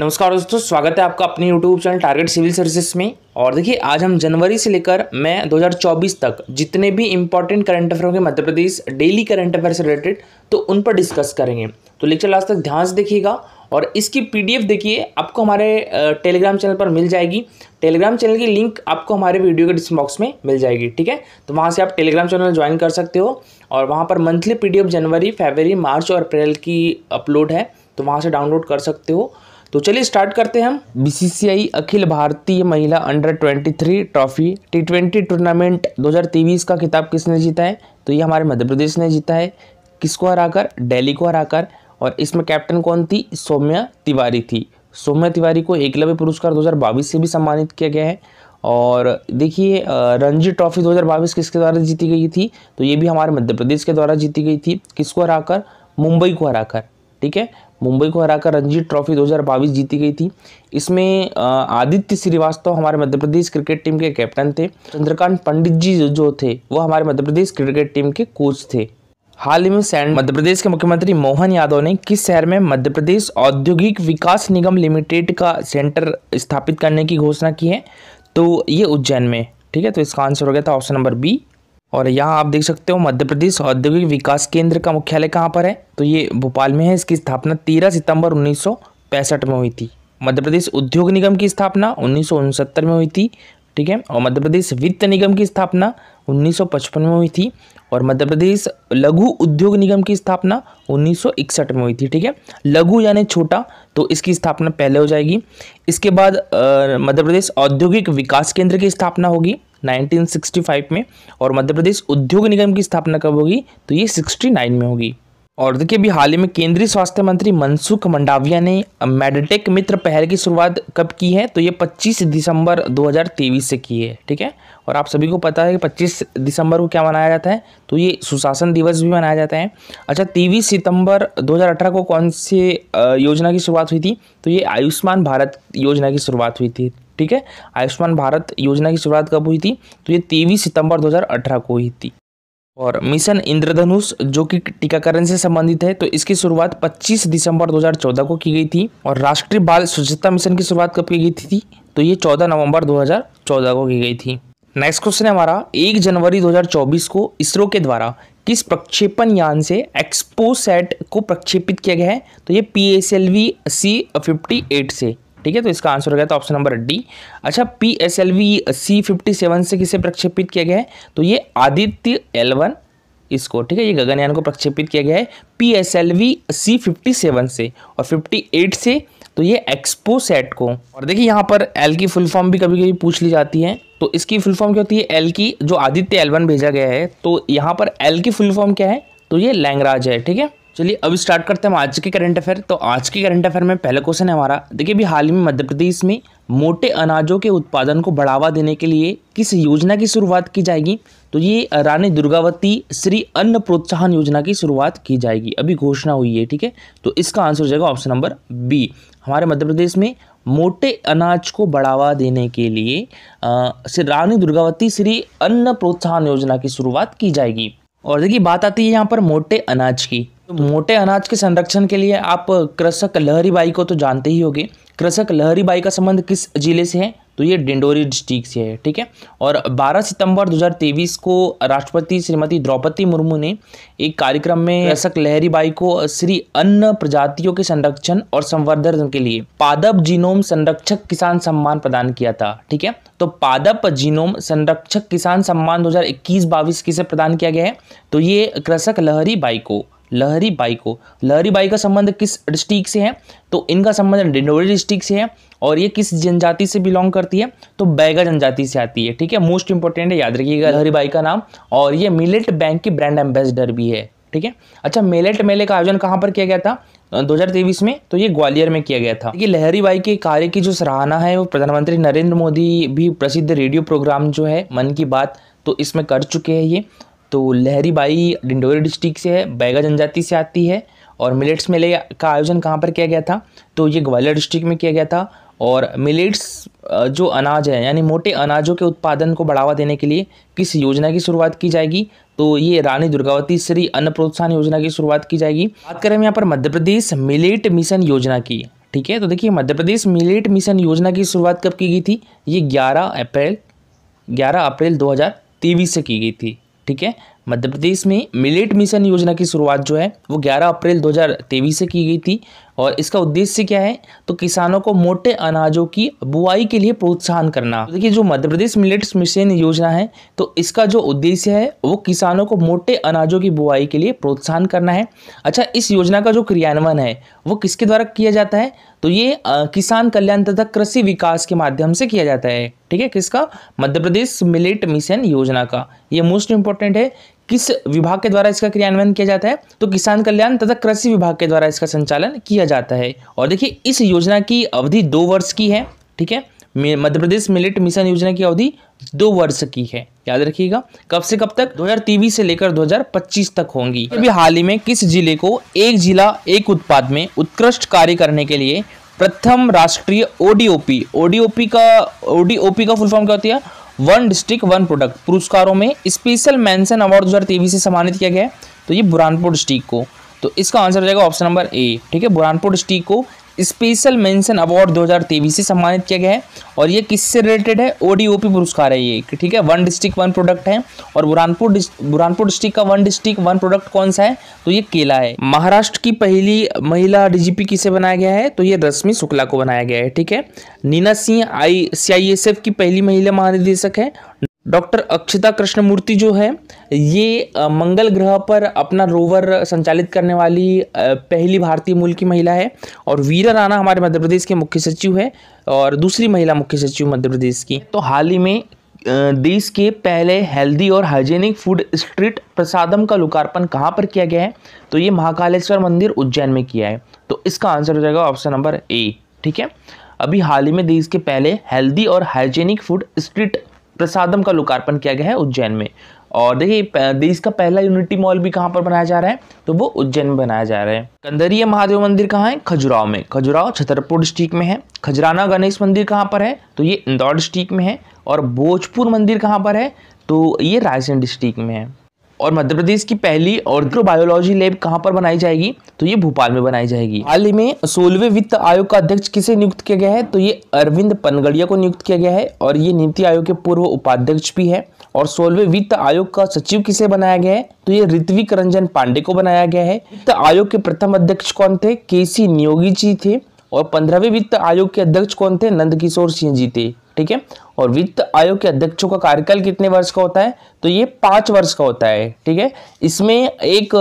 नमस्कार दोस्तों स्वागत है आपका अपने YouTube channel target civil services में और देखिए आज हम जनवरी से लेकर मई 2024 तक जितने भी इंपॉर्टेंट करंट अफेयर होंगे Madhya Pradesh daily current affair से रिलेटेड तो उन पर डिस्कस करेंगे तो लेक्चर लास्ट तक ध्यान से देखिएगा और इसकी पीडीएफ देखिए आपको हमारे टेलीग्राम चैनल पर मिल जाएगी टेलीग्राम चैनल की लिंक आपको हमारे वीडियो के डिस्क्रिप्शन बॉक्स में मिल जाएगी ठीक है तो वहाँ से आप टेलीग्राम चैनल ज्वाइन कर सकते हो और वहाँ पर मंथली पी जनवरी फेबरी मार्च और अप्रैल की अपलोड है तो वहाँ से डाउनलोड कर सकते हो तो चलिए स्टार्ट करते हैं हम बीसीसीआई अखिल भारतीय महिला under 23 trophy T twenty tournament दो का खिताब किसने जीता है तो ये हमारे मध्य प्रदेश ने जीता है किसको हराकर दिल्ली को हराकर और इसमें कैप्टन कौन थी सौम्या तिवारी थी सौम्या तिवारी को एकलव्य पुरस्कार दो से भी सम्मानित किया गया है और देखिए रणजी ट्रॉफी 2022 किसके द्वारा जीती गई थी तो ये भी हमारे मध्य प्रदेश के द्वारा जीती गई थी किसको हराकर मुंबई को हराकर ठीक है मुंबई को हराकर रणजी ट्रॉफी 2022 जीती गई थी इसमें आदित्य श्रीवास्तव हमारे मध्य प्रदेश क्रिकेट टीम के कैप्टन थे चंद्रकांत पंडित जी जो थे वो हमारे मध्य प्रदेश क्रिकेट टीम के कोच थे हाल ही में सैंड मध्य प्रदेश के मुख्यमंत्री मोहन यादव ने किस शहर में मध्य प्रदेश औद्योगिक विकास निगम लिमिटेड का सेंटर स्थापित करने की घोषणा की है तो ये उज्जैन में ठीक है तो इसका आंसर हो गया था ऑप्शन नंबर बी और यहाँ आप देख सकते हो मध्य प्रदेश औद्योगिक विकास केंद्र का मुख्यालय कहाँ पर है तो ये भोपाल में है इसकी स्थापना 13 सितंबर 1965 में हुई थी मध्य प्रदेश उद्योग निगम की स्थापना उन्नीस में हुई थी ठीक है और मध्य प्रदेश वित्त निगम की स्थापना 1955 में हुई थी और मध्य प्रदेश लघु उद्योग निगम की स्थापना 1961 में हुई थी ठीक है लघु यानी छोटा तो इसकी स्थापना पहले हो जाएगी इसके बाद मध्य प्रदेश औद्योगिक विकास केंद्र की स्थापना होगी 1965 में और मध्य प्रदेश उद्योग निगम की स्थापना कब होगी तो ये 69 में होगी और देखिए अभी हाल ही में केंद्रीय स्वास्थ्य मंत्री मनसुख मंडाविया ने मेडटेक मित्र पहल की शुरुआत कब की है तो ये 25 दिसंबर 2023 से की है ठीक है और आप सभी को पता है कि 25 दिसंबर को क्या मनाया जाता है तो ये सुशासन दिवस भी मनाया जाता है अच्छा तेईस सितंबर 2018 को कौन सी योजना की शुरुआत हुई थी तो ये आयुष्मान भारत योजना की शुरुआत हुई थी ठीक है आयुष्मान भारत योजना की शुरुआत कब हुई थी तो ये तेईस सितंबर 2018 को हुई थी और मिशन इंद्रधनुष जो कि टीकाकरण से संबंधित है तो इसकी शुरुआत 25 दिसंबर 2014 को की गई थी और राष्ट्रीय बाल स्वच्छता मिशन की शुरुआत कब की गई थी तो ये 14 नवंबर 2014 को की गई थी नेक्स्ट क्वेश्चन है हमारा 1 जनवरी 2024 को इसरो के द्वारा किस प्रक्षेपण यान से एक्सपो सेट को प्रक्षेपित किया गया है तो ये पी एस से ठीक है तो इसका आंसर हो गया था ऑप्शन नंबर डी अच्छा P S L V C fifty seven से किसे प्रक्षेपित किया गया है तो ये आदित्य एल वन इसको ठीक है ये गगनयान को प्रक्षेपित किया गया है P S L V C fifty seven से और फिफ्टी एट से तो ये एक्सपो सेट को और देखिए यहाँ पर एल की फुल फॉर्म भी कभी कभी पूछ ली जाती है तो इसकी फुल फॉर्म क्या होती है एल की जो आदित्य एल वन भेजा गया है तो यहाँ पर एल की फुल फॉर्म क्या है तो ये लैंगराज है ठीक है चलिए अब स्टार्ट करते हैं हम आज के करंट अफेयर तो आज के करंट अफेयर में पहला क्वेश्चन है हमारा देखिए अभी हाल ही में मध्य प्रदेश में मोटे अनाजों के उत्पादन को बढ़ावा देने के लिए किस योजना की शुरुआत की जाएगी तो ये रानी दुर्गावती श्री अन्न प्रोत्साहन योजना की शुरुआत की जाएगी अभी घोषणा हुई है ठीक है तो इसका आंसर हो जाएगा ऑप्शन नंबर बी हमारे मध्य प्रदेश में मोटे अनाज को बढ़ावा देने के लिए श्री रानी दुर्गावती श्री अन्न प्रोत्साहन योजना की शुरुआत की जाएगी और देखिए बात आती है यहाँ पर मोटे अनाज की तो मोटे अनाज के संरक्षण के लिए आप कृषक लहरी बाई को तो जानते ही होंगे कृषक लहरी बाई का संबंध किस जिले से है तो ये डिंडोरी डिस्ट्रिक्ट से है ठीक है और 12 सितंबर 2023 को राष्ट्रपति श्रीमती द्रौपदी मुर्मू ने एक कार्यक्रम में कृषक लहरी बाई को श्री अन्न प्रजातियों के संरक्षण और संवर्धन के लिए पादप जीनोम संरक्षक किसान सम्मान प्रदान किया था ठीक है तो पादप जीनोम संरक्षक किसान सम्मान दो हजार किसे प्रदान किया गया है तो ये कृषक लहरी बाई को लहरी बाई को लहरी बाई का संबंध किस डिस्ट्रिक्ट से है तो इनका संबंध डिंडोरी डिस्ट्रिक्ट से है और ये किस जनजाति से बिलोंग करती है तो बैगा जनजाति से आती है ठीक है मोस्ट इंपॉर्टेंट है याद रखिएगा लहरी बाई का नाम और ये मिलेट बैंक की ब्रांड एम्बेसडर भी है ठीक है अच्छा मेलेट मेले का आयोजन कहाँ पर किया गया था 2023 में तो ये ग्वालियर में किया गया था ये लहरी बाई के कार्य की जो सराहना है वो प्रधानमंत्री नरेंद्र मोदी भी प्रसिद्ध रेडियो प्रोग्राम जो है मन की बात तो इसमें कर चुके हैं ये तो लहरी बाई डिंडोरी डिस्ट्रिक्ट से है बैगा जनजाति से आती है और मिलेट्स मेले का आयोजन कहाँ पर किया गया था तो ये ग्वालियर डिस्ट्रिक्ट में किया गया था और मिलेट्स जो अनाज है यानी मोटे अनाजों के उत्पादन को बढ़ावा देने के लिए किस योजना की शुरुआत की जाएगी तो ये रानी दुर्गावती श्री अन्न प्रोत्साहन योजना की शुरुआत की जाएगी बात करें हम यहाँ पर मध्य प्रदेश मिलेट मिशन योजना की ठीक है तो देखिए मध्य प्रदेश मिलेट मिशन योजना की शुरुआत कब की गई थी ये ग्यारह अप्रैल ग्यारह अप्रैल दो से की गई थी ठीक है मध्य प्रदेश में मिलेट मिशन योजना की शुरुआत जो है वो 11 अप्रैल 2023 से की गई थी और इसका उद्देश्य क्या है तो किसानों को मोटे अनाजों की बुआई के लिए प्रोत्साहन करना तो देखिए जो मध्य प्रदेश मिलेट्स मिशन योजना है तो इसका जो उद्देश्य है वो किसानों को मोटे अनाजों की बुआई के लिए प्रोत्साहन करना है अच्छा इस योजना का जो क्रियान्वयन है वो किसके द्वारा किया जाता है तो ये किसान कल्याण तथा कृषि विकास के माध्यम से किया जाता है ठीक है किसका मध्य प्रदेश मिलेट मिशन योजना का ये मोस्ट इंपॉर्टेंट है किस विभाग के द्वारा इसका क्रियान्वयन किया जाता है तो किसान कल्याण तथा कृषि विभाग के द्वारा इसका संचालन किया जाता है और देखिए इस योजना की अवधि दो वर्ष की है ठीक है मध्य प्रदेश मिलिट मिशन योजना की अवधि दो वर्ष की है याद रखिएगा कब से कब तक 2023 से लेकर 2025 तक होंगी अभी हाल ही में किस जिले को एक जिला एक उत्पाद में उत्कृष्ट कार्य करने के लिए प्रथम राष्ट्रीय ओडीओपी ओडीओपी का ओडीओपी का फुल फॉर्म क्या होती है वन डिस्ट्रिक्ट वन प्रोडक्ट पुरस्कारों में स्पेशल मेंशन अवार्ड दो हज़ार तेईस से सम्मानित किया गया है तो ये बुरहानपुर डिस्ट्रिक्ट को तो इसका आंसर हो जाएगा ऑप्शन नंबर ए ठीक है बुरहानपुर डिस्ट्रिक्ट को स्पेशल मेंशन अवार्ड 2023 से सम्मानित किया गया है और ये किससे रिलेटेड है ओडीओपी पुरस्कार है ये ठीक है वन डिस्ट्रिक्ट वन प्रोडक्ट है और बुरानपुर बुरानपुर डिस्ट्रिक्ट का वन डिस्ट्रिक्ट वन प्रोडक्ट कौन सा है तो ये केला है महाराष्ट्र की पहली महिला डीजीपी किसे बनाया गया है तो ये रश्मि शुक्ला को बनाया गया है ठीक है नीना सिंह आई सी की पहली महिला महानिदेशक है डॉक्टर अक्षता कृष्णमूर्ति जो है ये मंगल ग्रह पर अपना रोवर संचालित करने वाली पहली भारतीय मूल की महिला है और वीरा राणा हमारे मध्य प्रदेश के मुख्य सचिव है और दूसरी महिला मुख्य सचिव मध्य प्रदेश की तो हाल ही में देश के पहले हेल्दी और हाइजेनिक फूड स्ट्रीट प्रसादम का लोकार्पण कहाँ पर किया गया है तो ये महाकालेश्वर मंदिर उज्जैन में किया है तो इसका आंसर हो जाएगा ऑप्शन नंबर ए ठीक है अभी हाल ही में देश के पहले हेल्दी और हाइजेनिक फूड स्ट्रीट प्रसादम का लोकार्पण किया गया है उज्जैन में और देखिए देश का पहला यूनिटी मॉल भी कहाँ पर बनाया जा रहा है तो वो उज्जैन में बनाया जा रहा है कंदरिया महादेव मंदिर कहाँ है खजुराव में खजुराव छतरपुर डिस्ट्रिक्ट में है खजराना गणेश मंदिर कहाँ पर है तो ये इंदौर डिस्ट्रिक्ट में है और भोजपुर मंदिर कहाँ पर है तो ये रायसेन डिस्ट्रिक्ट में है और मध्य प्रदेश की पहली बायोलॉजी लैब कहाँ पर बनाई जाएगी तो ये भोपाल में बनाई जाएगी हाल ही में सोलवे वित्त आयोग का अध्यक्ष किसे नियुक्त किया गया है तो ये अरविंद पनगड़िया को नियुक्त किया गया है और ये नीति आयोग के पूर्व उपाध्यक्ष भी है और सोलवे वित्त आयोग का सचिव किसे बनाया गया है तो ये ऋत्विक रंजन पांडे को बनाया गया है वित्त आयोग के प्रथम अध्यक्ष कौन थे के सी नियोगी जी थे और पंद्रहवें वित्त आयोग के अध्यक्ष कौन थे नंदकिशोर सिंह जी थे ठीक है और वित्त आयोग के अध्यक्षों का कार्यकाल कितने वर्ष का होता है तो ये पांच वर्ष का होता है ठीक है इसमें एक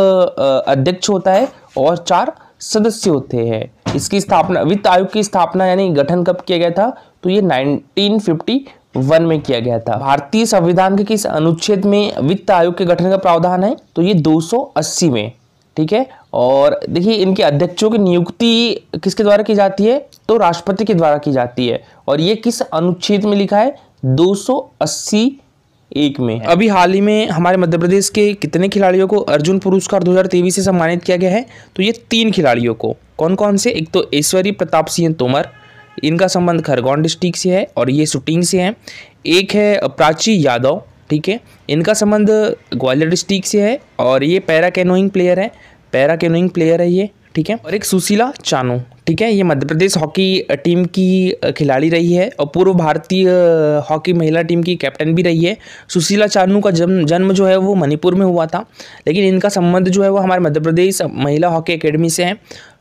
अध्यक्ष होता है और चार सदस्य होते हैं इसकी स्थापना वित्त आयोग की स्थापना यानी गठन कब किया गया था तो ये 1951 में किया गया था भारतीय संविधान के किस अनुच्छेद में वित्त आयोग के गठन का प्रावधान है तो ये 280 में ठीक है और देखिए इनके अध्यक्षों की नियुक्ति किसके द्वारा की जाती है तो राष्ट्रपति के द्वारा की जाती है और ये किस अनुच्छेद में लिखा है दो एक में अभी हाल ही में हमारे मध्य प्रदेश के कितने खिलाड़ियों को अर्जुन पुरस्कार 2023 से सम्मानित किया गया है तो ये तीन खिलाड़ियों को कौन कौन से एक तो ऐश्वर्य प्रताप सिंह तोमर इनका संबंध खरगोन डिस्ट्रिक्ट से है और ये शूटिंग से है एक है प्राची यादव ठीक है इनका संबंध ग्वालियर डिस्ट्रिक्ट से है और ये पैरा कैनोइंग प्लेयर है पैरा कैनोइंग प्लेयर है ये ठीक है और एक सुशीला चानू ठीक है ये मध्य प्रदेश हॉकी टीम की खिलाड़ी रही है और पूर्व भारतीय हॉकी महिला टीम की कैप्टन भी रही है सुशीला चानू का जन्म जन्म जो है वो मणिपुर में हुआ था लेकिन इनका संबंध जो है वो हमारे मध्य प्रदेश महिला हॉकी अकेडमी से है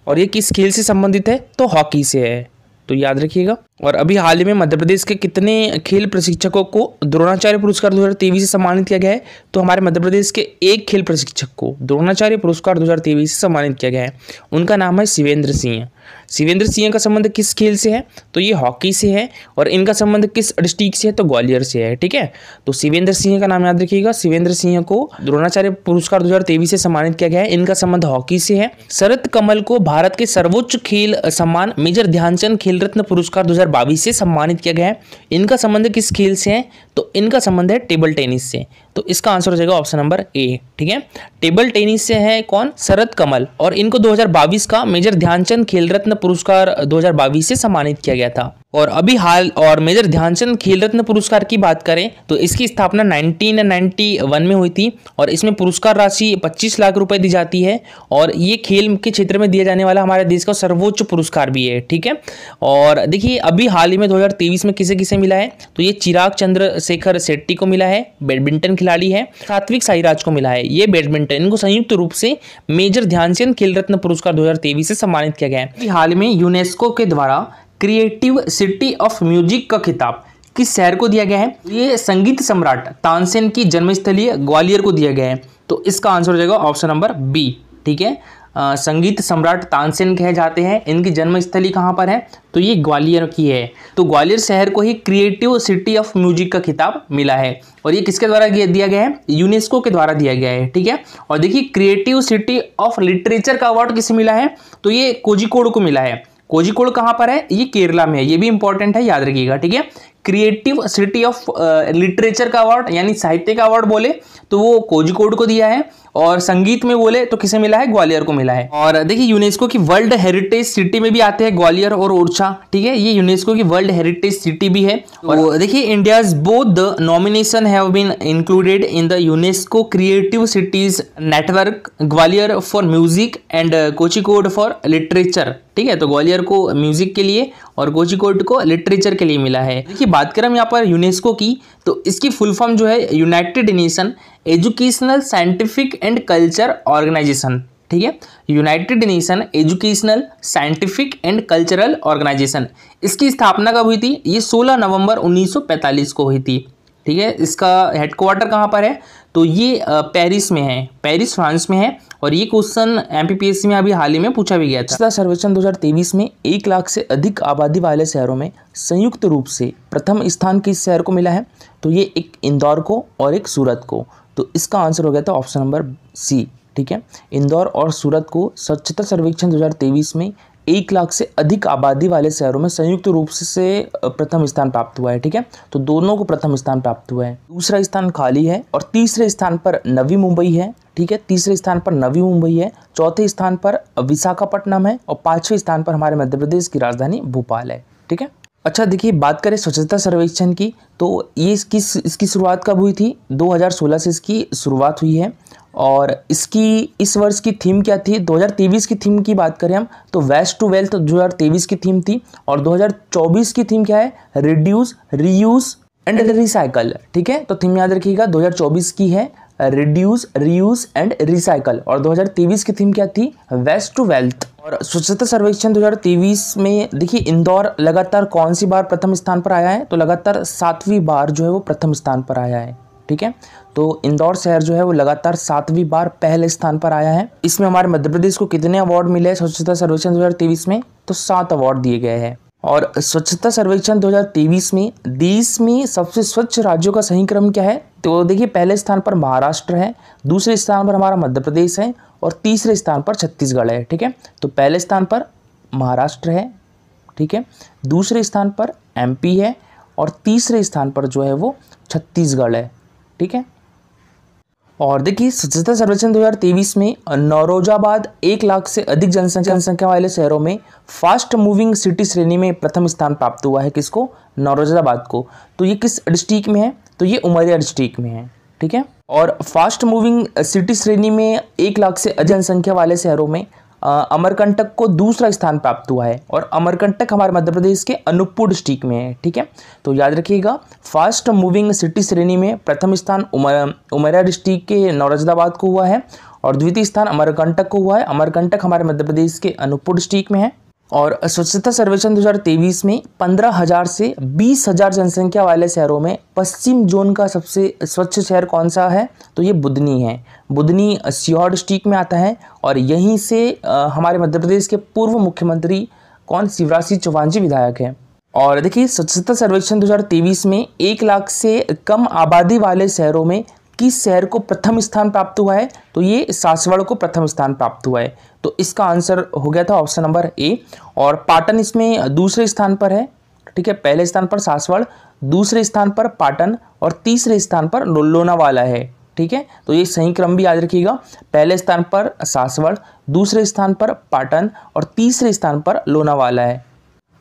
और ये किस खेल से संबंधित है तो हॉकी से है तो याद रखिएगा और अभी हाल ही में मध्य प्रदेश के कितने खेल प्रशिक्षकों को द्रोणाचार्य पुरस्कार दो से सम्मानित किया गया है तो हमारे मध्य प्रदेश के एक खेल प्रशिक्षक को द्रोणाचार्य पुरस्कार दो से सम्मानित किया गया है उनका नाम है शिवेंद्र सिंह शिवेंद्र सिंह का संबंध किस खेल से है तो ये हॉकी से है और इनका संबंध किस डिस्ट्रिक्ट से है तो ग्वालियर से है ठीक है तो शिवेंद्र सिंह का नाम याद रखिएगा शिवेंद्र सिंह को द्रोणाचार्य पुरस्कार दो से सम्मानित किया गया है इनका संबंध हॉकी से है शरद कमल को भारत के सर्वोच्च खेल सम्मान मेजर ध्यानचंद खेल रत्न पुरस्कार दो से सम्मानित किया गया है इनका संबंध किस खेल से है तो इनका संबंध है टेबल टेनिस से तो इसका आंसर हो जाएगा ऑप्शन नंबर ए ठीक है टेबल टेनिस से है कौन शरद कमल और इनको 2022 का मेजर ध्यानचंद खेल रत्न पुरस्कार 2022 से सम्मानित किया गया था और अभी हाल और मेजर ध्यानचंद खेल रत्न पुरस्कार की बात करें तो इसकी स्थापना 1991 में हुई थी और इसमें पुरस्कार राशि 25 लाख रुपए दी जाती है और ये खेल के क्षेत्र में दिया जाने वाला हमारे देश का सर्वोच्च पुरस्कार भी है ठीक है और देखिए अभी हाल ही में 2023 में किसे किसे मिला है तो ये चिराग चंद्र शेखर शेट्टी को मिला है बैडमिंटन खिलाड़ी है सात्विक साईराज को मिला है ये बैडमिंटन इनको संयुक्त रूप से मेजर ध्यानचंद खेल रत्न पुरस्कार दो से सम्मानित किया गया है हाल में यूनेस्को के द्वारा क्रिएटिव सिटी ऑफ म्यूजिक का खिताब किस शहर को दिया गया है ये संगीत सम्राट तानसेन की जन्मस्थली ग्वालियर को दिया गया है तो इसका आंसर हो जाएगा ऑप्शन नंबर बी ठीक है आ, संगीत सम्राट तानसेन कहे जाते हैं इनकी जन्मस्थली कहाँ पर है तो ये ग्वालियर की है तो ग्वालियर शहर को ही क्रिएटिव सिटी ऑफ म्यूजिक का खिताब मिला है और ये किसके द्वारा दिया गया है यूनेस्को के द्वारा दिया गया है ठीक है और देखिए क्रिएटिव सिटी ऑफ लिटरेचर का अवार्ड किसे मिला है तो ये कोजिकोड को मिला है कोजिकोड कहाँ पर है ये केरला में है ये भी इंपॉर्टेंट है याद रखिएगा ठीक है क्रिएटिव सिटी ऑफ लिटरेचर का अवार्ड यानी साहित्य का अवार्ड बोले तो वो कोजिकोड को दिया है और संगीत में बोले तो किसे मिला है ग्वालियर को मिला है और देखिए यूनेस्को की वर्ल्ड हेरिटेज सिटी में भी आते हैं ग्वालियर और ओरछा ठीक है ये यूनेस्को की वर्ल्ड हेरिटेज सिटी भी है और देखिए India both the nomination have been included in the UNESCO creative cities network Gwalior for music and Kozhikode for literature ठीक है तो ग्वालियर को म्यूजिक के लिए और कोचिकोड को लिटरेचर के लिए मिला है देखिए बात करें हम यहाँ पर यूनेस्को की तो इसकी फुल फॉर्म जो है united nation educational scientific and culture organization ठीक है united nation educational scientific and cultural organization इसकी स्थापना कब हुई थी ये 16 नवंबर 1945 को हुई थी ठीक है इसका हेडक्वार्टर कहाँ पर है तो ये पेरिस में है पेरिस फ्रांस में है और ये क्वेश्चन एमपीपीएससी में अभी हाल ही में पूछा भी गया था सर्वेक्षण 2023 में एक लाख से अधिक आबादी वाले शहरों में संयुक्त रूप से प्रथम स्थान किस शहर को मिला है तो ये एक इंदौर को और एक सूरत को तो इसका आंसर हो गया था ऑप्शन नंबर सी ठीक है इंदौर और सूरत को स्वच्छता सर्वेक्षण 2023 में एक लाख से अधिक आबादी वाले शहरों में संयुक्त रूप से प्रथम स्थान प्राप्त हुआ है ठीक है तो दोनों को प्रथम स्थान प्राप्त हुआ है दूसरा स्थान खाली है और तीसरे स्थान पर नवी मुंबई है ठीक है तीसरे स्थान पर नवी मुंबई है चौथे स्थान पर विशाखापट्टनम है और पाँचवें स्थान पर हमारे मध्य प्रदेश की राजधानी भोपाल है ठीक है अच्छा देखिए बात करें स्वच्छता सर्वेक्षण की तो ये इसकी इसकी शुरुआत कब हुई थी 2016 से इसकी शुरुआत हुई है और इसकी इस वर्ष की थीम क्या थी 2023 की थीम की बात करें हम तो वेस्ट टू वेल्थ 2023 की थीम थी और 2024 की थीम क्या है रिड्यूस रीयूज एंड रिसाइकल ठीक है तो थीम याद रखिएगा 2024 की है रिड्यूस रीयूज एंड रिसाइकल और 2023 की थीम क्या थी वेस्ट टू वेल्थ और स्वच्छता सर्वेक्षण 2023 में देखिए इंदौर लगातार कौन सी बार प्रथम स्थान पर आया है तो लगातार सातवीं बार जो है वो प्रथम स्थान पर आया है ठीक है तो इंदौर शहर जो है वो लगातार सातवीं बार पहले स्थान पर आया है इसमें हमारे मध्य प्रदेश को कितने अवार्ड मिले हैं स्वच्छता सर्वेक्षण दो में तो सात अवार्ड दिए गए हैं और स्वच्छता सर्वेक्षण 2023 में देश में सबसे स्वच्छ राज्यों का सही क्रम क्या है तो देखिए पहले स्थान पर महाराष्ट्र है दूसरे स्थान पर हमारा मध्य प्रदेश है और तीसरे स्थान पर छत्तीसगढ़ है ठीक है तो पहले स्थान पर महाराष्ट्र है ठीक है दूसरे स्थान पर एमपी है और तीसरे स्थान पर जो है वो छत्तीसगढ़ है ठीक है और देखिए स्वच्छता सर्वेक्षण 2023 में नौरोजाबाद एक लाख से अधिक जनसंख्या जनसंख्या वाले शहरों में फास्ट मूविंग सिटी श्रेणी में प्रथम स्थान प्राप्त हुआ है किसको नौरोजाबाद को तो ये किस डिस्ट्रिक्ट में है तो ये उमरिया डिस्ट्रिक्ट में है ठीक है और फास्ट मूविंग सिटी श्रेणी में एक लाख से अधिक जनसंख्या वाले शहरों में अमरकंटक को दूसरा स्थान प्राप्त हुआ है और अमरकंटक हमारे मध्य प्रदेश के अनूपपुर डिस्ट्रिक्ट में है ठीक है तो याद रखिएगा फास्ट मूविंग सिटी श्रेणी में प्रथम स्थान उमर उमरिया डिस्ट्रिक्ट के नौरजदाबाद को हुआ है और द्वितीय स्थान अमरकंटक को हुआ है अमरकंटक हमारे मध्य प्रदेश के अनूपपुर डिस्ट्रिक्ट में है और स्वच्छता सर्वेक्षण 2023 में 15,000 से 20,000 जनसंख्या वाले शहरों में पश्चिम जोन का सबसे स्वच्छ शहर कौन सा है तो ये बुधनी है बुधनी सीहोर डिस्ट्रिक्ट में आता है और यहीं से हमारे मध्य प्रदेश के पूर्व मुख्यमंत्री कौन शिवराज सिंह चौहान जी विधायक हैं और देखिए स्वच्छता सर्वेक्षण 2023 में एक लाख से कम आबादी वाले शहरों में किस शहर को प्रथम स्थान प्राप्त हुआ है तो ये सासवड़ को प्रथम स्थान प्राप्त हुआ है तो इसका आंसर हो गया था ऑप्शन नंबर ए और पाटन इसमें दूसरे स्थान पर है ठीक है पहले स्थान पर सासवड़ दूसरे स्थान पर पाटन और तीसरे स्थान पर लोनावाला है ठीक है तो ये सही क्रम भी याद रखिएगा पहले स्थान पर सासवड़ दूसरे स्थान पर पाटन और तीसरे स्थान पर लोनावाला है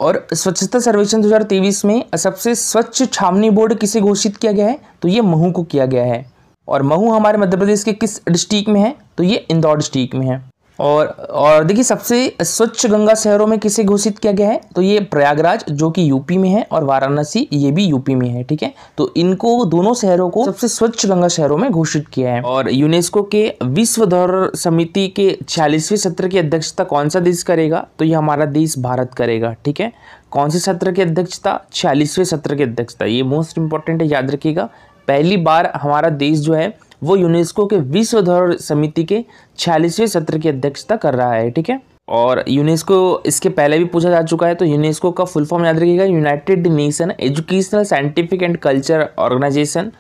और स्वच्छता सर्वेक्षण 2023 में सबसे स्वच्छ छावनी बोर्ड किसे घोषित किया गया है तो ये महू को किया गया है और महू हमारे मध्य प्रदेश के किस डिस्ट्रिक्ट में है तो ये इंदौर डिस्ट्रिक्ट में है और और देखिए सबसे स्वच्छ गंगा शहरों में किसे घोषित किया गया है तो ये प्रयागराज जो कि यूपी में है और वाराणसी ये भी यूपी में है ठीक है तो इनको दोनों शहरों को सबसे स्वच्छ गंगा शहरों में घोषित किया है और यूनेस्को के विश्व धरोहर समिति के छियालीसवें सत्र की अध्यक्षता कौन सा देश करेगा तो ये हमारा देश भारत करेगा ठीक है कौन से सत्र की अध्यक्षता छियालीसवें सत्र की अध्यक्षता ये मोस्ट इंपॉर्टेंट है याद रखिएगा पहली बार हमारा देश जो है वो यूनेस्को के विश्व धरोहर समिति के छियालीसवें सत्र की अध्यक्षता कर रहा है ठीक है और यूनेस्को इसके पहले भी पूछा जा चुका है तो यूनेस्को का फुल फॉर्म याद रखिएगा united nation educational scientific and culture organization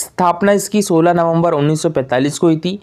स्थापना इसकी 16 नवंबर 1945 को हुई थी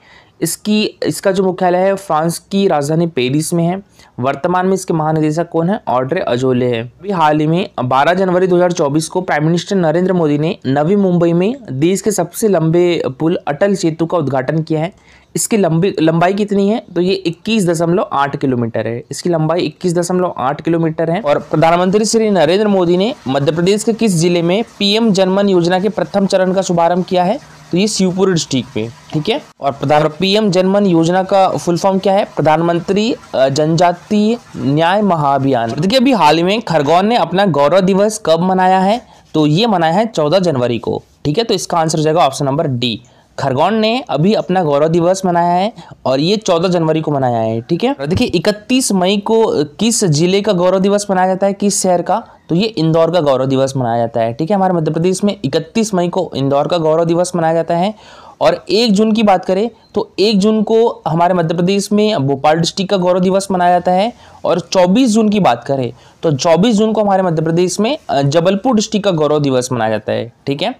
इसकी इसका जो मुख्यालय है फ्रांस की राजधानी पेरिस में है वर्तमान में इसके महानिदेशक कौन है ऑड्रे अजोले है अभी हाल ही में 12 जनवरी 2024 को प्राइम मिनिस्टर नरेंद्र मोदी ने नवी मुंबई में देश के सबसे लंबे पुल अटल सेतु का उद्घाटन किया है इसकी लंबी लंबाई कितनी है तो ये 21.8 किलोमीटर है इसकी लंबाई 21.8 किलोमीटर है और प्रधानमंत्री श्री नरेंद्र मोदी ने मध्य प्रदेश के किस जिले में पीएम जनमन योजना के प्रथम चरण का शुभारंभ किया है तो ये शिवपुर डिस्ट्रिक्ट में ठीक है और प्रधान पीएम जनमन योजना का फुल फॉर्म क्या है प्रधानमंत्री जनजाति राष्ट्रीय न्याय महाअभियान देखिए अभी हाल ही में खरगोन ने अपना गौरव दिवस कब मनाया है तो ये मनाया है चौदह जनवरी को ठीक है तो इसका आंसर हो जाएगा ऑप्शन नंबर डी खरगोन ने अभी अपना गौरव दिवस मनाया है और ये 14 जनवरी को मनाया है ठीक है देखिए 31 मई को किस जिले का गौरव दिवस मनाया जाता है किस शहर का तो ये इंदौर का गौरव दिवस मनाया जाता है ठीक है हमारे मध्य प्रदेश में 31 मई को इंदौर का गौरव दिवस मनाया जाता है और एक जून की बात करें तो एक जून को हमारे मध्य प्रदेश में भोपाल डिस्ट्रिक्ट का गौरव दिवस मनाया जाता है और 24 जून की बात करें तो 24 जून को हमारे मध्य प्रदेश में जबलपुर डिस्ट्रिक्ट का गौरव दिवस मनाया जाता है ठीक है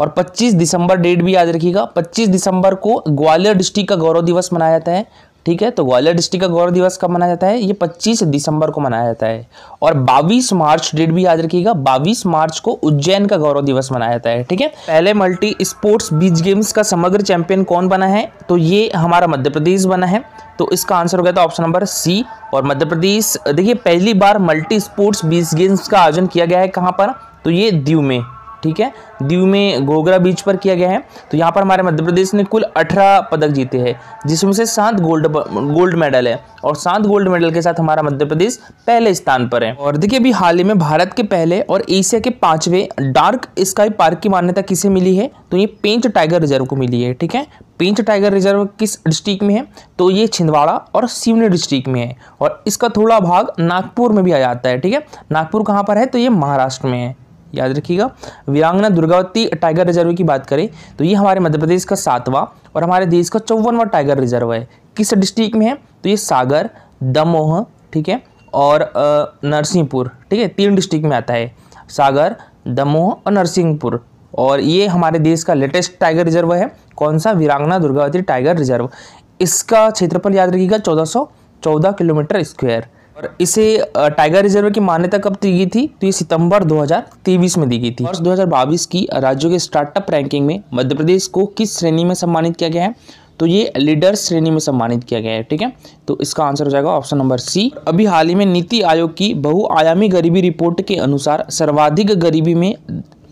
और 25 दिसंबर डेट भी याद रखिएगा 25 दिसंबर को ग्वालियर डिस्ट्रिक्ट का गौरव दिवस मनाया जाता है ठीक है तो ग्वालियर डिस्ट्रिक्ट का गौरव दिवस कब मनाया जाता है ये 25 दिसंबर को मनाया जाता है और 22 मार्च डेट भी याद रखिएगा 22 मार्च को उज्जैन का गौरव दिवस मनाया जाता है ठीक है पहले मल्टी स्पोर्ट्स बीच गेम्स का समग्र चैंपियन कौन बना है तो ये हमारा मध्य प्रदेश बना है तो इसका आंसर हो गया था ऑप्शन नंबर सी और मध्य प्रदेश देखिए पहली बार मल्टी स्पोर्ट्स बीच गेम्स का आयोजन किया गया है कहाँ पर तो ये दीव में ठीक है दीव में गोगरा बीच पर किया गया है तो यहाँ पर हमारे मध्य प्रदेश ने कुल अठारह पदक जीते हैं जिसमें से सात गोल्ड गोल्ड मेडल है और सात गोल्ड मेडल के साथ हमारा मध्य प्रदेश पहले स्थान पर है और देखिए अभी हाल ही में भारत के पहले और एशिया के पांचवें डार्क स्काई पार्क की मान्यता किसे मिली है तो ये पेंच टाइगर रिजर्व को मिली है ठीक है पेंच टाइगर रिजर्व किस डिस्ट्रिक्ट में है तो ये छिंदवाड़ा और सिवनी डिस्ट्रिक्ट में है और इसका थोड़ा भाग नागपुर में भी आ जाता है ठीक है नागपुर कहाँ पर है तो ये महाराष्ट्र में है याद रखिएगा वीरांगना दुर्गावती टाइगर रिजर्व की बात करें तो ये हमारे मध्य प्रदेश का सातवां और हमारे देश का चौवनवा टाइगर रिजर्व है किस डिस्ट्रिक्ट में है तो ये सागर दमोह ठीक है और नरसिंहपुर ठीक है तीन डिस्ट्रिक्ट में आता है सागर दमोह और नरसिंहपुर और ये हमारे देश का लेटेस्ट टाइगर रिजर्व है कौन सा वीरांगना दुर्गावती टाइगर रिजर्व इसका क्षेत्रफल याद रखिएगा चौदह किलोमीटर स्क्वायर और इसे टाइगर रिजर्व की मान्यता कब दी गई थी तो ये सितंबर 2023 में दी गई थी वर्ष 2022 की राज्यों के स्टार्टअप रैंकिंग में मध्य प्रदेश को किस श्रेणी में सम्मानित किया गया है तो ये लीडर श्रेणी में सम्मानित किया गया है ठीक है तो इसका आंसर हो जाएगा ऑप्शन नंबर सी अभी हाल ही में नीति आयोग की बहुआयामी गरीबी रिपोर्ट के अनुसार सर्वाधिक गरीबी में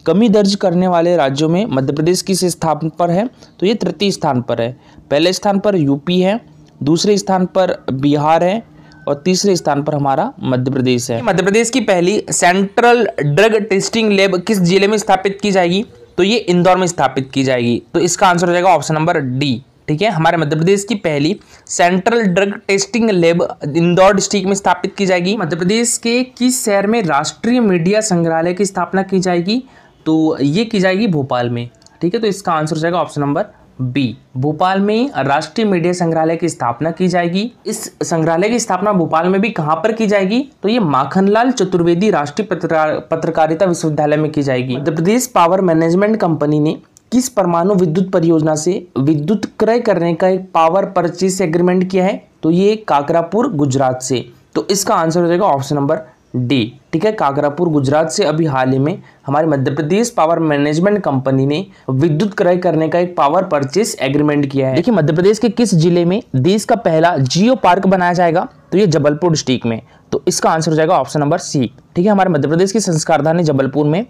कमी दर्ज करने वाले राज्यों में मध्य प्रदेश किस स्थान पर है तो ये तृतीय स्थान पर है पहले स्थान पर यूपी है दूसरे स्थान पर बिहार है और तीसरे स्थान पर हमारा मध्य प्रदेश है मध्य प्रदेश की पहली सेंट्रल ड्रग टेस्टिंग लैब किस जिले में स्थापित की जाएगी तो ये इंदौर में स्थापित की जाएगी तो इसका आंसर हो जाएगा ऑप्शन नंबर डी ठीक है हमारे मध्य प्रदेश की पहली central drug testing lab Indore district में स्थापित की जाएगी मध्य प्रदेश के किस शहर में राष्ट्रीय मीडिया संग्रहालय की स्थापना की जाएगी तो ये की जाएगी भोपाल में ठीक है तो इसका आंसर हो जाएगा ऑप्शन नंबर बी भोपाल में राष्ट्रीय मीडिया संग्रहालय की स्थापना की जाएगी इस संग्रहालय की स्थापना भोपाल में भी कहां पर की जाएगी तो ये माखनलाल चतुर्वेदी राष्ट्रीय पत्रकारिता विश्वविद्यालय में की जाएगी Madhya Pradesh power management company ने किस परमाणु विद्युत परियोजना से विद्युत क्रय करने का एक पावर परचेस एग्रीमेंट किया है तो ये काकरापुर गुजरात से तो इसका आंसर हो जाएगा ऑप्शन नंबर डी ठीक है कागरापुर गुजरात से अभी हाल ही में हमारे Madhya Pradesh power management company ने विद्युत क्रय करने का एक पावर परचेस एग्रीमेंट किया है देखिए मध्य प्रदेश के किस जिले में देश का पहला जियो पार्क बनाया जाएगा तो ये जबलपुर डिस्ट्रिक्ट में तो इसका आंसर हो जाएगा ऑप्शन नंबर सी ठीक है हमारे मध्य प्रदेश की संस्कार जबलपुर में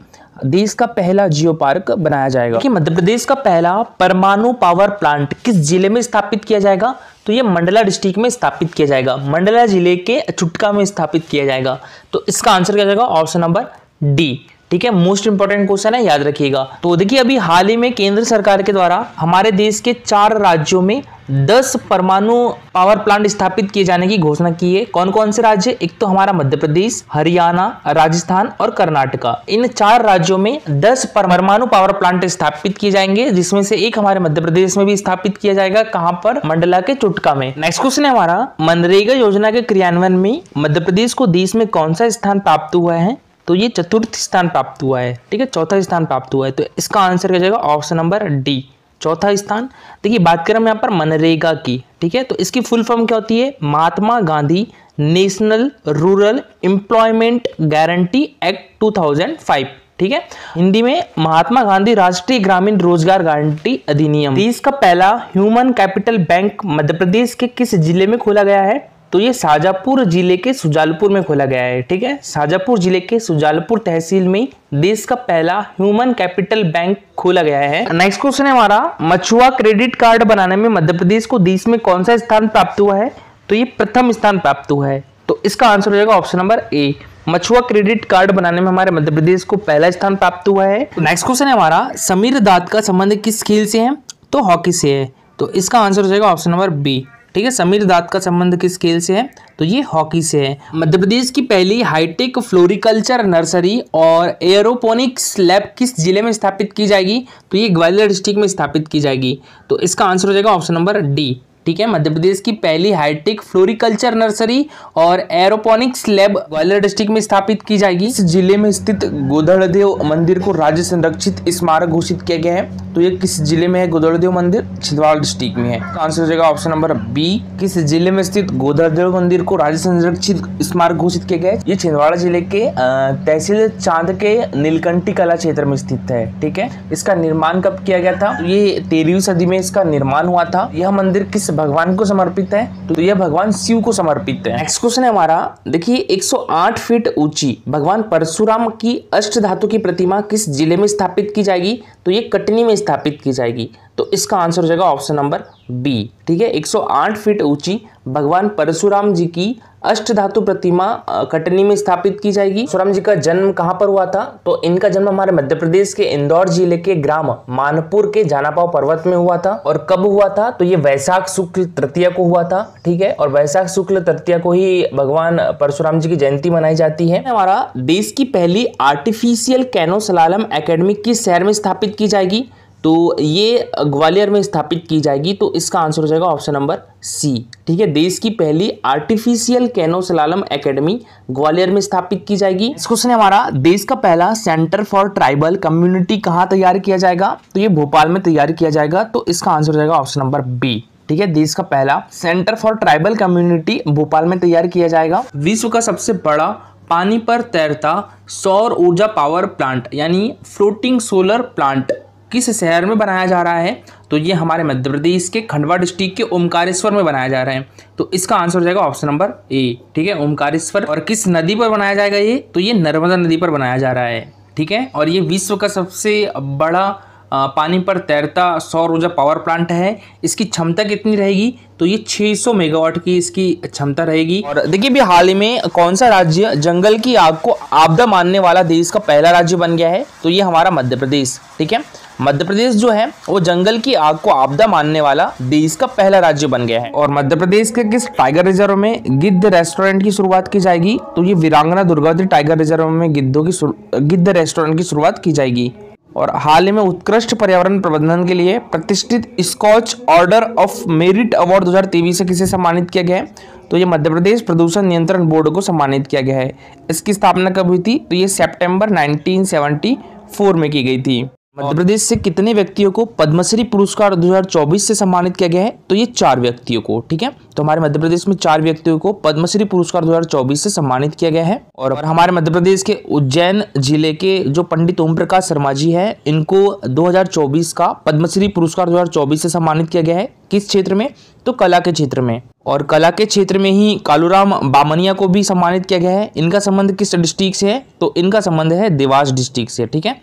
देश का पहला जियो पार्क बनाया जाएगा मध्य प्रदेश का पहला परमाणु पावर प्लांट किस जिले में स्थापित किया जाएगा तो ये मंडला डिस्ट्रिक्ट में स्थापित किया जाएगा मंडला जिले के चुटका में स्थापित किया जाएगा तो इसका आंसर क्या जाएगा ऑप्शन नंबर डी ठीक है मोस्ट इंपॉर्टेंट क्वेश्चन है याद रखिएगा तो देखिए अभी हाल ही में केंद्र सरकार के द्वारा हमारे देश के चार राज्यों में दस परमाणु पावर प्लांट स्थापित किए जाने की घोषणा की है कौन कौन से राज्य एक तो हमारा मध्य प्रदेश हरियाणा राजस्थान और कर्नाटका इन चार राज्यों में दस परमाणु पावर प्लांट स्थापित किए जाएंगे जिसमें से एक हमारे मध्य प्रदेश में भी स्थापित किया जाएगा कहां पर मंडला के चुटका में नेक्स्ट क्वेश्चन है हमारा मनरेगा योजना के क्रियान्वयन में मध्य प्रदेश को देश में कौन सा स्थान प्राप्त हुआ है तो ये चतुर्थ स्थान प्राप्त हुआ है ठीक है चौथा स्थान प्राप्त हुआ है तो इसका आंसर क्या जाएगा ऑप्शन नंबर डी चौथा स्थान देखिए तो बात करें हम यहाँ पर मनरेगा की ठीक है तो इसकी फुल फॉर्म क्या होती है Mahatma Gandhi national rural employment guarantee act 2005 ठीक है हिंदी में महात्मा गांधी राष्ट्रीय ग्रामीण रोजगार गारंटी अधिनियम देश तो का पहला human capital bank Madhya Pradesh के किस जिले में खोला गया है तो ये शाजापुर जिले के सुजालपुर में खोला गया है ठीक है शाजापुर जिले के सुजालपुर तहसील में देश का पहला ह्यूमन कैपिटल बैंक खोला गया है नेक्स्ट क्वेश्चन है हमारा मछुआ क्रेडिट कार्ड बनाने में मध्य प्रदेश को देश में कौन सा स्थान प्राप्त हुआ है तो ये प्रथम स्थान प्राप्त हुआ है तो इसका आंसर हो जाएगा ऑप्शन नंबर ए मछुआ क्रेडिट कार्ड बनाने में हमारे मध्य प्रदेश को पहला स्थान प्राप्त हुआ है नेक्स्ट क्वेश्चन है हमारा समीर दाद का संबंध किस खेल से है तो हॉकी से है तो इसका आंसर हो जाएगा ऑप्शन नंबर बी ठीक है समीर दात का संबंध किस खेल से है तो ये हॉकी से है मध्य प्रदेश की पहली हाईटेक फ्लोरिकल्चर नर्सरी और एयरोपोनिक्स लैब किस जिले में स्थापित की जाएगी तो ये ग्वालियर डिस्ट्रिक्ट में स्थापित की जाएगी तो इसका आंसर हो जाएगा ऑप्शन नंबर डी ठीक है मध्य प्रदेश की पहली हाईटेक फ्लोरिकल्चर नर्सरी और एरोपोनिक्स लैब ग्वालियर डिस्ट्रिक्ट में स्थापित की जाएगी इस जिले में स्थित गोधड़देव मंदिर को राज्य संरक्षित स्मारक घोषित किया गया है तो ये किस जिले में है गोधड़देव मंदिर छिंदवाड़ा डिस्ट्रिक्ट में है आंसर हो जाएगा ऑप्शन नंबर बी किस जिले में स्थित गोधड़देव मंदिर को राज्य संरक्षित स्मारक घोषित किया गया है ये छिंदवाड़ा जिले के तहसील चांद के नीलकंठी कला क्षेत्र में स्थित है ठीक है इसका निर्माण कब किया गया था ये तेरहवीं सदी में इसका निर्माण हुआ था यह मंदिर किस भगवान को समर्पित है तो यह भगवान शिव को समर्पित है नेक्स्ट क्वेश्चन है हमारा देखिए 108 फीट ऊंची भगवान परशुराम की अष्ट धातु की प्रतिमा किस जिले में स्थापित की जाएगी तो ये कटनी में स्थापित की जाएगी तो इसका आंसर हो जाएगा ऑप्शन नंबर बी ठीक है 108 फीट ऊंची भगवान परशुराम जी की अष्ट धातु प्रतिमा कटनी में स्थापित की जाएगी सुराम जी का जन्म कहाँ पर हुआ था तो इनका जन्म हमारे मध्य प्रदेश के इंदौर जिले के ग्राम मानपुर के जानापाव पर्वत में हुआ था और कब हुआ था तो ये वैशाख शुक्ल तृतीया को हुआ था ठीक है और वैशाख शुक्ल तृतीया को ही भगवान परशुराम जी की जयंती मनाई जाती है हमारा देश की पहली आर्टिफिशियल कैनो सलालम अकेडमी किस शहर में स्थापित की जाएगी तो ये ग्वालियर में स्थापित की जाएगी तो इसका आंसर हो जाएगा ऑप्शन नंबर सी ठीक है देश की पहली artificial canoe slalom academy Gwalior में स्थापित की जाएगी इस क्वेश्चन है हमारा देश का पहला सेंटर फॉर ट्राइबल कम्युनिटी कहाँ तैयार किया जाएगा तो ये भोपाल में तैयार किया जाएगा तो इसका आंसर हो जाएगा ऑप्शन नंबर बी ठीक है देश का पहला centre for tribal community Bhopal में तैयार किया जाएगा विश्व का सबसे बड़ा पानी पर तैरता सौर ऊर्जा पावर प्लांट यानी फ्लोटिंग सोलर प्लांट किस शहर में बनाया जा रहा है तो ये हमारे मध्य प्रदेश के खंडवा डिस्ट्रिक्ट के ओमकारेश्वर में बनाया जा रहा है तो इसका आंसर हो जाएगा ऑप्शन नंबर ए ठीक है ओमकारेश्वर और किस नदी पर बनाया जाएगा ये तो ये नर्मदा नदी पर बनाया जा रहा है ठीक है और ये विश्व का सबसे बड़ा पानी पर तैरता सौर ऊर्जा पावर प्लांट है इसकी क्षमता कितनी रहेगी तो ये 600 मेगावाट की इसकी क्षमता रहेगी और देखिए भी हाल ही में कौन सा राज्य जंगल की आग को आपदा मानने वाला देश का पहला राज्य बन गया है तो ये हमारा मध्य प्रदेश ठीक है मध्य प्रदेश जो है वो जंगल की आग को आपदा मानने वाला देश का पहला राज्य बन गया है और मध्य प्रदेश के किस टाइगर रिजर्व में गिद्ध रेस्टोरेंट की शुरुआत की जाएगी तो ये वीरांगना दुर्गावती टाइगर रिजर्व में गिद्धों की गिद्ध रेस्टोरेंट की शुरुआत की जाएगी और हाल ही में उत्कृष्ट पर्यावरण प्रबंधन के लिए प्रतिष्ठित Skoch order of merit award 2023 से किसे सम्मानित किया गया है तो ये मध्य प्रदेश प्रदूषण नियंत्रण बोर्ड को सम्मानित किया गया है इसकी स्थापना कब हुई थी तो ये सेप्टेम्बर नाइनटीन में की गई थी मध्य प्रदेश से कितने व्यक्तियों को पद्मश्री पुरस्कार 2024 से सम्मानित किया गया है तो ये चार व्यक्तियों को ठीक है तो हमारे मध्य प्रदेश में चार व्यक्तियों को पद्मश्री पुरस्कार 2024 से सम्मानित किया गया है और हमारे मध्य प्रदेश के उज्जैन जिले के जो पंडित ओम प्रकाश शर्मा जी है इनको 2024 का पद्मश्री पुरस्कार दो से सम्मानित किया गया है किस क्षेत्र में तो कला के क्षेत्र में और कला के क्षेत्र में ही कालूराम बामनिया को भी सम्मानित किया गया है इनका संबंध किस डिस्ट्रिक्ट से है तो इनका संबंध है देवास डिस्ट्रिक्ट से ठीक है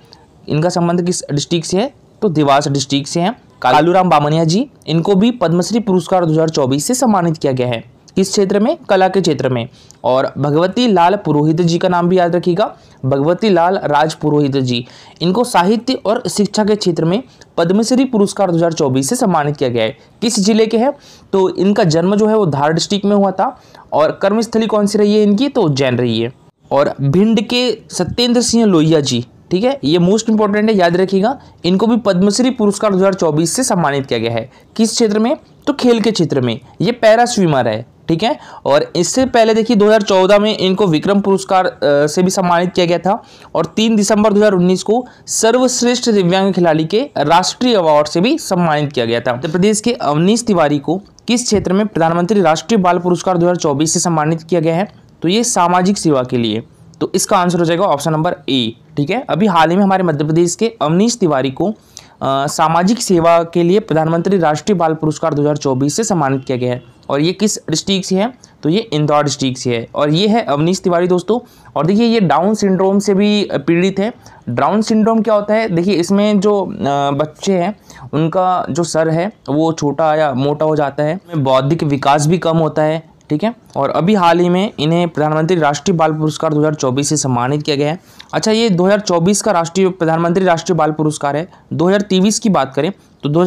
इनका संबंध किस डिस्ट्रिक्ट से है तो देवास डिस्ट्रिक्ट से है कालूराम बामनिया जी इनको भी पद्मश्री पुरस्कार 2024 से सम्मानित किया गया है किस क्षेत्र में कला के क्षेत्र में और भगवती लाल पुरोहित जी का नाम भी याद रखिएगा भगवती लाल राज पुरोहित जी इनको साहित्य और शिक्षा के क्षेत्र में पद्मश्री पुरस्कार 2024 से सम्मानित किया गया है किस जिले के हैं तो इनका जन्म जो है वो धार डिस्ट्रिक्ट में हुआ था और कर्मस्थली कौन सी रही है इनकी तो उज्जैन रही है और भिंड के सत्येंद्र सिंह लोहिया जी ठीक है ये मोस्ट इंपॉर्टेंट है याद रखिएगा इनको भी पद्मश्री पुरस्कार 2024 से सम्मानित किया गया है किस क्षेत्र में तो खेल के क्षेत्र में ये पैरा स्विमर है ठीक है और इससे पहले देखिए 2014 में इनको विक्रम पुरस्कार से भी सम्मानित किया गया था और 3 दिसंबर 2019 को सर्वश्रेष्ठ दिव्यांग खिलाड़ी के राष्ट्रीय अवार्ड से भी सम्मानित किया गया था उत्तर प्रदेश के अवनीश तिवारी को किस क्षेत्र में प्रधानमंत्री राष्ट्रीय बाल पुरस्कार 2024 से सम्मानित किया गया है तो ये सामाजिक सेवा के लिए तो इसका आंसर हो जाएगा ऑप्शन नंबर ए ठीक है अभी हाल ही में हमारे मध्य प्रदेश के अवनीश तिवारी को आ, सामाजिक सेवा के लिए प्रधानमंत्री राष्ट्रीय बाल पुरस्कार 2024 से सम्मानित किया गया है और ये किस डिस्ट्रिक्ट से है तो ये इंदौर डिस्ट्रिक्ट से है और ये है अवनीश तिवारी दोस्तों और देखिए ये डाउन सिंड्रोम से भी पीड़ित है डाउन सिंड्रोम क्या होता है देखिए इसमें जो बच्चे हैं उनका जो सर है वो छोटा या मोटा हो जाता है बौद्धिक विकास भी कम होता है ठीक है और अभी हाल ही में इन्हें प्रधानमंत्री राष्ट्रीय बाल पुरस्कार 2024 से सम्मानित किया गया है अच्छा ये 2024 का राष्ट्रीय प्रधानमंत्री राष्ट्रीय बाल पुरस्कार है दो की बात करें तो दो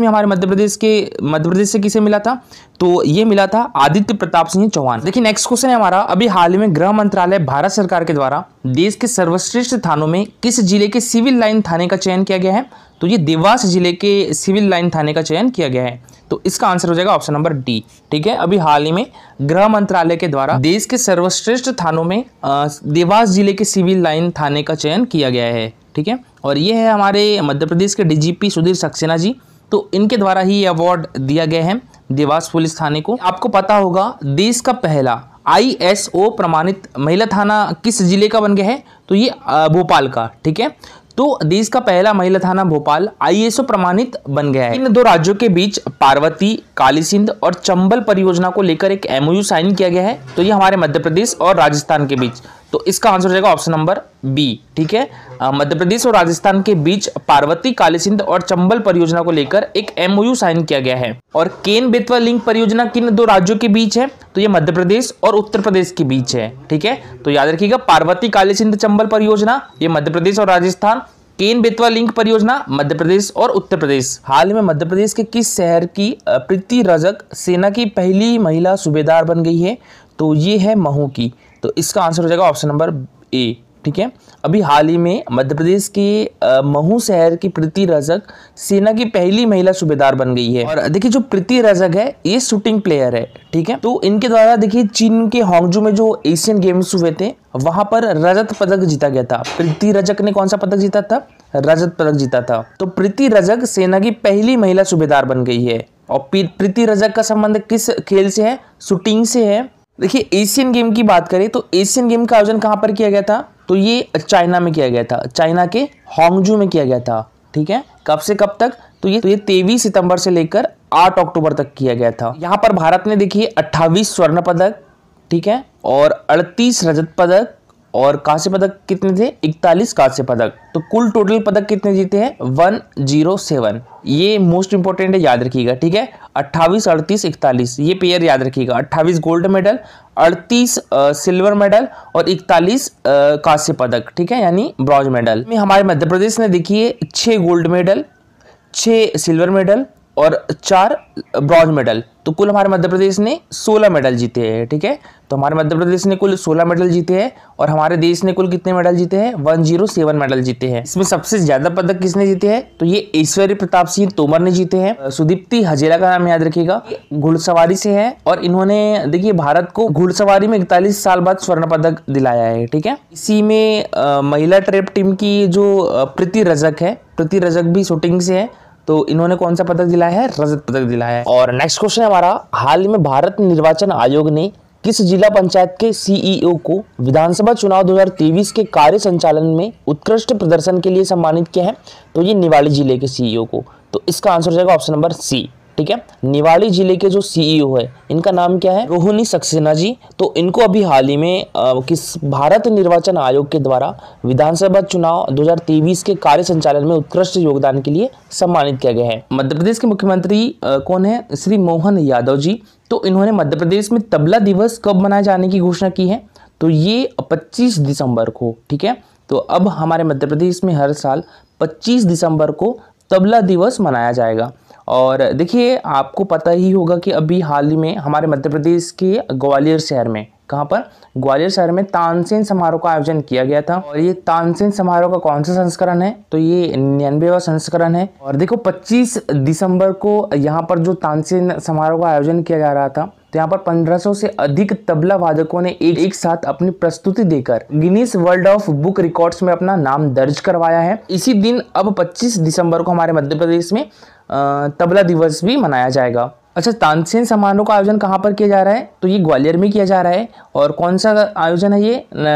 में हमारे मध्य प्रदेश के मध्य प्रदेश से किसे मिला था तो ये मिला था आदित्य प्रताप सिंह चौहान देखिए नेक्स्ट क्वेश्चन है हमारा अभी हाल ही में गृह मंत्रालय भारत सरकार के द्वारा देश के सर्वश्रेष्ठ थानों में किस जिले के सिविल लाइन थाने का चयन किया गया है तो ये देवास जिले के सिविल लाइन थाने का चयन किया गया है तो इसका आंसर हो जाएगा ऑप्शन नंबर डी ठीक है अभी हाल ही में गृह मंत्रालय के द्वारा देश के सर्वश्रेष्ठ थानों में देवास जिले के सिविल लाइन थाने का चयन किया गया है ठीक है और ये है हमारे मध्य प्रदेश के डीजीपी सुधीर सक्सेना जी तो इनके द्वारा ही ये अवार्ड दिया गया है देवास पुलिस थाने को आपको पता होगा देश का पहला आई प्रमाणित महिला थाना किस जिले का बन गया है तो ये भोपाल का ठीक है तो देश का पहला महिला थाना भोपाल आईएसओ प्रमाणित बन गया है इन दो राज्यों के बीच पार्वती काली और चंबल परियोजना को लेकर एक एमओयू साइन किया गया है तो ये हमारे मध्य प्रदेश और राजस्थान के बीच तो इसका आंसर हो जाएगा ऑप्शन नंबर बी ठीक है मध्य प्रदेश और राजस्थान के बीच पार्वती काली और चंबल परियोजना को लेकर एक एमओयू साइन किया गया है और केन बेतवा लिंक परियोजना किन दो राज्यों के बीच है तो ये मध्य प्रदेश और उत्तर प्रदेश के बीच है ठीक है तो याद रखिएगा पार्वती काली चंबल परियोजना ये मध्य प्रदेश और राजस्थान केन बेतवा लिंक परियोजना मध्य प्रदेश और उत्तर प्रदेश हाल में मध्य प्रदेश के किस शहर की प्रीति रजक सेना की पहली महिला सूबेदार बन गई है तो ये है महू की तो इसका आंसर हो जाएगा ऑप्शन नंबर ए ठीक है अभी हाल ही में मध्य प्रदेश के महू शहर की प्रीति रजक सेना की पहली महिला सूबेदार बन गई है और देखिए जो प्रीति रजक है ये शूटिंग प्लेयर है ठीक है तो इनके द्वारा देखिए चीन के हांगजू में जो एशियन गेम्स हुए थे वहां पर रजत पदक जीता गया था प्रीति रजक ने कौन सा पदक जीता था रजत पदक जीता था तो प्रीति रजक सेना की पहली महिला सूबेदार बन गई है और प्रीति रजक का संबंध किस खेल से है शूटिंग से है देखिए एशियन गेम की बात करें तो एशियन गेम का आयोजन कहाँ पर किया गया था तो ये चाइना में किया गया था चाइना के होंगजू में किया गया था ठीक है कब से कब तक तो ये तो ये तेईस सितंबर से लेकर आठ अक्टूबर तक किया गया था यहाँ पर भारत ने देखिए अट्ठावीस स्वर्ण पदक ठीक है और अड़तीस रजत पदक और कांस्य पदक कितने थे इकतालीस कांस्य पदक तो कुल टोटल पदक कितने जीते हैं वन जीरो सेवन ये मोस्ट इंपॉर्टेंट है याद रखिएगा ठीक है अट्ठाईस अड़तीस इकतालीस ये पेयर याद रखिएगा अट्ठावीस गोल्ड मेडल अड़तीस सिल्वर मेडल और इकतालीस कांस्य पदक ठीक है यानी ब्रॉन्ज मेडल में हमारे मध्य प्रदेश ने देखिए छः गोल्ड मेडल छः सिल्वर मेडल और चार ब्रॉन्ज मेडल तो कुल हमारे मध्य प्रदेश ने 16 मेडल जीते हैं ठीक है तो हमारे मध्य प्रदेश ने कुल 16 मेडल जीते हैं और हमारे देश ने कुल कितने मेडल जीते हैं 107 मेडल जीते हैं इसमें सबसे ज्यादा पदक किसने जीते हैं तो ये ईश्वरी प्रताप सिंह तोमर ने जीते हैं सुदीप्ति हजेरा का नाम याद रखेगा घुड़सवारी से है और इन्होंने देखिए भारत को घुड़सवारी में इकतालीस साल बाद स्वर्ण पदक दिलाया है ठीक है इसी में महिला ट्रेप टीम की जो प्रीति रजक है प्रीति रजक भी शूटिंग से है तो इन्होंने कौन सा पदक दिलाया है रजत पदक दिलाया है और नेक्स्ट क्वेश्चन हमारा हाल में भारत निर्वाचन आयोग ने किस जिला पंचायत के सीईओ e को विधानसभा चुनाव 2023 के कार्य संचालन में उत्कृष्ट प्रदर्शन के लिए सम्मानित किया है तो ये निवाड़ी जिले के सीईओ e को तो इसका आंसर हो जाएगा ऑप्शन नंबर सी ठीक है निवाड़ी जिले के जो सीईओ e है इनका नाम क्या है रोहिणी सक्सेना जी तो इनको अभी हाल ही में आ, किस भारत निर्वाचन आयोग के द्वारा विधानसभा चुनाव 2023 के कार्य संचालन में उत्कृष्ट योगदान के लिए सम्मानित किया गया है मध्य प्रदेश के मुख्यमंत्री कौन है श्री मोहन यादव जी तो इन्होंने मध्य प्रदेश में तबला दिवस कब मनाए जाने की घोषणा की है तो ये पच्चीस दिसंबर को ठीक है तो अब हमारे मध्य प्रदेश में हर साल 25 दिसंबर को तबला दिवस मनाया जाएगा और देखिए आपको पता ही होगा कि अभी हाल ही में हमारे मध्य प्रदेश के ग्वालियर शहर में कहाँ पर ग्वालियर शहर में तानसेन समारोह का आयोजन किया गया था और ये तानसेन समारोह का कौन सा संस्करण है तो ये निन्यानवेवा संस्करण है और देखो 25 दिसंबर को यहाँ पर जो तानसेन समारोह का आयोजन किया जा रहा था तो यहाँ पर 1500 से अधिक तबला वादकों ने एक, एक साथ अपनी प्रस्तुति देकर Guinness world of book records में अपना नाम दर्ज करवाया है इसी दिन अब 25 दिसंबर को हमारे मध्य प्रदेश में तबला दिवस भी मनाया जाएगा अच्छा तानसेन समारोह का आयोजन कहाँ पर किया जा रहा है तो ये ग्वालियर में किया जा रहा है और कौन सा आयोजन है ये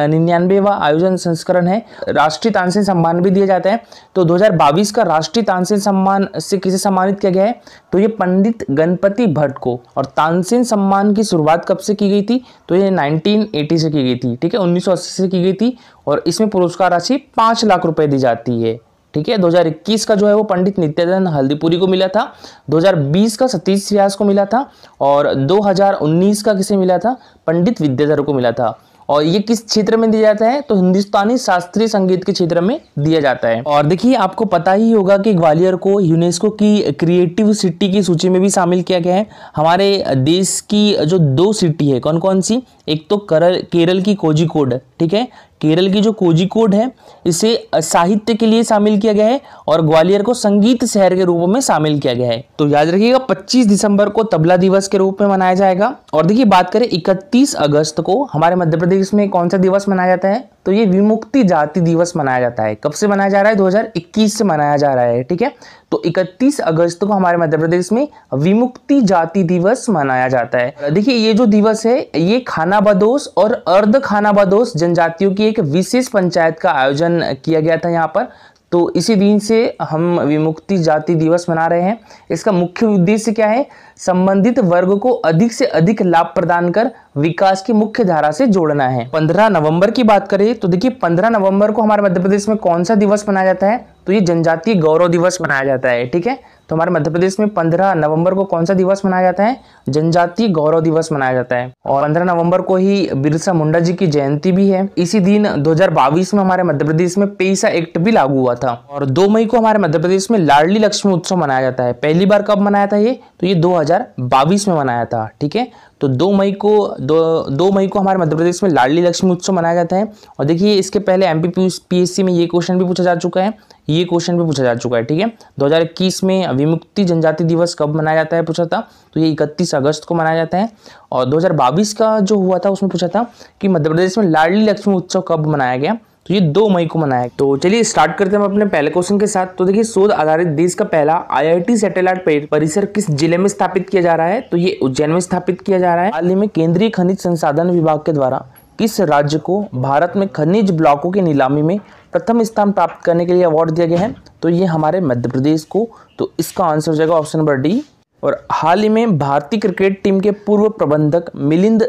निन्यानवेवा आयोजन संस्करण है राष्ट्रीय तानसेन सम्मान भी दिया जाता है तो 2022 का राष्ट्रीय तानसेन सम्मान से किसे सम्मानित किया गया है तो ये पंडित गणपति भट्ट को और तानसेन सम्मान की शुरुआत कब से की गई थी तो ये नाइनटीन से की गई थी ठीक है उन्नीस से की गई थी और इसमें पुरस्कार राशि पाँच लाख रुपए दी जाती है ठीक है 2021 का जो है वो पंडित नित्यानंद हल्दीपुरी को मिला था 2020 का सतीश व्यास को मिला था और 2019 का किसे मिला था पंडित विद्याधर को मिला था और ये किस क्षेत्र में दिया जाता है तो हिंदुस्तानी शास्त्रीय संगीत के क्षेत्र में दिया जाता है और देखिए आपको पता ही होगा कि ग्वालियर को यूनेस्को की क्रिएटिव सिटी की सूची में भी शामिल किया गया है हमारे देश की जो दो सिटी है कौन कौन सी एक तो करल केरल की कोजिकोड ठीक है केरल की जो कोजिकोड है इसे साहित्य के लिए शामिल किया गया है और ग्वालियर को संगीत शहर के रूप में शामिल किया गया है तो याद रखिएगा 25 दिसंबर को तबला दिवस के रूप में मनाया जाएगा और देखिए बात करें 31 अगस्त को हमारे मध्य प्रदेश में कौन सा दिवस मनाया जाता है तो ये विमुक्ति जाति दिवस मनाया जाता है कब से मनाया जा रहा है 2021 से मनाया जा रहा है ठीक है तो 31 अगस्त को हमारे मध्य प्रदेश में विमुक्ति जाति दिवस मनाया जाता है देखिए ये जो दिवस है ये खानाबादोस और अर्ध खानाबादोस जनजातियों की एक विशेष पंचायत का आयोजन किया गया था यहाँ पर तो इसी दिन से हम विमुक्ति जाति दिवस मना रहे हैं इसका मुख्य उद्देश्य क्या है संबंधित वर्ग को अधिक से अधिक लाभ प्रदान कर विकास की मुख्य धारा से जोड़ना है 15 नवंबर की बात करें तो देखिए 15 नवंबर को हमारे मध्य प्रदेश में कौन सा दिवस मनाया जाता है तो ये जनजातीय गौरव दिवस मनाया जाता है ठीक है तो हमारे मध्य प्रदेश में पंद्रह नवंबर को कौन सा दिवस मनाया जाता है जनजातीय गौरव दिवस मनाया जाता है और पंद्रह नवंबर को ही बिरसा मुंडा जी की जयंती भी है इसी दिन 2022 में हमारे मध्य प्रदेश में पेसा एक्ट भी लागू हुआ था और 2 मई को हमारे मध्य प्रदेश में लाडली लक्ष्मी उत्सव मनाया जाता है पहली बार कब मनाया था ये तो ये दो में मनाया था ठीक है तो दो मई को दो दो मई को हमारे मध्य प्रदेश में लाडली लक्ष्मी उत्सव मनाया जाता है और देखिए इसके पहले एम पी में ये क्वेश्चन भी पूछा जा चुका है ये क्वेश्चन भी पूछा जा चुका है ठीक है 2021 में विमुक्ति जनजाति दिवस कब मनाया जाता है पूछा था तो ये 31 अगस्त को मनाया जाता है और 2022 का जो हुआ था उसमें पूछा था कि मध्य प्रदेश में लाडली लक्ष्मी उत्सव कब मनाया गया तो ये दो मई को मनाया तो चलिए स्टार्ट करते हैं हम अपने पहले क्वेश्चन के साथ तो देखिए शोध आधारित देश का पहला आईआईटी सैटेलाइट परिसर किस जिले में स्थापित किया जा रहा है तो ये उज्जैन में स्थापित किया जा रहा है हाल ही में केंद्रीय खनिज संसाधन विभाग के द्वारा किस राज्य को भारत में खनिज ब्लॉकों की नीलामी में प्रथम स्थान प्राप्त करने के लिए अवार्ड दिया गया है तो ये हमारे मध्य प्रदेश को तो इसका आंसर हो जाएगा ऑप्शन नंबर डी और हाल ही में भारतीय क्रिकेट टीम के पूर्व प्रबंधक मिलिंद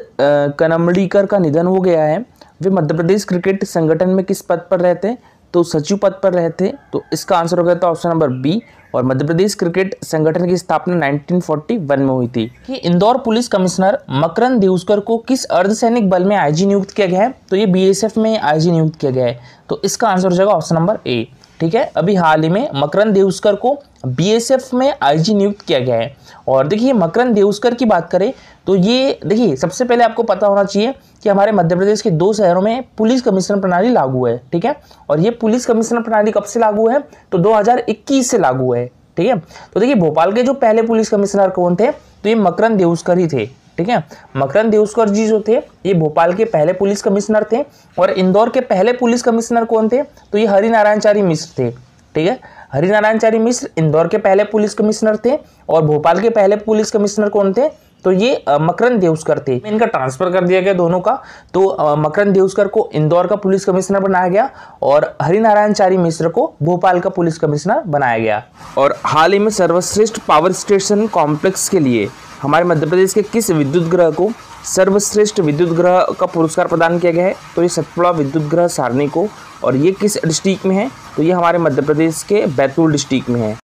कनमड़ीकर का निधन हो गया है वे मध्य प्रदेश क्रिकेट संगठन में किस पद पर रहते हैं तो सचिव पद पर रहते तो इसका आंसर हो गया था ऑप्शन नंबर बी और मध्य प्रदेश क्रिकेट संगठन की स्थापना 1941 में हुई थी कि इंदौर पुलिस कमिश्नर मकरन देवस्कर को किस अर्धसैनिक बल में आईजी नियुक्त किया गया है तो ये बीएसएफ में आईजी नियुक्त किया गया है तो इसका आंसर हो जाएगा ऑप्शन नंबर ए ठीक है अभी हाल ही में मकरन देवस्कर को बी में आई नियुक्त किया गया है और देखिए मकरन देवस्कर की बात करें तो ये देखिए सबसे पहले आपको पता होना चाहिए कि हमारे मध्य प्रदेश के दो शहरों में पुलिस कमिश्नर प्रणाली लागू है ठीक है और ये पुलिस कमिश्नर प्रणाली कब से लागू है तो 2021 से लागू है ठीक है तो देखिए भोपाल के जो पहले पुलिस कमिश्नर कौन थे तो ये मकरन देउस्कर ही थे ठीक है मकरन देउस्कर जी जो थे ये भोपाल के पहले पुलिस कमिश्नर थे और इंदौर के पहले पुलिस कमिश्नर कौन थे तो ये हरिनारायणचारी मिश्र थे ठीक है हरिनारायण चारी मिश्र इंदौर के पहले पुलिस कमिश्नर थे और भोपाल के पहले पुलिस कमिश्नर कौन थे तो ये मकरन देवस्कर थे इनका ट्रांसफर कर दिया गया दोनों का तो मकरन देवस्कर को इंदौर का पुलिस कमिश्नर बनाया गया और हरिनारायण चारी मिश्र को भोपाल का पुलिस कमिश्नर बनाया गया और हाल ही में सर्वश्रेष्ठ पावर स्टेशन कॉम्प्लेक्स के लिए हमारे मध्य प्रदेश के किस विद्युत ग्रह को सर्वश्रेष्ठ विद्युत ग्रह का पुरस्कार प्रदान किया गया है तो ये सतपुड़ा विद्युत ग्रह सारणी को और ये किस डिस्ट्रिक्ट में है तो ये हमारे मध्य प्रदेश के बैतूल डिस्ट्रिक्ट में है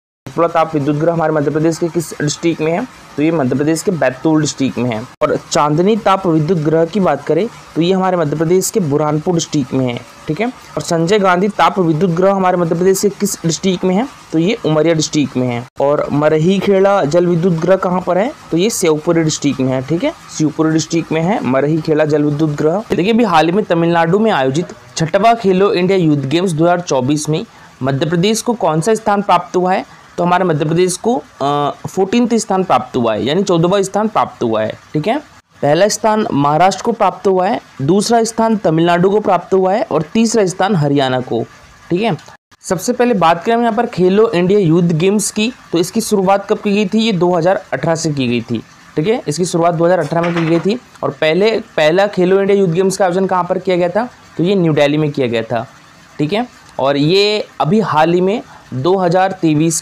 ताप विद्युत ग्रह हमारे मध्य प्रदेश के किस डिस्ट्रिक्ट में है तो ये मध्य प्रदेश के बैतूल डिस्ट्रिक्ट में है और चांदनी ताप विद्युत ग्रह की बात करें तो ये हमारे मध्य प्रदेश के बुरहानपुर डिस्ट्रिक्ट में है ठीक है और संजय गांधी ताप विद्युत ग्रह हमारे मध्य प्रदेश के किस डिस्ट्रिक्ट में है तो ये उमरिया डिस्ट्रिक्ट में है और मरही खेड़ा जल विद्युत ग्रह कहाँ पर है तो ये शिवपुरी डिस्ट्रिक्ट में है ठीक है शिवपुरी डिस्ट्रिक्ट में है मरही खेड़ा जल विद्युत ग्रह देखिए अभी हाल ही में तमिलनाडु में आयोजित छठवा खेलो इंडिया यूथ गेम्स 2024 में मध्य प्रदेश को कौन सा स्थान प्राप्त हुआ है तो हमारे मध्य प्रदेश को फोर्टीनथ स्थान प्राप्त हुआ है यानी चौदहवा स्थान प्राप्त हुआ है ठीक है पहला स्थान महाराष्ट्र को प्राप्त हुआ है दूसरा स्थान तमिलनाडु को प्राप्त हुआ है और तीसरा स्थान हरियाणा को ठीक है सबसे पहले बात करें हम यहाँ पर खेलो इंडिया यूथ गेम्स की तो इसकी शुरुआत कब की गई थी ये 2018 से की गई थी ठीक है इसकी शुरुआत 2018 में की गई थी और पहले पहला खेलो इंडिया यूथ गेम्स का आयोजन कहाँ पर किया गया था तो ये न्यू दिल्ली में किया गया था ठीक है और ये अभी हाल ही में दो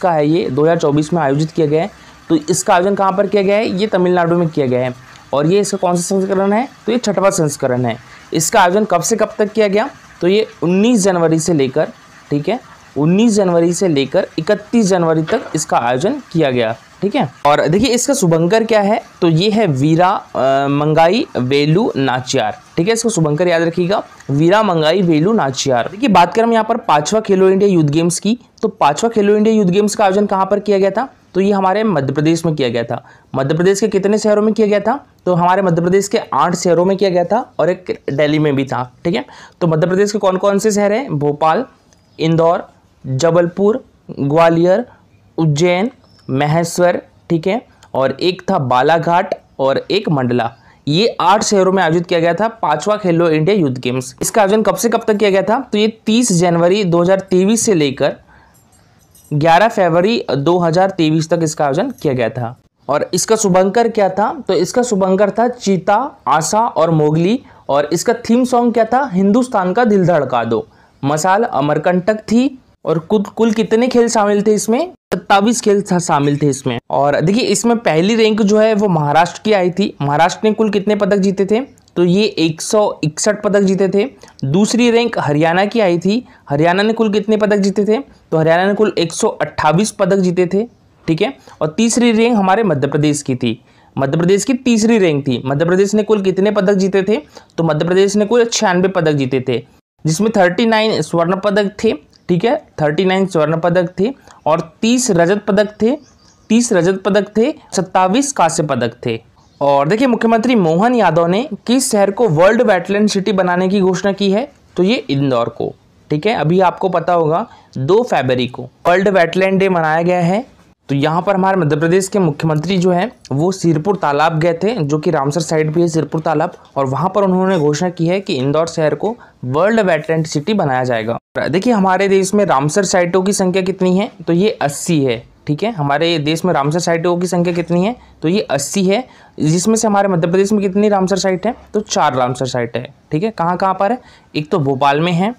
का है ये दो में आयोजित किया गया है तो इसका आयोजन कहाँ पर किया गया है ये तमिलनाडु में किया गया है और ये इसका कौन सा संस्करण है तो ये छठवां संस्करण है इसका आयोजन कब से कब तक किया गया तो ये 19 जनवरी से लेकर ठीक है 19 जनवरी से लेकर 31 जनवरी तक इसका आयोजन किया गया ठीक है और देखिए इसका शुभंकर क्या है तो ये है वीरा आ, मंगाई वेलू नाचियार ठीक है इसको शुभंकर याद रखिएगा वीरा मंगाई वेलू नाचियार देखिए बात करें हम यहाँ पर पांचवा खेलो इंडिया यूथ गेम्स की तो पांचवा खेलो इंडिया यूथ गेम्स का आयोजन कहाँ पर किया गया था तो ये हमारे मध्य प्रदेश में किया गया था मध्य प्रदेश के कितने शहरों में किया गया था तो हमारे मध्य प्रदेश के आठ शहरों में किया गया था और एक दिल्ली में भी था ठीक है तो मध्य प्रदेश के कौन कौन से शहर हैं भोपाल इंदौर जबलपुर ग्वालियर उज्जैन महेश्वर ठीक है और एक था बालाघाट और एक मंडला ये आठ शहरों में आयोजित किया गया था पांचवा खेलो इंडिया यूथ गेम्स इसका आयोजन कब से कब तक किया गया था तो ये 30 जनवरी 2023 से लेकर 11 फरवरी 2023 तक इसका आयोजन किया गया था और इसका शुभंकर क्या था तो इसका शुभंकर था चीता आशा और मोगली और इसका थीम सॉन्ग क्या था हिंदुस्तान का दिल धड़का दो मसाल अमरकंटक थी और कुल कुल कितने खेल शामिल थे इसमें सत्तावीस खेल शामिल थे इसमें और देखिए इसमें पहली रैंक जो है वो महाराष्ट्र की आई थी महाराष्ट्र ने कुल कितने पदक जीते थे तो ये एक पदक जीते थे दूसरी रैंक हरियाणा की आई थी हरियाणा ने कुल कितने पदक जीते थे तो हरियाणा ने कुल अट्ठावीस पदक जीते थे ठीक है और तीसरी रैंक हमारे मध्य प्रदेश की थी मध्य प्रदेश की तीसरी रैंक थी मध्य प्रदेश ने कुल कितने पदक जीते थे तो मध्य प्रदेश ने कुल छियानवे पदक जीते थे जिसमें 39 स्वर्ण पदक थे ठीक है थर्टी नाइन स्वर्ण पदक थे और तीस रजत पदक थे तीस रजत पदक थे सत्तावीस कांस्य पदक थे और देखिए मुख्यमंत्री मोहन यादव ने किस शहर को वर्ल्ड वेटलैंड सिटी बनाने की घोषणा की है तो ये इंदौर को ठीक है अभी आपको पता होगा दो फरवरी को वर्ल्ड वेटलैंड डे मनाया गया है तो यहाँ पर हमारे मध्य प्रदेश के मुख्यमंत्री जो हैं वो सिरपुर तालाब गए थे जो कि रामसर साइड भी है सिरपुर तालाब और वहाँ पर उन्होंने घोषणा की है कि इंदौर शहर को वर्ल्ड वेटलैंड सिटी बनाया जाएगा देखिए हमारे देश में रामसर साइटों की संख्या कितनी है तो ये अस्सी है ठीक है हमारे देश में रामसर साइटों की संख्या कितनी है तो ये अस्सी है जिसमें से हमारे मध्य प्रदेश में कितनी रामसर साइट है तो चार रामसर साइट है ठीक है कहाँ कहाँ पर है एक तो भोपाल में है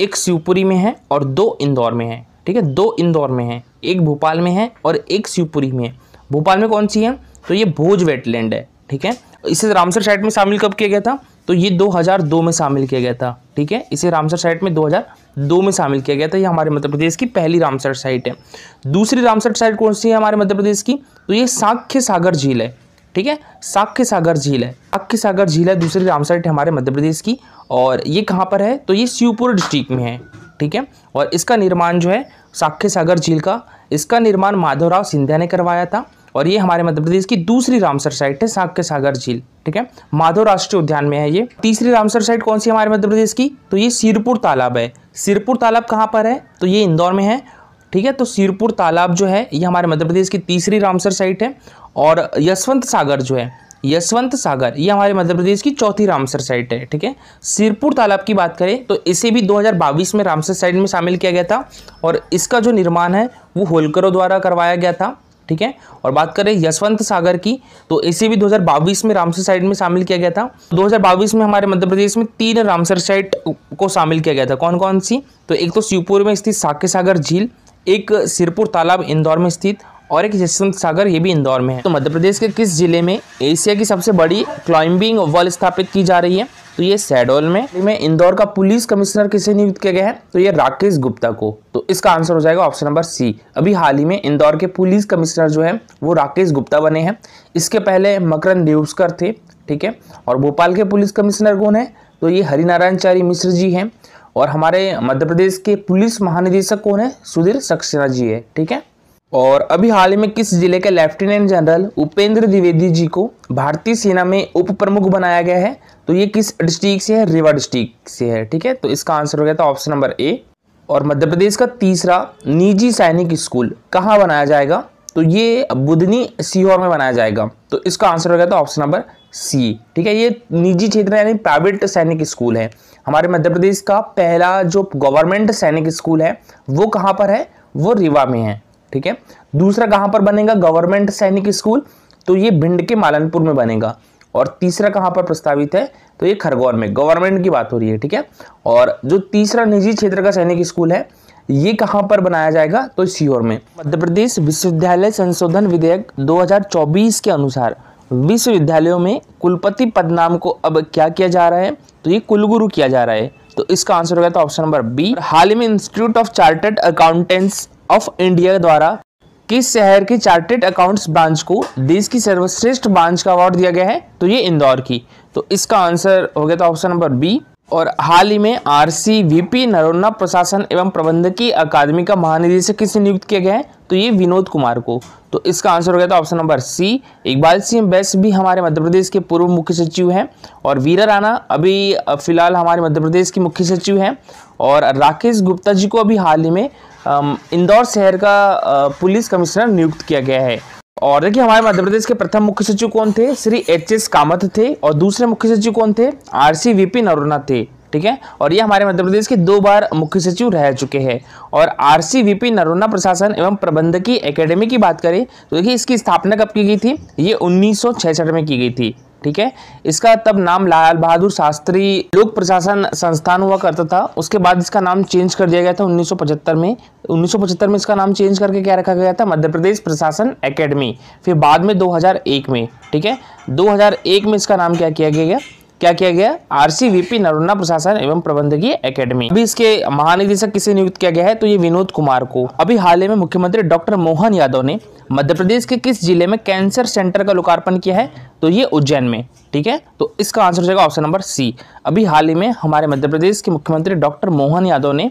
एक शिवपुरी में है और दो इंदौर में है ठीक है दो इंदौर में है एक भोपाल में है और एक शिवपुरी में है भोपाल में कौन सी है तो ये भोज वेटलैंड है ठीक है इसे रामसर साइट में शामिल कब किया गया था तो ये 2002 में शामिल किया गया था ठीक है इसे रामसर साइट में 2002 में शामिल किया गया था ये हमारे मध्य प्रदेश की पहली रामसर साइट है दूसरी रामसर साइट कौन सी है हमारे मध्य प्रदेश की तो ये साख्य सागर झील है ठीक है साख्य सागर झील है साख्य सागर झील है दूसरी रामसर साइट हमारे मध्य प्रदेश की और ये कहाँ पर है तो ये शिवपुर डिस्ट्रिक्ट में है ठीक है और इसका निर्माण जो है साक्ष्य सागर झील का इसका निर्माण माधवराव सिंधिया ने करवाया था और ये हमारे मध्य प्रदेश की दूसरी रामसर साइट है साक्ष्य सागर झील ठीक है माधव राष्ट्रीय उद्यान में है ये तीसरी रामसर साइट कौन सी हमारे मध्य प्रदेश की तो ये सिरपुर तालाब है सिरपुर तालाब कहाँ पर है तो ये इंदौर में है ठीक है तो सिरपुर तालाब जो है ये हमारे मध्य प्रदेश की तीसरी रामसर साइट है और यशवंत सागर जो है यशवंत सागर ये हमारे मध्य प्रदेश की चौथी रामसर साइट है ठीक है सिरपुर तालाब की बात करें तो इसे भी 2022 में रामसर साइट में शामिल किया गया था और इसका जो निर्माण है वो होलकरों द्वारा करवाया गया था ठीक है और बात करें यशवंत सागर की तो इसे भी 2022 में रामसर साइट में शामिल किया गया था 2022 में हमारे मध्य प्रदेश में तीन रामसर साइट को शामिल किया गया था कौन कौन सी तो एक तो श्योपुर में स्थित साके सागर झील एक सिरपुर तालाब इंदौर में स्थित और एक यशवंत सागर ये भी इंदौर में है तो मध्य प्रदेश के किस जिले में एशिया की सबसे बड़ी क्लाइंबिंग वॉल स्थापित की जा रही है तो ये सैडोल में में इंदौर का पुलिस कमिश्नर किसे नियुक्त किया गया है तो ये राकेश गुप्ता को तो इसका आंसर हो जाएगा ऑप्शन नंबर सी अभी हाल ही में इंदौर के पुलिस कमिश्नर जो है वो राकेश गुप्ता बने हैं इसके पहले मकरन देवस्कर थे ठीक है और भोपाल के पुलिस कमिश्नर कौन है तो ये हरिनारायणचारी मिश्र जी हैं और हमारे मध्य प्रदेश के पुलिस महानिदेशक कौन है सुधीर सक्सेना जी है ठीक है और अभी हाल ही में किस जिले के लेफ्टिनेंट जनरल उपेंद्र द्विवेदी जी को भारतीय सेना में उप प्रमुख बनाया गया है तो ये किस डिस्ट्रिक्ट से है रीवा डिस्ट्रिक्ट से है ठीक है तो इसका आंसर हो गया था ऑप्शन नंबर ए और मध्य प्रदेश का तीसरा निजी सैनिक स्कूल कहाँ बनाया जाएगा तो ये बुधनी सीहोर में बनाया जाएगा तो इसका आंसर हो गया था ऑप्शन नंबर सी ठीक है ये निजी क्षेत्र यानी प्राइवेट सैनिक स्कूल है हमारे मध्य प्रदेश का पहला जो गवर्नमेंट सैनिक स्कूल है वो कहाँ पर है वो रीवा में है ठीक है दूसरा कहां पर बनेगा गवर्नमेंट सैनिक स्कूल तो ये भिंड के मालनपुर में बनेगा और तीसरा कहां पर प्रस्तावित है तो ये खरगोर में गवर्नमेंट की बात हो रही है ठीक है और जो तीसरा निजी क्षेत्र का सैनिक स्कूल है ये कहां पर बनाया जाएगा तो सीहोर में मध्य प्रदेश विश्वविद्यालय संशोधन विधेयक 2024 के अनुसार विश्वविद्यालयों में कुलपति पद नाम को अब क्या किया जा रहा है तो ये कुलगुरु किया जा रहा है तो इसका आंसर हो गया था ऑप्शन नंबर बी हाल ही में institute of chartered accountants of India द्वारा किस शहर के चार्टेड अकाउंट्स ब्रांच को देश की सर्वश्रेष्ठ ब्रांच का अवार्ड दिया गया है तो ये इंदौर की तो इसका आंसर हो गया था ऑप्शन नंबर बी और हाल ही में R C V P Noronha प्रशासन एवं प्रबंधकीय अकादमी का महानिदेशक किसे नियुक्त किया गया है तो ये विनोद कुमार को तो इसका आंसर हो गया था option number C Iqbal Singh Bais भी हमारे मध्य प्रदेश के पूर्व मुख्य सचिव हैं और वीरा राणा अभी फिलहाल हमारे मध्य प्रदेश के मुख्य सचिव हैं और राकेश गुप्ता जी को अभी हाल ही में इंदौर शहर का पुलिस कमिश्नर नियुक्त किया गया है और देखिए हमारे मध्य प्रदेश के प्रथम मुख्य सचिव कौन थे श्री एच एस कामत थे और दूसरे मुख्य सचिव कौन थे आर सी नरोना थे ठीक है और ये हमारे मध्य प्रदेश के दो बार मुख्य सचिव रह चुके हैं और R C V P Noronha प्रशासन एवं प्रबंधकी एकेडमी की बात करें तो देखिए इसकी स्थापना कब की गई थी ये उन्नीस में की गई थी ठीक है इसका तब नाम लाल बहादुर शास्त्री लोक प्रशासन संस्थान हुआ करता था उसके बाद इसका नाम चेंज कर दिया गया था 1975 में 1975 में इसका नाम चेंज करके क्या रखा गया था मध्य प्रदेश प्रशासन एकेडमी फिर बाद में 2001 में ठीक है 2001 में इसका नाम क्या किया गया क्या किया गया आरसीवीपी नरोन्ना प्रशासन एवं प्रबंधकीय एकेडमी अभी इसके महानिदेशक किसे नियुक्त किया गया है तो ये विनोद कुमार को अभी हाल ही में मुख्यमंत्री डॉक्टर मोहन यादव ने मध्य प्रदेश के किस जिले में कैंसर सेंटर का लोकार्पण किया है तो ये उज्जैन में ठीक है तो इसका आंसर हो जाएगा ऑप्शन नंबर सी अभी हाल ही में हमारे मध्य प्रदेश के मुख्यमंत्री डॉक्टर मोहन यादव ने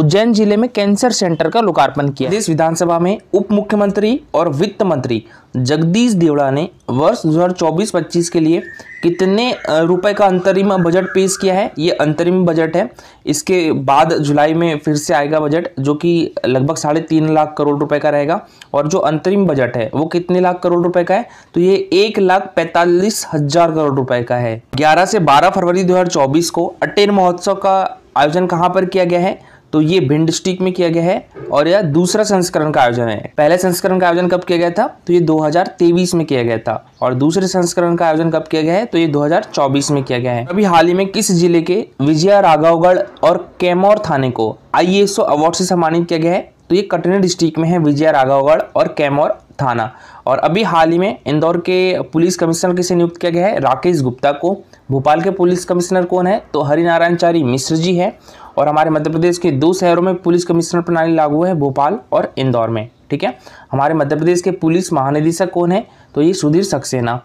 उज्जैन जिले में कैंसर सेंटर का लोकार्पण किया इस विधानसभा में उप मुख्यमंत्री और वित्त मंत्री जगदीश देवड़ा ने वर्ष 2024-25 के लिए कितने रुपए का अंतरिम बजट पेश किया है ये अंतरिम बजट है इसके बाद जुलाई में फिर से आएगा बजट जो कि लगभग साढ़े तीन लाख करोड़ रुपए का रहेगा और जो अंतरिम बजट है वो कितने लाख करोड़ रुपए का है तो ये एक लाख पैंतालीस हजार करोड़ रुपए का है 11 से 12 फरवरी 2024 को अटेर महोत्सव का आयोजन कहाँ पर किया गया है तो ये भिंड डिस्ट्रिक्ट में किया गया है और यह दूसरा संस्करण का आयोजन है पहले संस्करण का आयोजन कब किया गया था तो ये 2023 में किया गया था और दूसरे संस्करण का आयोजन कब किया गया है तो ये 2024 में किया गया है अभी हाल ही में किस जिले के विजया राघवगढ़ और कैमोर थाने को आईएसओ अवार्ड से सम्मानित किया गया है तो ये कटनी डिस्ट्रिक्ट में है विजय राघवगढ़ और कैमौर थाना और अभी हाल ही में इंदौर के पुलिस कमिश्नर किसे नियुक्त किया गया है राकेश गुप्ता को भोपाल के पुलिस कमिश्नर कौन है तो हरिनारायणचारी मिश्र जी है और हमारे मध्य प्रदेश के दो शहरों में पुलिस कमिश्नर प्रणाली लागू है भोपाल और इंदौर में ठीक है हमारे मध्य प्रदेश के पुलिस महानिदेशक कौन है तो ये सुधीर सक्सेना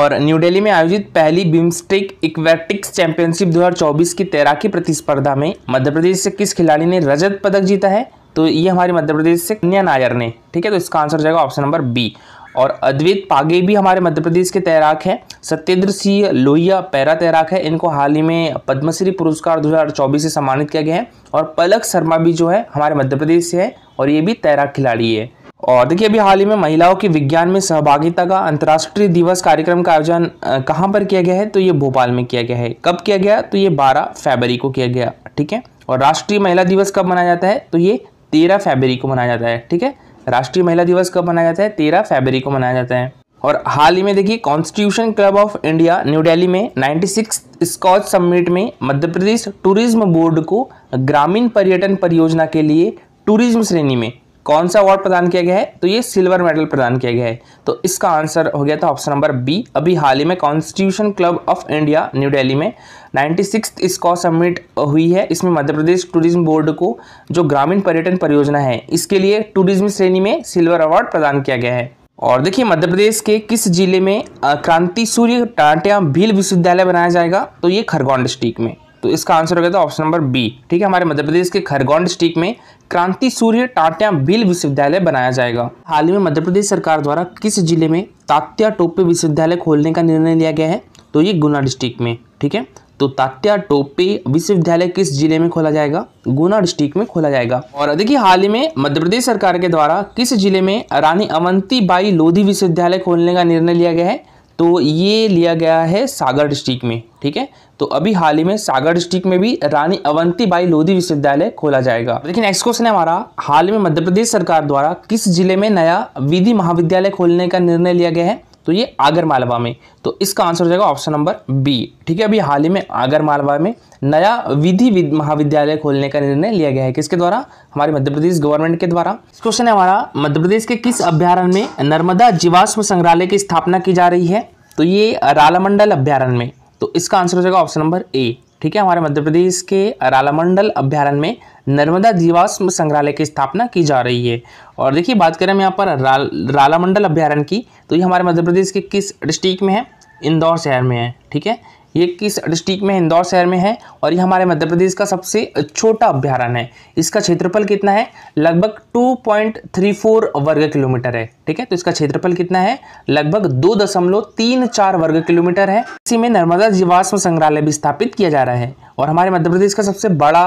और न्यू दिल्ली में आयोजित पहली बिम्स्टेक इक्वेटिक्स चैंपियनशिप 2024 की तैराकी प्रतिस्पर्धा में मध्य प्रदेश से किस खिलाड़ी ने रजत पदक जीता है तो ये हमारे मध्य प्रदेश से कन्या नायर ने ठीक है तो इसका आंसर जाएगा ऑप्शन नंबर बी और अद्वित पागे भी हमारे मध्य प्रदेश के तैराक हैं सत्येंद्र सिंह लोहिया पैरा तैराक है इनको हाल ही में पद्मश्री पुरस्कार 2024 से सम्मानित किया गया है और पलक शर्मा भी जो है हमारे मध्य प्रदेश से है और ये भी तैराक खिलाड़ी है और देखिए अभी हाल ही में महिलाओं के विज्ञान में सहभागिता का अंतर्राष्ट्रीय दिवस कार्यक्रम का आयोजन कहाँ पर किया गया है तो ये भोपाल में किया गया है कब किया गया तो ये बारह फरवरी को किया गया ठीक है और राष्ट्रीय महिला दिवस कब मनाया जाता है तो ये तेरह फरवरी को मनाया जाता है ठीक है राष्ट्रीय महिला दिवस कब मनाया जाता है तेरह फरवरी को मनाया जाता है और हाल ही में देखिए constitution club of India new Delhi में 96 स्कॉच समिट में मध्य प्रदेश टूरिज्म बोर्ड को ग्रामीण पर्यटन परियोजना के लिए टूरिज्म श्रेणी में कौन सा अवार्ड प्रदान किया गया है तो ये सिल्वर मेडल प्रदान किया गया है तो इसका आंसर हो गया था ऑप्शन नंबर बी अभी हाल ही में constitution club of India new Delhi में नाइन्टी सिक्स इसको समिट हुई है इसमें मध्य प्रदेश टूरिज्म बोर्ड को जो ग्रामीण पर्यटन परियोजना है इसके लिए टूरिज्म श्रेणी में सिल्वर अवार्ड प्रदान किया गया है और देखिए मध्य प्रदेश के किस जिले में क्रांति सूर्य टाटिया भील विश्वविद्यालय बनाया जाएगा तो ये खरगोन डिस्ट्रिक्ट में तो इसका आंसर हो गया था ऑप्शन नंबर बी ठीक है हमारे मध्य प्रदेश के खरगोन डिस्ट्रिक्ट में क्रांति सूर्य टाटिया भील विश्वविद्यालय बनाया जाएगा हाल ही में मध्य प्रदेश सरकार द्वारा किस जिले में तात्या टोपे विश्वविद्यालय खोलने का निर्णय लिया गया है तो ये गुना डिस्ट्रिक्ट में ठीक है तो तात्या टोपे विश्वविद्यालय किस जिले में खोला जाएगा गुना डिस्ट्रिक्ट में खोला जाएगा और देखिए हाल ही में मध्य प्रदेश सरकार के द्वारा किस जिले में रानी अवंती बाई लोधी विश्वविद्यालय खोलने का निर्णय लिया गया है तो ये लिया गया है सागर डिस्ट्रिक्ट में ठीक है तो अभी हाल ही में सागर डिस्ट्रिक्ट में भी रानी अवंती बाई लोधी विश्वविद्यालय खोला जाएगा देखिए नेक्स्ट क्वेश्चन है हमारा हाल में मध्य प्रदेश सरकार द्वारा किस जिले में नया विधि महाविद्यालय खोलने का निर्णय लिया गया है तो ये आगर मालवा में तो इसका आंसर हो जाएगा ऑप्शन नंबर बी ठीक है अभी हाल ही में आगर मालवा में नया विधि महाविद्यालय खोलने का निर्णय लिया गया है किसके द्वारा हमारे मध्य प्रदेश गवर्नमेंट के द्वारा क्वेश्चन है हमारा मध्य प्रदेश के किस अभ्यारण्य में नर्मदा जीवाश्म संग्रहालय की स्थापना की जा रही है तो ये रालामंडल अभ्यारण्य में तो इसका आंसर हो जाएगा ऑप्शन नंबर ए ठीक है हमारे मध्य प्रदेश के रालामंडल अभ्यारण्य में नर्मदा जीवाश्म संग्रहालय की स्थापना की जा रही है और देखिए बात करें हम यहाँ पर रा, राला मंडल अभ्यारण्य की तो ये हमारे मध्य प्रदेश के किस डिस्ट्रिक्ट में है इंदौर शहर में है ठीक है ये किस डिस्ट्रिक्ट में इंदौर शहर में है और ये हमारे मध्य प्रदेश का सबसे छोटा अभ्यारण है इसका क्षेत्रफल कितना है लगभग 2.34 वर्ग किलोमीटर है ठीक है तो इसका क्षेत्रफल कितना है लगभग दो दशमलव तीन चार वर्ग किलोमीटर है इसी में नर्मदा जीवाश्म संग्रहालय भी स्थापित किया जा रहा है और हमारे मध्य प्रदेश का सबसे बड़ा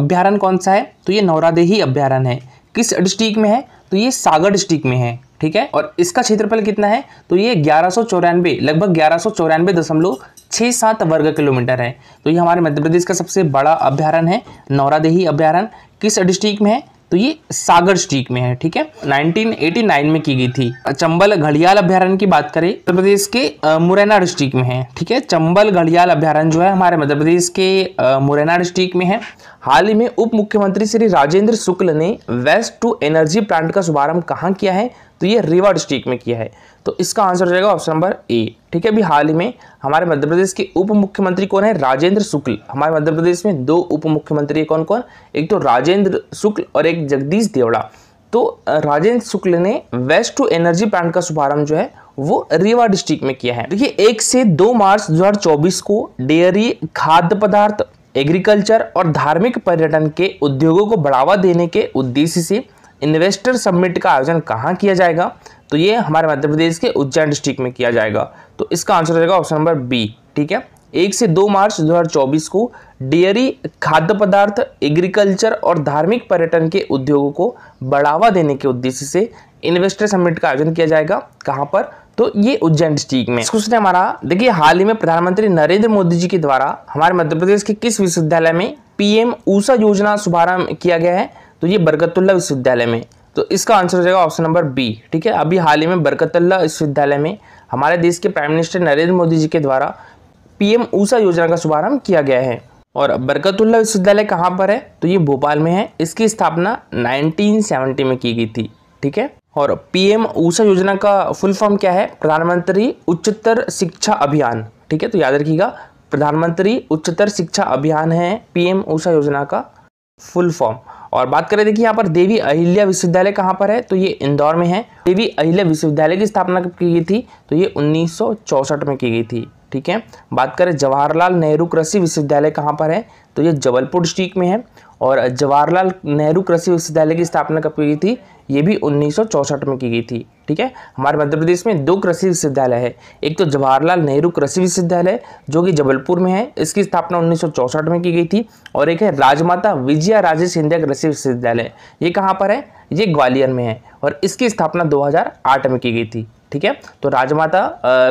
अभ्यारण कौन सा है तो ये नौरादेही अभ्यारण है किस डिस्ट्रिक्ट में है तो ये सागर डिस्ट्रिक्ट में है ठीक है और इसका क्षेत्रफल कितना है तो ये ग्यारह चौरानवे लगभग ग्यारह चौरानवे दशमलव सात वर्ग किलोमीटर है तो ये हमारे मध्य प्रदेश का सबसे बड़ा अभ्यारण है नौरादेही अभ्यारण किस डिस्ट्रिक्ट में है तो ये सागर स्टीक में है ठीक है 1989 में की गई थी चंबल घड़ियाल अभ्यारण की बात करें उत्तर तो प्रदेश के मुरैना डिस्ट्रिक्ट में है ठीक है चंबल घड़ियाल अभ्यारण जो है हमारे मध्य प्रदेश के मुरैना डिस्ट्रिक्ट में है हाल ही में उप मुख्यमंत्री श्री राजेंद्र शुक्ल ने वेस्ट टू एनर्जी प्लांट का शुभारंभ कहाँ किया है तो ये रीवा डिस्ट्रिक्ट में किया है तो इसका आंसर हो जाएगा ऑप्शन नंबर ए ठीक है अभी हाल ही में हमारे मध्य प्रदेश के उप मुख्यमंत्री कौन है राजेंद्र शुक्ल हमारे मध्य प्रदेश में दो उप मुख्यमंत्री कौन कौन एक तो राजेंद्र शुक्ल और एक जगदीश देवड़ा तो राजेंद्र शुक्ल ने वेस्ट टू एनर्जी प्लांट का शुभारंभ जो है वो रीवा डिस्ट्रिक्ट में किया है देखिए एक से दो मार्च 2024 को डेयरी खाद्य पदार्थ एग्रीकल्चर और धार्मिक पर्यटन के उद्योगों को बढ़ावा देने के उद्देश्य से इन्वेस्टर समिट का आयोजन कहाँ किया जाएगा तो ये हमारे मध्य प्रदेश के उज्जैन डिस्ट्रिक्ट में किया जाएगा तो इसका आंसर हो जाएगा ऑप्शन नंबर बी ठीक है एक से दो मार्च 2024 को डेयरी खाद्य पदार्थ एग्रीकल्चर और धार्मिक पर्यटन के उद्योगों को बढ़ावा देने के उद्देश्य से इन्वेस्टर समिट का आयोजन किया जाएगा कहाँ पर तो ये उज्जैन डिस्ट्रिक्ट में क्वेश्चन हमारा देखिए हाल ही में प्रधानमंत्री नरेंद्र मोदी जी के द्वारा हमारे मध्य प्रदेश के किस विश्वविद्यालय में पीएम ऊषा योजना शुभारंभ किया गया है तो ये बरगतुल्ला विश्वविद्यालय में तो इसका आंसर हो जाएगा ऑप्शन नंबर बी ठीक है अभी हाल ही में बरकतल्ला विश्वविद्यालय में हमारे देश के प्राइम मिनिस्टर नरेंद्र मोदी जी के द्वारा पीएम ऊषा योजना का शुभारंभ किया गया है और बरकतुल्ला विश्वविद्यालय कहाँ पर है तो ये भोपाल में है इसकी स्थापना 1970 में की गई थी ठीक है और पीएम ऊषा योजना का फुल फॉर्म क्या है प्रधानमंत्री उच्चतर शिक्षा अभियान ठीक है तो याद रखिएगा प्रधानमंत्री उच्चतर शिक्षा अभियान है पीएम ऊषा योजना का फुल फॉर्म और बात करें देखिए यहाँ पर देवी अहिल्या विश्वविद्यालय कहाँ पर है तो ये इंदौर में है देवी अहिल्या विश्वविद्यालय की स्थापना कब की गई थी तो ये 1964 में की गई थी ठीक है बात करें जवाहरलाल नेहरू कृषि विश्वविद्यालय कहाँ पर है तो ये जबलपुर डिस्ट्रिक्ट में है और जवाहरलाल नेहरू कृषि विश्वविद्यालय की स्थापना कब की गई थी ये भी उन्नीस में की गई थी ठीक है हमारे मध्य प्रदेश में दो कृषि विश्वविद्यालय है एक तो जवाहरलाल नेहरू कृषि विश्वविद्यालय जो कि जबलपुर में है इसकी स्थापना उन्नीस में की गई थी और एक है राजमाता विजया राजे सिंधिया कृषि विश्वविद्यालय ये कहाँ पर है ये ग्वालियर में है और इसकी स्थापना 2008 में की गई थी ठीक है तो राजमाता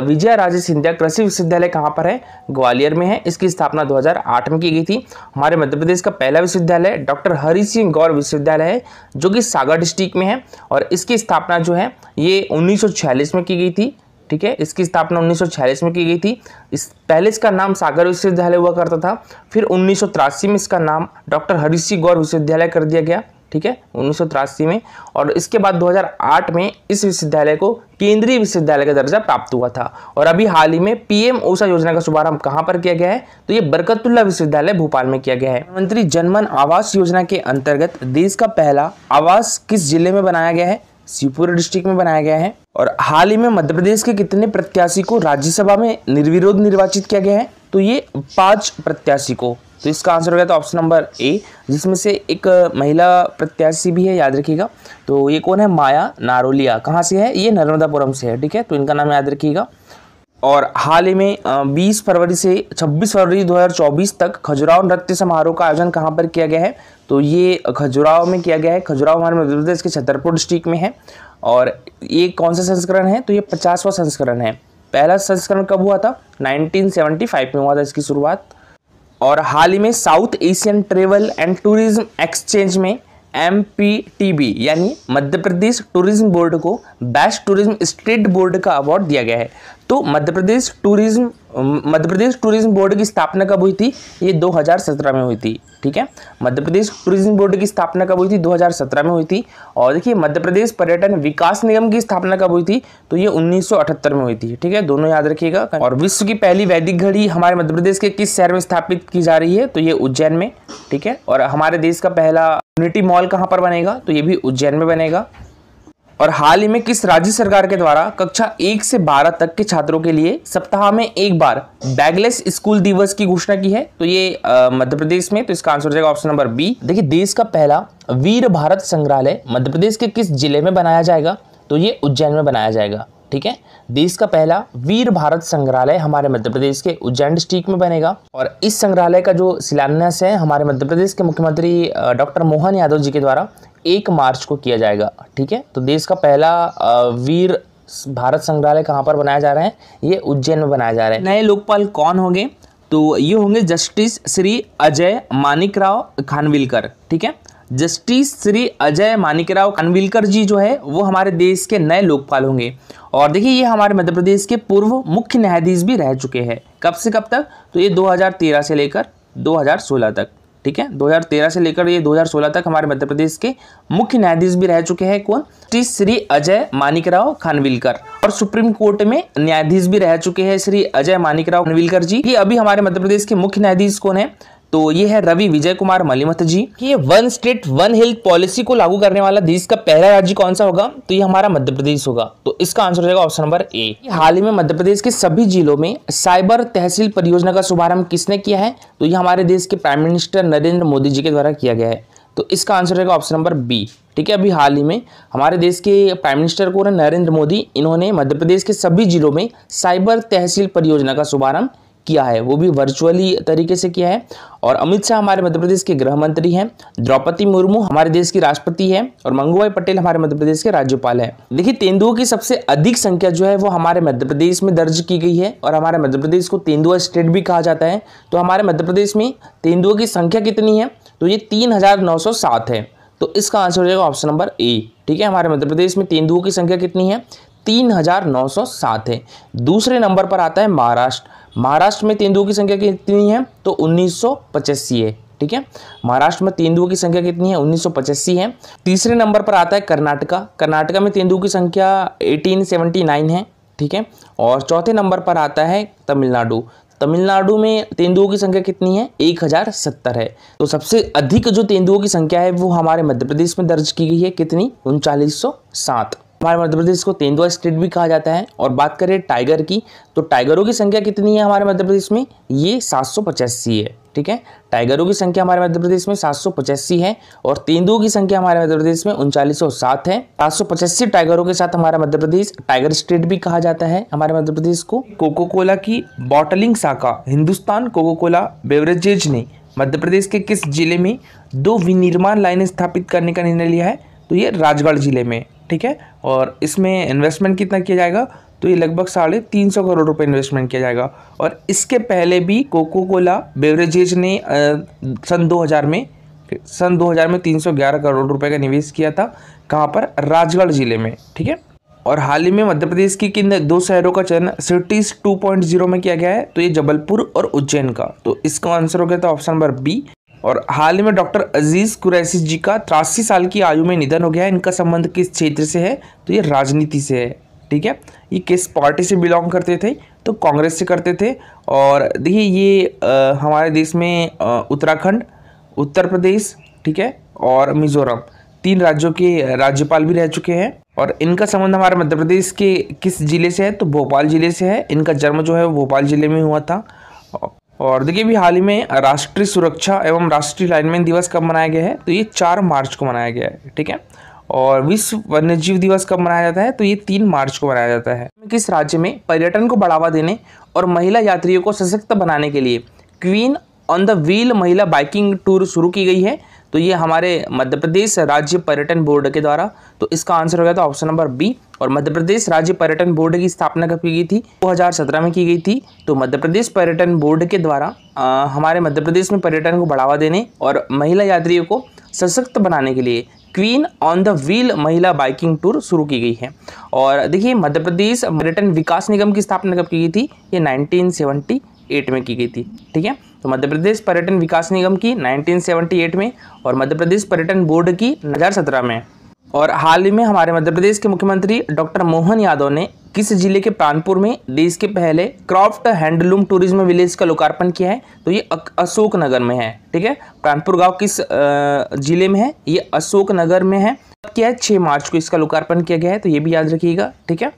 विजय राजे सिंधिया कृषि विश्वविद्यालय कहाँ पर है ग्वालियर में है इसकी स्थापना 2008 में की गई थी हमारे मध्य प्रदेश का पहला विश्वविद्यालय डॉक्टर हरि सिंह गौर विश्वविद्यालय है जो कि सागर डिस्ट्रिक्ट में है और इसकी स्थापना जो है ये उन्नीस में की गई थी ठीक है इसकी स्थापना उन्नीस में की गई थी इस पहले इसका नाम सागर विश्वविद्यालय हुआ करता था फिर उन्नीस में इसका नाम डॉक्टर हरि सिंह गौर विश्वविद्यालय कर दिया गया ठीक है उन्नीस में और इसके बाद 2008 में इस विश्वविद्यालय को केंद्रीय विश्वविद्यालय का दर्जा प्राप्त हुआ था और अभी हाल ही में पीएम ओषा योजना का शुभारंभ कहां पर किया गया है तो ये बरकतुल्ला विश्वविद्यालय भोपाल में किया गया है प्रधानमंत्री जनमन आवास योजना के अंतर्गत देश का पहला आवास किस जिले में बनाया गया है शिवपुरा डिस्ट्रिक्ट में बनाया गया है और हाल ही में मध्य प्रदेश के कितने प्रत्याशी को राज्यसभा में निर्विरोध निर्वाचित किया गया है तो ये पांच प्रत्याशी को तो इसका आंसर हो गया था ऑप्शन नंबर ए जिसमें से एक महिला प्रत्याशी भी है याद रखिएगा तो ये कौन है माया नारोलिया कहाँ से है ये नर्मदापुरम से है ठीक है तो इनका नाम याद रखिएगा और हाल ही में 20 फरवरी से 26 फरवरी 2024 तक खजुराव नृत्य समारोह का आयोजन कहाँ पर किया गया है तो ये खजुराव में किया गया है खजुराव हमारे मध्य प्रदेश के छतरपुर डिस्ट्रिक्ट में है और ये कौन सा संस्करण है तो ये पचासवा संस्करण है पहला संस्करण कब हुआ था 1975 में हुआ था इसकी शुरुआत और हाल ही में south Asian travel and tourism exchange में एम यानी मध्य प्रदेश टूरिज्म बोर्ड को बेस्ट टूरिज्म स्टेट बोर्ड का अवार्ड दिया गया है तो Madhya Pradesh tourism Madhya Pradesh tourism board की स्थापना कब हुई थी ये 2017 में हुई थी ठीक है मध्य प्रदेश टूरिज्म बोर्ड की स्थापना कब हुई थी 2017 में हुई थी और देखिए मध्य प्रदेश पर्यटन विकास निगम की स्थापना कब हुई थी तो ये 1978 में हुई थी ठीक है दोनों याद रखिएगा और विश्व की पहली वैदिक घड़ी हमारे मध्य प्रदेश के किस शहर में स्थापित की जा रही है तो ये उज्जैन में ठीक है और हमारे देश का पहला यूनिटी मॉल कहाँ पर बनेगा तो ये भी उज्जैन में बनेगा और हाल ही में किस राज्य सरकार के द्वारा कक्षा एक से बारह तक के छात्रों के लिए सप्ताह में एक बार बैगलेस स्कूल दिवस की घोषणा की है तो ये मध्य प्रदेश में तो इसका आंसर हो जाएगा ऑप्शन नंबर बी देखिए देश का पहला वीर भारत संग्रहालय मध्य प्रदेश के किस जिले में बनाया जाएगा तो ये उज्जैन में बनाया जाएगा ठीक है देश का पहला वीर भारत संग्रहालय हमारे मध्य प्रदेश के उज्जैन डिस्ट्रिक्ट में बनेगा और इस संग्रहालय का जो शिलान्यास है हमारे मध्य प्रदेश के मुख्यमंत्री डॉक्टर मोहन यादव जी के द्वारा एक मार्च को किया जाएगा ठीक है तो देश का पहला वीर भारत संग्रहालय कहाँ पर बनाया जा रहा है ये उज्जैन में बनाया जा रहा है नए लोकपाल कौन होंगे तो ये होंगे जस्टिस श्री अजय मानिक राव खानविलकर ठीक है जस्टिस श्री अजय मानिकराव खानविलकर जी जो है वो हमारे देश के नए लोकपाल होंगे और देखिए ये हमारे मध्य प्रदेश के पूर्व मुख्य न्यायाधीश भी रह चुके हैं कब से कब तक तो ये 2013 से लेकर 2016 तक ठीक है 2013 से लेकर ये 2016 तक हमारे मध्य प्रदेश के मुख्य न्यायाधीश भी रह चुके हैं कौन श्री अजय मानिक राव खानविलकर और सुप्रीम कोर्ट में न्यायाधीश भी रह चुके हैं श्री अजय मानिक राव खानविलकर जी ये अभी हमारे मध्य प्रदेश के मुख्य न्यायाधीश कौन है तो ये है रवि विजय कुमार मलिमथ जी ये one state one health policy को लागू करने वाला देश का पहला राज्य कौन सा होगा तो ये हमारा मध्य प्रदेश होगा तो इसका आंसर हो जाएगा ऑप्शन नंबर ए हाल ही में मध्य प्रदेश के सभी जिलों में साइबर तहसील परियोजना का शुभारंभ किसने किया है तो ये हमारे देश के प्राइम मिनिस्टर नरेंद्र मोदी जी के द्वारा किया गया है तो इसका आंसर रहेगा ऑप्शन नंबर बी ठीक है अभी हाल ही में हमारे देश के प्राइम मिनिस्टर को नरेंद्र मोदी इन्होंने मध्य प्रदेश के सभी जिलों में साइबर तहसील परियोजना का शुभारंभ किया है वो भी वर्चुअली तरीके से किया है और अमित शाह हमारे मध्य प्रदेश के गृह मंत्री हैं द्रौपदी मुर्मू हमारे देश की राष्ट्रपति है और मंगूभाई पटेल हमारे मध्य प्रदेश के राज्यपाल हैं देखिए तेंदुओं की सबसे अधिक संख्या जो है वो हमारे मध्य प्रदेश में दर्ज की गई है और हमारे मध्य प्रदेश को तेंदुआ स्टेट भी कहा जाता है तो हमारे मध्य प्रदेश में तेंदुओं की संख्या कितनी है तो ये तीन है तो इसका आंसर हो जाएगा ऑप्शन नंबर ए ठीक है हमारे मध्य प्रदेश में तेंदुओं की संख्या कितनी है तीन हजार नौ सौ सात है दूसरे नंबर पर आता है महाराष्ट्र महाराष्ट्र में तेंदुओं की संख्या कितनी है तो उन्नीस है ठीक है महाराष्ट्र में तेंदुओं की संख्या कितनी है उन्नीस है तीसरे नंबर पर आता है कर्नाटका कर्नाटका में तेंदुओं की संख्या 1879 है ठीक है और चौथे नंबर पर आता है तमिलनाडु तमिलनाडु में तेंदुओं की संख्या कितनी है एक हजार सत्तर है तो सबसे अधिक जो तेंदुओं की संख्या है वो हमारे मध्य प्रदेश में दर्ज की गई है कितनी उनचालीस सौ सात हमारे मध्य प्रदेश को तेंदुआ स्टेट भी कहा जाता है और बात करें टाइगर की तो टाइगरों की संख्या कितनी है हमारे मध्य प्रदेश में ये सात है ठीक है टाइगरों की संख्या हमारे मध्य प्रदेश में सात है और तेंदुओं की संख्या हमारे मध्य प्रदेश में उनचालीस है सात टाइगरों के साथ हमारा मध्य प्रदेश टाइगर स्टेट भी कहा जाता है हमारे मध्य प्रदेश को कोको कोला की बॉटलिंग शाखा हिंदुस्तान कोको कोला बेवरेजेज ने मध्य प्रदेश के किस जिले में दो विनिर्माण लाइने स्थापित करने का निर्णय लिया है तो ये राजगढ़ जिले में ठीक है और इसमें इन्वेस्टमेंट कितना किया जाएगा तो ये लगभग साढ़े तीन सौ करोड़ रुपए इन्वेस्टमेंट किया जाएगा और इसके पहले भी कोको कोला बेवरेजेज ने सन 2000 में सन 2000 में 311 करोड़ रुपए का निवेश किया था कहाँ पर राजगढ़ जिले में ठीक है और हाल ही में मध्य प्रदेश की किन दो शहरों का चयन सिटीज 2.0 में किया गया है तो ये जबलपुर और उज्जैन का तो इसका आंसर हो गया था ऑप्शन नंबर बी और हाल ही में डॉक्टर अजीज़ कुरैसी जी का तिरासी साल की आयु में निधन हो गया है इनका संबंध किस क्षेत्र से है तो ये राजनीति से है ठीक है ये किस पार्टी से बिलोंग करते थे तो कांग्रेस से करते थे और देखिए ये आ, हमारे देश में उत्तराखंड उत्तर प्रदेश ठीक है और मिज़ोरम तीन राज्यों के राज्यपाल भी रह चुके हैं और इनका संबंध हमारे मध्य प्रदेश के किस ज़िले से है तो भोपाल ज़िले से है इनका जन्म जो है भोपाल ज़िले में हुआ था और देखिए भी हाल ही में राष्ट्रीय सुरक्षा एवं राष्ट्रीय लाइनमैन दिवस कब मनाया गया है तो ये चार मार्च को मनाया गया है ठीक है और विश्व वन्यजीव दिवस कब मनाया जाता है तो ये तीन मार्च को मनाया जाता है किस राज्य में पर्यटन को बढ़ावा देने और महिला यात्रियों को सशक्त बनाने के लिए क्वीन ऑन द व्हील महिला बाइकिंग टूर शुरू की गई है तो ये हमारे मध्य प्रदेश राज्य पर्यटन बोर्ड के द्वारा तो इसका आंसर हो गया था ऑप्शन नंबर बी और मध्य प्रदेश राज्य पर्यटन बोर्ड की स्थापना कब की गई थी 2017 में की गई थी तो मध्य प्रदेश पर्यटन बोर्ड के द्वारा आ, हमारे मध्य प्रदेश में पर्यटन को बढ़ावा देने और महिला यात्रियों को सशक्त बनाने के लिए क्वीन ऑन द व्हील महिला बाइकिंग टूर शुरू की गई है और देखिए मध्य प्रदेश पर्यटन विकास निगम की स्थापना कब की गई थी ये एट में की गई थी ठीक है तो मध्य प्रदेश पर्यटन विकास निगम की 1978 में और मध्य प्रदेश पर्यटन बोर्ड की 2017 में और हाल ही में हमारे मध्य प्रदेश के मुख्यमंत्री डॉक्टर मोहन यादव ने किस जिले के प्राणपुर में देश के पहले क्रॉफ्ट हैंडलूम टूरिज्म विलेज का लोकार्पण किया है तो ये अशोक नगर में है ठीक है प्राणपुर गांव किस जिले में है ये अशोक नगर में है क्या है छः मार्च को इसका लोकार्पण किया गया है तो ये भी याद रखिएगा ठीक है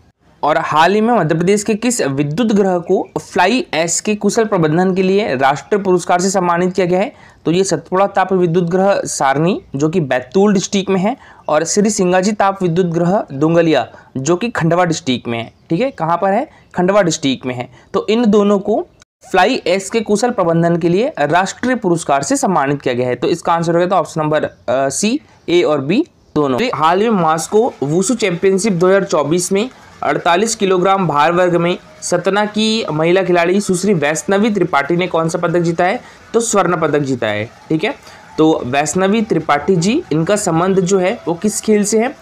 और हाल ही में मध्य प्रदेश के किस विद्युत ग्रह को फ्लाई एस के कुशल प्रबंधन के लिए राष्ट्रीय पुरस्कार से सम्मानित किया गया है तो ये सतपुड़ा ताप विद्युत ग्रह सारनी जो कि बैतूल डिस्ट्रिक्ट में है और श्री सिंगाजी ताप विद्युत ग्रह दुंगलिया जो कि खंडवा डिस्ट्रिक्ट में है ठीक है कहाँ पर है खंडवा डिस्ट्रिक्ट में है तो इन दोनों को फ्लाई एस के कुशल प्रबंधन के लिए राष्ट्रीय पुरस्कार से सम्मानित किया गया है तो इसका आंसर होगा तो ऑप्शन नंबर सी ए और बी दोनों तो हाल ही में मॉस्को वुसू चैंपियनशिप 2024 में अड़तालीस किलोग्राम भार वर्ग में सतना की महिला खिलाड़ी सुश्री वैष्णवी त्रिपाठी ने कौन सा पदक जीता है तो स्वर्ण पदक जीता है ठीक है तो वैष्णवी त्रिपाठी जी इनका संबंध जो है वो किस खेल से है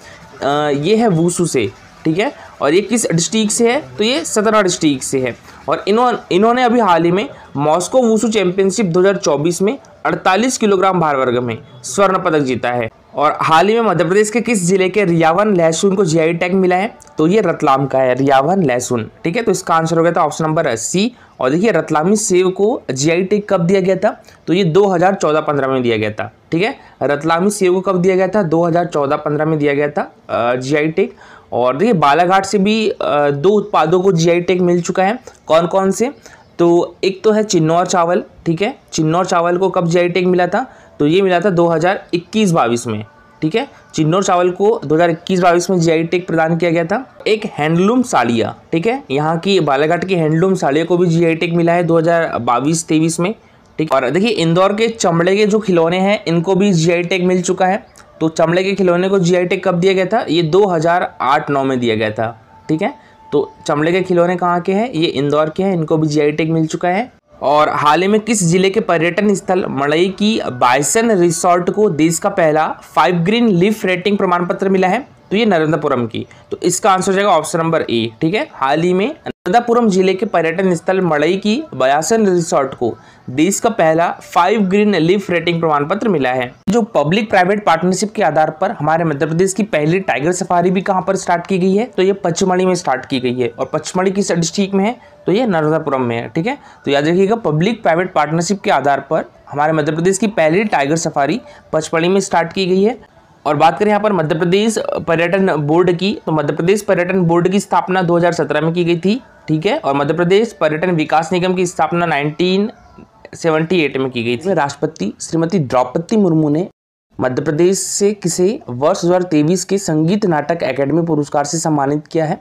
आ, ये है वूसू से ठीक है और ये किस डिस्ट्रिक्ट से है तो ये सतना डिस्ट्रिक्ट से है और इन्होंने इन्होंने अभी हाल ही में मॉस्को वूसू चैंपियनशिप 2024 में 48 किलोग्राम भार वर्ग में स्वर्ण पदक जीता है और हाल ही में मध्य प्रदेश के किस जिले के रियावन लहसुन को जीआई टैग मिला है तो ये रतलाम का है रियावन लहसुन ठीक है तो इसका आंसर हो गया था ऑप्शन नंबर सी और देखिए रतलामी सेव को जीआई टैग कब दिया गया था तो ये 2014-15 में दिया गया था ठीक है रतलामी सेव को कब दिया गया था 2014-15 में दिया गया था जी टेक और देखिए बालाघाट से भी दो उत्पादों को जी टेक मिल चुका है कौन कौन से तो एक तो है चिन्नौर चावल ठीक है चिन्नौर चावल को कब जी टेक मिला था तो ये मिला था 2021 हज़ार में ठीक है चिन्नौर चावल को 2021 हज़ार में जीआई टैग प्रदान किया गया था एक हैंडलूम साड़िया ठीक है यहाँ की बालाघाट की हैंडलूम साड़िया को भी जीआई टैग मिला है 2022-23 में ठीक और देखिए इंदौर के चमड़े के जो खिलौने हैं इनको भी आई टैग मिल चुका है तो चमड़े के खिलौने को आई टैग कब दिया गया था ये 2008 नौ में दिया गया था ठीक है तो चमड़े के खिलौने कहाँ के हैं ये इंदौर के हैं इनको भी आई टैग मिल चुका है और हाल ही में किस जिले के पर्यटन स्थल मड़ई की बाइसन रिसोर्ट को देश का पहला फाइव ग्रीन लिफ रेटिंग प्रमाण पत्र मिला है तो ये नरेंद्रपुरम की तो इसका आंसर हो जाएगा ऑप्शन नंबर ए ठीक है हाल ही में तिरुवनंतपुरम जिले के पर्यटन स्थल मड़ई की बयासन रिसोर्ट को देश का पहला फाइव ग्रीन लीफ रेटिंग प्रमाण पत्र मिला है जो पब्लिक प्राइवेट पार्टनरशिप के आधार पर हमारे मध्य प्रदेश की पहली टाइगर सफारी भी कहाँ पर स्टार्ट की गई है तो ये पचमढ़ी में स्टार्ट की गई है और पचमढ़ी किस डिस्ट्रिक्ट में है तो ये नर्मदापुरम में है ठीक है तो याद रखिएगा पब्लिक प्राइवेट पार्टनरशिप के आधार पर हमारे मध्य प्रदेश की पहली टाइगर सफारी पचमढ़ी में स्टार्ट की गई है और बात करें यहाँ पर मध्य प्रदेश पर्यटन बोर्ड की तो मध्य प्रदेश पर्यटन बोर्ड की स्थापना 2017 में की गई थी ठीक है और मध्य प्रदेश पर्यटन विकास निगम की स्थापना 1978 में की गई थी राष्ट्रपति श्रीमती द्रौपदी मुर्मू ने मध्य प्रदेश से किसे वर्ष दो के संगीत नाटक एकेडमी पुरस्कार से सम्मानित किया है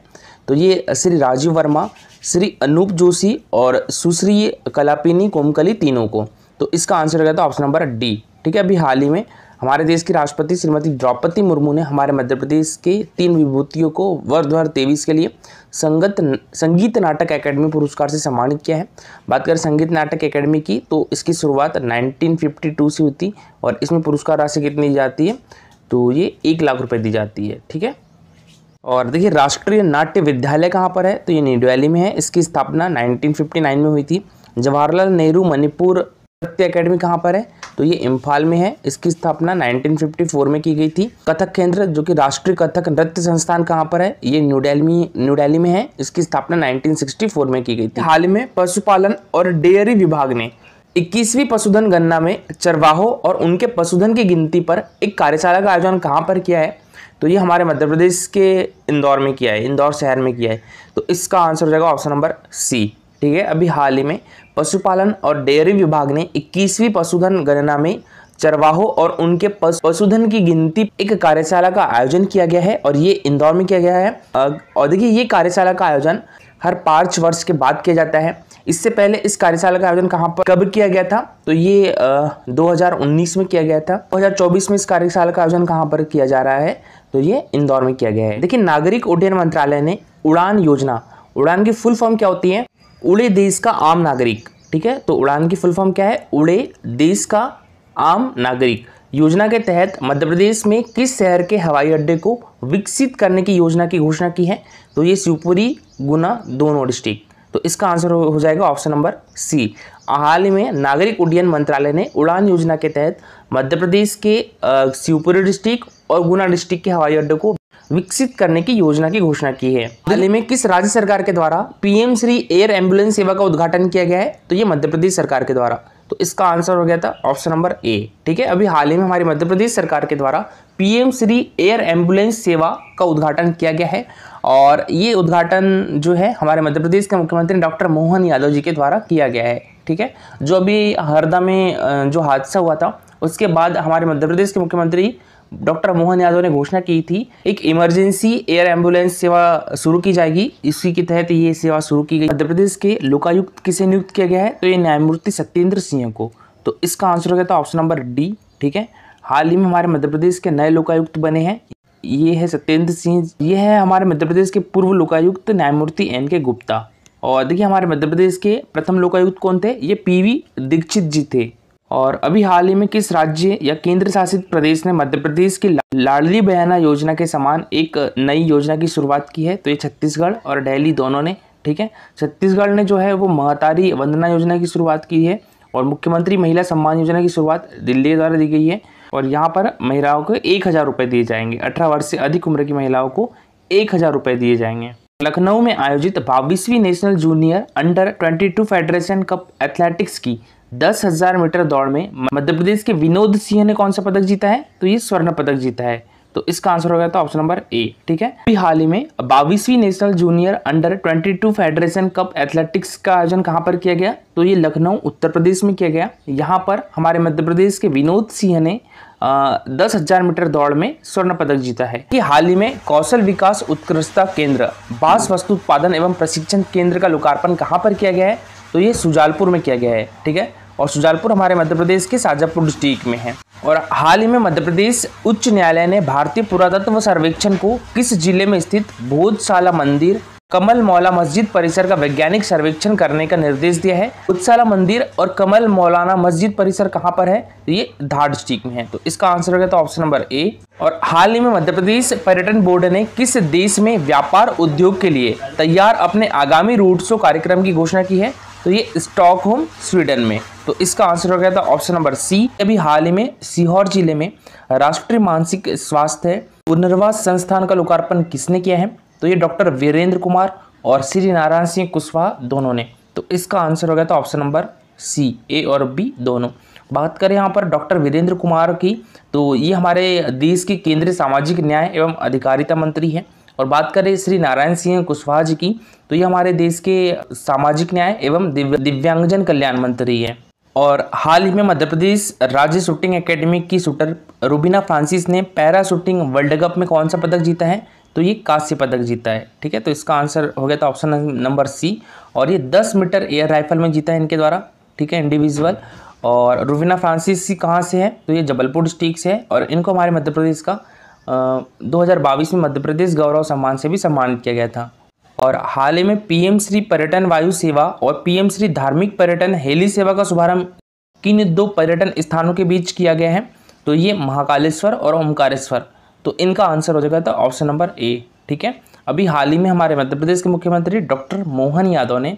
तो ये श्री राजीव वर्मा श्री अनूप जोशी और सुश्री कलापिनी कोमकली तीनों को तो इसका आंसर हो गया था ऑप्शन नंबर डी ठीक है अभी हाल ही में हमारे देश की राष्ट्रपति श्रीमती द्रौपदी मुर्मू ने हमारे मध्य प्रदेश के तीन विभूतियों को वर्ष दो हज़ार तेईस के लिए संगत संगीत नाटक एकेडमी पुरस्कार से सम्मानित किया है बात करें संगीत नाटक एकेडमी की तो इसकी शुरुआत 1952 से हुई थी और इसमें पुरस्कार राशि कितनी दी जाती है तो ये एक लाख रुपये दी जाती है ठीक है और देखिए राष्ट्रीय नाट्य विद्यालय कहाँ पर है तो ये न्यू डेली में है इसकी स्थापना नाइनटीन में हुई थी जवाहरलाल नेहरू मणिपुर नृत्य एकेडमी कहाँ पर है तो ये इम्फाल में है इसकी स्थापना 1954 में की गई थी कथक केंद्र जो कि राष्ट्रीय कथक नृत्य संस्थान कहाँ पर है ये न्यू दिल्ली न्यू में है इसकी स्थापना 1964 में की गई थी हाल में पशुपालन और डेयरी विभाग ने इक्कीसवीं पशुधन गणना में चरवाहों और उनके पशुधन की गिनती पर एक कार्यशाला का आयोजन कहाँ पर किया है तो ये हमारे मध्य प्रदेश के इंदौर में किया है इंदौर शहर में किया है तो इसका आंसर हो जाएगा ऑप्शन नंबर सी ठीक है अभी हाल ही में पशुपालन और डेयरी विभाग ने 21वीं पशुधन गणना में चरवाहों और उनके पशुधन की गिनती एक कार्यशाला का आयोजन किया गया है और ये इंदौर में किया गया है और देखिए ये कार्यशाला का आयोजन हर पाँच वर्ष के बाद किया जाता है इससे पहले इस कार्यशाला का आयोजन कहाँ पर कब किया गया था तो ये आ, 2019 में किया गया था 2024 में इस कार्यशाला का आयोजन कहाँ पर किया जा रहा है तो ये इंदौर में किया गया है देखिए नागरिक उड्डयन मंत्रालय ने उड़ान योजना उड़ान की फुल फॉर्म क्या होती है उड़े देश का आम नागरिक ठीक है तो उड़ान की फुल फॉर्म क्या है उड़े देश का आम नागरिक योजना के तहत मध्य प्रदेश में किस शहर के हवाई अड्डे को विकसित करने की योजना की घोषणा की है तो ये शिवपुरी गुना दोनों डिस्ट्रिक्ट तो इसका आंसर हो जाएगा ऑप्शन नंबर सी हाल ही में नागरिक उड्डयन मंत्रालय ने उड़ान योजना के तहत मध्य प्रदेश के शिवपुरी डिस्ट्रिक्ट और गुना डिस्ट्रिक्ट के हवाई अड्डे को विकसित करने की योजना की घोषणा की है दिल्ली में किस राज्य सरकार के द्वारा पीएम श्री एयर एम्बुलेंस सेवा का उद्घाटन किया गया है तो ये मध्य प्रदेश सरकार के द्वारा तो इसका आंसर हो गया था ऑप्शन नंबर ए ठीक है अभी हाल ही में हमारी मध्य प्रदेश सरकार के द्वारा पीएम श्री एयर एम्बुलेंस सेवा का उद्घाटन किया गया है और ये उद्घाटन जो है हमारे मध्य प्रदेश के मुख्यमंत्री डॉक्टर मोहन यादव जी के द्वारा किया गया है ठीक है जो अभी हरदा में जो हादसा हुआ था उसके बाद हमारे मध्य प्रदेश के मुख्यमंत्री डॉक्टर मोहन यादव ने घोषणा की थी एक इमरजेंसी एयर एम्बुलेंस सेवा शुरू की जाएगी इसी के तहत ये सेवा शुरू की गई मध्य प्रदेश के लोकायुक्त किसे नियुक्त किया गया है तो ये न्यायमूर्ति सत्येंद्र सिंह को तो इसका आंसर हो गया था ऑप्शन नंबर डी ठीक है हाल ही में हमारे मध्य प्रदेश के नए लोकायुक्त बने हैं ये है सत्येंद्र सिंह ये है हमारे मध्य प्रदेश के पूर्व लोकायुक्त न्यायमूर्ति एन के गुप्ता और देखिए हमारे मध्य प्रदेश के प्रथम लोकायुक्त कौन थे ये पीवी दीक्षित जी थे और अभी हाल ही में किस राज्य या केंद्र शासित प्रदेश ने मध्य प्रदेश की लाडली बयाना योजना के समान एक नई योजना की शुरुआत की है तो ये छत्तीसगढ़ और डेली दोनों ने ठीक है छत्तीसगढ़ ने जो है वो महतारी वंदना योजना की शुरुआत की है और मुख्यमंत्री महिला सम्मान योजना की शुरुआत दिल्ली द्वारा दी गई है और यहाँ पर महिलाओं को एक हज़ार रुपये दिए जाएंगे अठारह वर्ष से अधिक उम्र की महिलाओं को एक हज़ार रुपये दिए जाएंगे लखनऊ में आयोजित बाईसवीं national junior under twenty two federation cup athletics की दस हजार मीटर दौड़ में मध्य प्रदेश के विनोद सिंह ने कौन सा पदक जीता है तो ये स्वर्ण पदक जीता है तो इसका आंसर हो गया था ऑप्शन नंबर ए ठीक है अभी हाल ही में बाईसवीं national junior under 22 federation cup athletics का आयोजन कहाँ पर किया गया तो ये लखनऊ उत्तर प्रदेश में किया गया यहाँ पर हमारे मध्य प्रदेश के विनोद सिंह ने दस हजार मीटर दौड़ में स्वर्ण पदक जीता है कि हाल ही में कौशल विकास उत्कृष्टता केंद्र बांस वस्तु उत्पादन एवं प्रशिक्षण केंद्र का लोकार्पण कहाँ पर किया गया है तो ये सुजालपुर में किया गया है ठीक है और सुजालपुर हमारे मध्य प्रदेश के शाजापुर डिस्ट्रिक्ट में है और हाल ही में मध्य प्रदेश उच्च न्यायालय ने भारतीय पुरातत्व सर्वेक्षण को किस जिले में स्थित भोजशाला मंदिर कमल मौला मस्जिद परिसर का वैज्ञानिक सर्वेक्षण करने का निर्देश दिया है उत्साला मंदिर और कमल मौलाना मस्जिद परिसर कहाँ पर है तो ये धार डिस्ट्रिक्ट में है तो इसका आंसर हो गया था ऑप्शन नंबर ए और हाल ही में मध्य प्रदेश पर्यटन बोर्ड ने किस देश में व्यापार उद्योग के लिए तैयार अपने आगामी रूट शो कार्यक्रम की घोषणा की है तो ये स्टॉक होम स्वीडन में तो इसका आंसर हो गया था ऑप्शन नंबर सी अभी हाल ही में सीहोर जिले में राष्ट्रीय मानसिक स्वास्थ्य पुनर्वास संस्थान का लोकार्पण किसने किया है तो ये डॉक्टर वीरेंद्र कुमार और श्री नारायण सिंह कुशवाहा दोनों ने तो इसका आंसर हो गया था ऑप्शन नंबर सी ए और बी दोनों बात करें यहाँ पर डॉक्टर वीरेंद्र कुमार की तो ये हमारे देश के केंद्रीय सामाजिक न्याय एवं अधिकारिता मंत्री हैं और बात करें श्री नारायण सिंह कुशवाहा जी की तो ये हमारे देश के सामाजिक न्याय एवं दिव्यांगजन कल्याण मंत्री हैं और हाल ही में मध्य प्रदेश राज्य शूटिंग एकेडमी की शूटर रूबीना फ्रांसिस ने पैरा शूटिंग वर्ल्ड कप में कौन सा पदक जीता है तो ये कांस्य पदक जीता है ठीक है तो इसका आंसर हो गया था ऑप्शन नंबर सी और ये 10 मीटर एयर राइफल में जीता है इनके द्वारा ठीक है इंडिविजुअल और रूबीना फ्रांसिस कहाँ से है तो ये जबलपुर डिस्ट्रिक्ट से है और इनको हमारे मध्य प्रदेश का 2022 में मध्य प्रदेश गौरव सम्मान से भी सम्मानित किया गया था और हाल ही में पीएम श्री पर्यटन वायु सेवा और पीएम श्री धार्मिक पर्यटन हेली सेवा का शुभारंभ किन दो पर्यटन स्थानों के बीच किया गया है तो ये महाकालेश्वर और ओमकारेश्वर तो इनका आंसर हो जाएगा था ऑप्शन नंबर ए ठीक है अभी हाल ही में हमारे मध्य प्रदेश के मुख्यमंत्री डॉक्टर मोहन यादव ने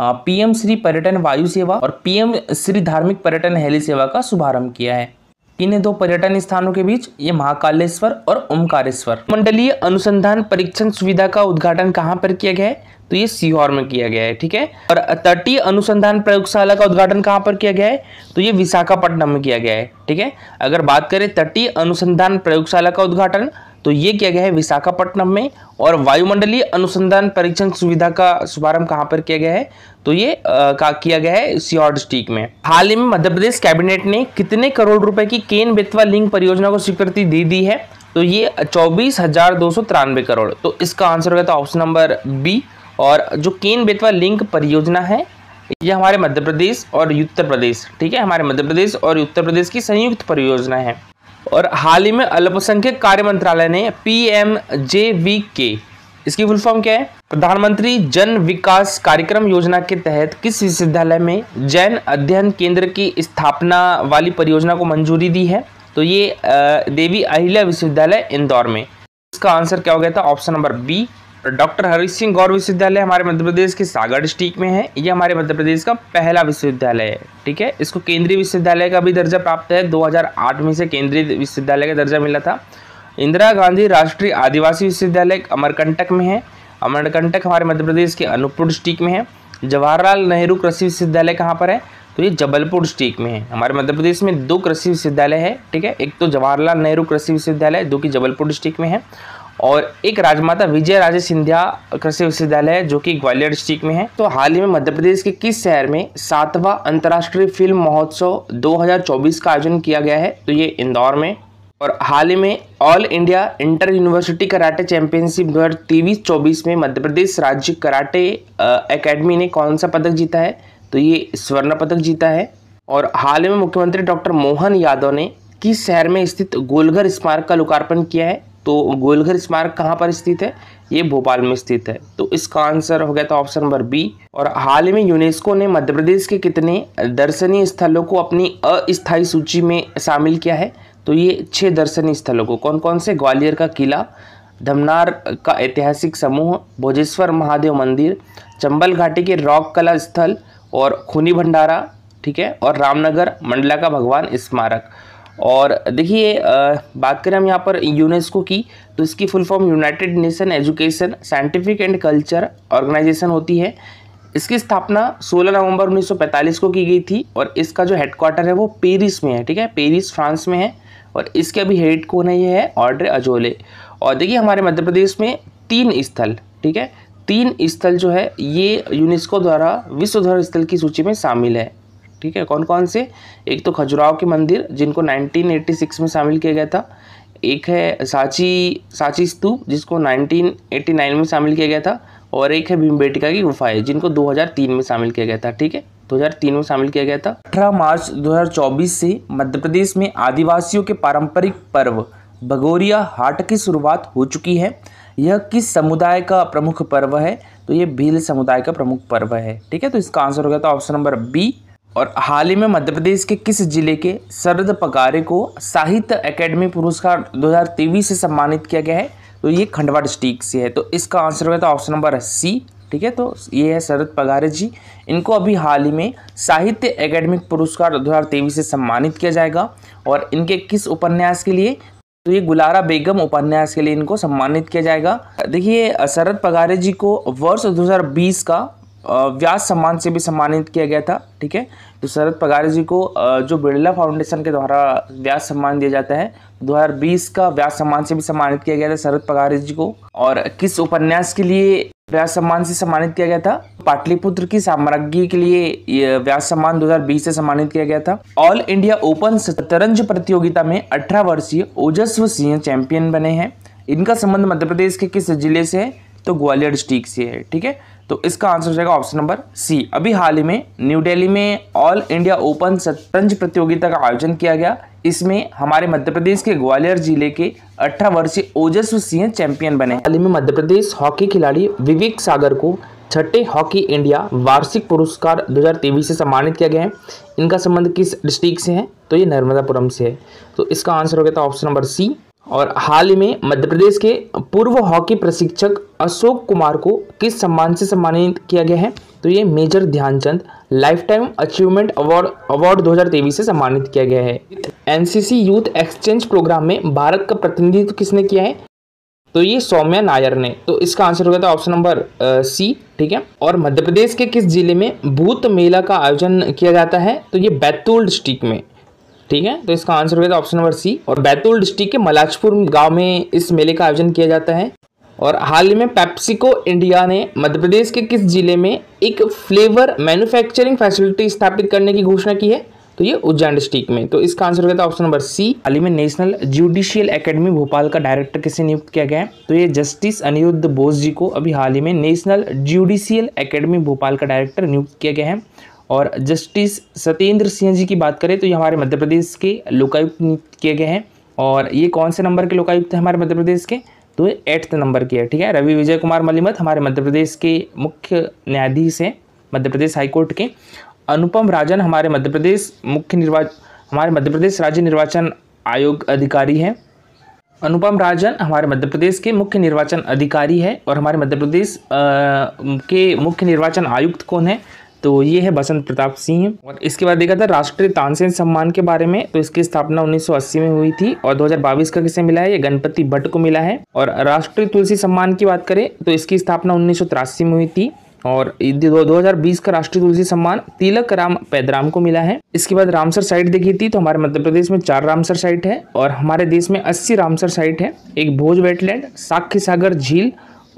पीएम श्री पर्यटन वायु सेवा और पीएम श्री धार्मिक पर्यटन हेली सेवा का शुभारंभ किया है इन दो पर्यटन स्थानों के बीच ये महाकालेश्वर और ओमकारेश्वर मंडलीय अनुसंधान परीक्षण सुविधा का उद्घाटन कहाँ पर किया गया है तो ये सीहोर में किया गया है ठीक है और तटीय अनुसंधान प्रयोगशाला का उद्घाटन कहाँ पर किया गया है तो ये विशाखापट्टनम में किया गया है ठीक है अगर बात करें तटीय अनुसंधान प्रयोगशाला का उद्घाटन तो ये किया गया है विशाखापट्टनम में और वायुमंडलीय अनुसंधान परीक्षण सुविधा का शुभारंभ कहाँ पर किया गया है तो ये आ, का किया गया है सियोर डिस्ट्रिक्ट में हाल ही में मध्य प्रदेश कैबिनेट ने कितने करोड़ रुपए की केन बेतवा लिंक परियोजना को स्वीकृति दे दी है तो ये चौबीस हजार दो सौ तिरानवे करोड़ तो इसका आंसर होगा तो ऑप्शन नंबर बी और जो केन बेतवा लिंक परियोजना है ये हमारे मध्य प्रदेश और उत्तर प्रदेश ठीक है हमारे मध्य प्रदेश और उत्तर प्रदेश की संयुक्त परियोजना है और हाल ही में अल्पसंख्यक कार्य मंत्रालय ने पी एम जे वी के इसकी फुल फॉर्म क्या है प्रधानमंत्री जन विकास कार्यक्रम योजना के तहत किस विश्वविद्यालय में जैन अध्ययन केंद्र की स्थापना वाली परियोजना को मंजूरी दी है तो ये देवी अहिल्या विश्वविद्यालय इंदौर में इसका आंसर क्या हो गया था option number B doctor Harish Singh Gour विश्वविद्यालय हमारे मध्य प्रदेश के सागर डिस्ट्रिक्ट में है ये हमारे मध्य प्रदेश का पहला विश्वविद्यालय है ठीक है इसको केंद्रीय विश्वविद्यालय का भी दर्जा प्राप्त है 2008 में से केंद्रीय विश्वविद्यालय का दर्जा मिला था इंदिरा गांधी राष्ट्रीय आदिवासी विश्वविद्यालय अमरकंटक में है अमरकंटक हमारे मध्य प्रदेश के अनूपपुर डिस्ट्रिक्ट में है जवाहरलाल नेहरू कृषि विश्वविद्यालय कहाँ पर है तो ये जबलपुर डिस्ट्रिक्ट में है हमारे मध्य प्रदेश में दो कृषि विश्वविद्यालय है ठीक है एक तो जवाहरलाल नेहरू कृषि विश्वविद्यालय जो कि जबलपुर डिस्ट्रिक्ट में है और एक राजमाता विजय राजे सिंधिया कृषि विश्वविद्यालय है जो कि ग्वालियर डिस्ट्रिक्ट में है तो हाल ही में मध्य प्रदेश के किस शहर में सातवां अंतर्राष्ट्रीय फिल्म महोत्सव 2024 का आयोजन किया गया है तो ये इंदौर में और हाल ही में all India inter university karate championship दो हज़ार चौबीस में मध्य प्रदेश राज्य कराटे अकेडमी ने कौन सा पदक जीता है तो ये स्वर्ण पदक जीता है और हाल ही में मुख्यमंत्री डॉक्टर मोहन यादव ने किस शहर में स्थित गोलघर स्मारक का लोकार्पण किया है तो गोलघर स्मारक कहाँ पर स्थित है ये भोपाल में स्थित है तो इसका आंसर हो गया था ऑप्शन नंबर बी और हाल ही में यूनेस्को ने मध्य प्रदेश के कितने दर्शनीय स्थलों को अपनी अस्थायी सूची में शामिल किया है तो ये छः दर्शनीय स्थलों को कौन कौन से ग्वालियर का किला धमनार का ऐतिहासिक समूह भोजेश्वर महादेव मंदिर चंबल घाटी के रॉक कला स्थल और खूनी भंडारा ठीक है और रामनगर मंडला का भगवान स्मारक और देखिए बात करें हम यहाँ पर यूनेस्को की तो इसकी full form United Nation Education Scientific and culture Organization होती है इसकी स्थापना 16 नवंबर 1945 को की गई थी और इसका जो हेडक्वार्टर है वो पेरिस में है ठीक है पेरिस फ्रांस में है और इसके अभी हेड कौन है ये है ऑर्डर अजोले और देखिए हमारे मध्य प्रदेश में तीन स्थल ठीक है तीन स्थल जो है ये यूनेस्को द्वारा विश्व धरोहर स्थल की सूची में शामिल है ठीक है कौन कौन से एक तो खजुराव के मंदिर जिनको 1986 में शामिल किया गया था एक है सांची सांची स्तूप जिसको 1989 में शामिल किया गया था और एक है भीमबेटिका की गुफाएं जिनको 2003 में शामिल किया गया था ठीक है 2003 में शामिल किया गया था अठारह मार्च 2024 से मध्य प्रदेश में आदिवासियों के पारंपरिक पर्व भगोरिया हाट की शुरुआत हो चुकी है यह किस समुदाय का प्रमुख पर्व है तो ये भील समुदाय का प्रमुख पर्व है ठीक है तो इसका आंसर हो गया था ऑप्शन नंबर बी और हाल ही में मध्य प्रदेश के किस जिले के शरद पकारे को साहित्य अकेडमी पुरस्कार दो से सम्मानित किया गया है तो ये खंडवा डिस्ट्रिक्ट से है तो इसका आंसर होगा तो ऑप्शन नंबर सी ठीक है तो ये है शरद पगारे जी इनको अभी हाल ही में साहित्य अकेडमिक पुरस्कार तेईस से सम्मानित किया जाएगा और इनके किस उपन्यास के लिए तो ये गुलारा बेगम उपन्यास के लिए इनको सम्मानित किया जाएगा देखिए शरद पगारे जी को वर्ष 2020 का व्यास सम्मान से भी सम्मानित किया गया था ठीक है तो शरद पगारे जी को जो बिरला फाउंडेशन के द्वारा व्यास सम्मान दिया जाता है 2020 का व्यास सम्मान से भी सम्मानित किया गया था शरद पगारे जी को और किस उपन्यास के लिए व्यास सम्मान से सम्मानित किया गया था पाटलिपुत्र की साम्राज्ञी के लिए व्यास सम्मान 2020 से सम्मानित किया गया था ऑल इंडिया ओपन शतरंज प्रतियोगिता में 18 वर्षीय ओजस्व सिंह चैंपियन बने हैं इनका संबंध मध्य प्रदेश के किस जिले से है तो ग्वालियर डिस्ट्रिक्ट से है ठीक है तो इसका आंसर हो जाएगा ऑप्शन नंबर सी अभी हाल ही में न्यू दिल्ली में ऑल इंडिया ओपन शतरंज प्रतियोगिता का आयोजन किया गया इसमें हमारे मध्य प्रदेश के ग्वालियर जिले के अठारह वर्षीय ओजस्व सिंह चैंपियन बने हाल ही में मध्य प्रदेश हॉकी खिलाड़ी विवेक सागर को छठे हॉकी इंडिया वार्षिक पुरस्कार दो से सम्मानित किया गया है इनका संबंध किस डिस्ट्रिक्ट से है तो ये नर्मदापुरम से है तो इसका आंसर हो गया था ऑप्शन नंबर सी और हाल ही में मध्य प्रदेश के पूर्व हॉकी प्रशिक्षक अशोक कुमार को किस सम्मान से सम्मानित किया गया है तो ये Major Dhyanchand life time achievement award award दो से सम्मानित किया गया है एनसीसी यूथ एक्सचेंज प्रोग्राम में भारत का प्रतिनिधित्व किसने किया है तो ये सौम्या नायर ने तो इसका आंसर होगा था तो ऑप्शन नंबर सी ठीक है और मध्य प्रदेश के किस जिले में भूत मेला का आयोजन किया जाता है तो ये बैतूल डिस्ट्रिक्ट में ठीक है तो इसका आंसर हो गया ऑप्शन नंबर सी और बैतूल डिस्ट्रिक्ट के मलाजपुर गांव में इस मेले का आयोजन किया जाता है और हाल ही में पेप्सिको इंडिया ने मध्य प्रदेश के किस जिले में एक फ्लेवर मैन्युफैक्चरिंग फैसिलिटी स्थापित करने की घोषणा की है तो ये उज्जैन डिस्ट्रिक्ट में तो इसका आंसर हो गया था ऑप्शन नंबर सी हाल ही में नेशनल ज्यूडिशियल एकेडमी भोपाल का डायरेक्टर किसे नियुक्त किया गया है तो ये जस्टिस अनिरुद्ध बोस जी को अभी हाल ही में नेशनल ज्यूडिशियल एकेडमी भोपाल का डायरेक्टर नियुक्त किया गया है और जस्टिस सत्येंद्र सिंह जी की बात करें तो ये हमारे मध्य प्रदेश के लोकायुक्त नियुक्त किए गए हैं और ये कौन से नंबर के लोकायुक्त हैं हमारे मध्य प्रदेश के तो ये एट्थ नंबर के है ठीक है रवि विजय कुमार मलिमत हमारे मध्य प्रदेश के मुख्य न्यायाधीश हैं मध्य प्रदेश हाईकोर्ट के अनुपम राजन हमारे मध्य प्रदेश मुख्य निर्वाचन हमारे मध्य प्रदेश राज्य निर्वाचन आयोग अधिकारी हैं अनुपम राजन हमारे मध्य प्रदेश के मुख्य निर्वाचन अधिकारी है और हमारे मध्य प्रदेश के मुख्य निर्वाचन आयुक्त कौन है तो ये है बसंत प्रताप सिंह और इसके बाद देखा था राष्ट्रीय तानसेन सम्मान के बारे में तो इसकी स्थापना 1980 में हुई थी और 2022 का किसे मिला है ये गणपति भट्ट को मिला है और राष्ट्रीय तुलसी सम्मान की बात करें तो इसकी स्थापना उन्नीस में हुई थी और 2020 का राष्ट्रीय तुलसी सम्मान तिलक राम पैदराम को मिला है इसके बाद रामसर साइट देखी थी तो हमारे मध्य प्रदेश में चार रामसर साइट है और हमारे देश में 80 रामसर साइट है एक भोज वेटलैंड साख्य सागर झील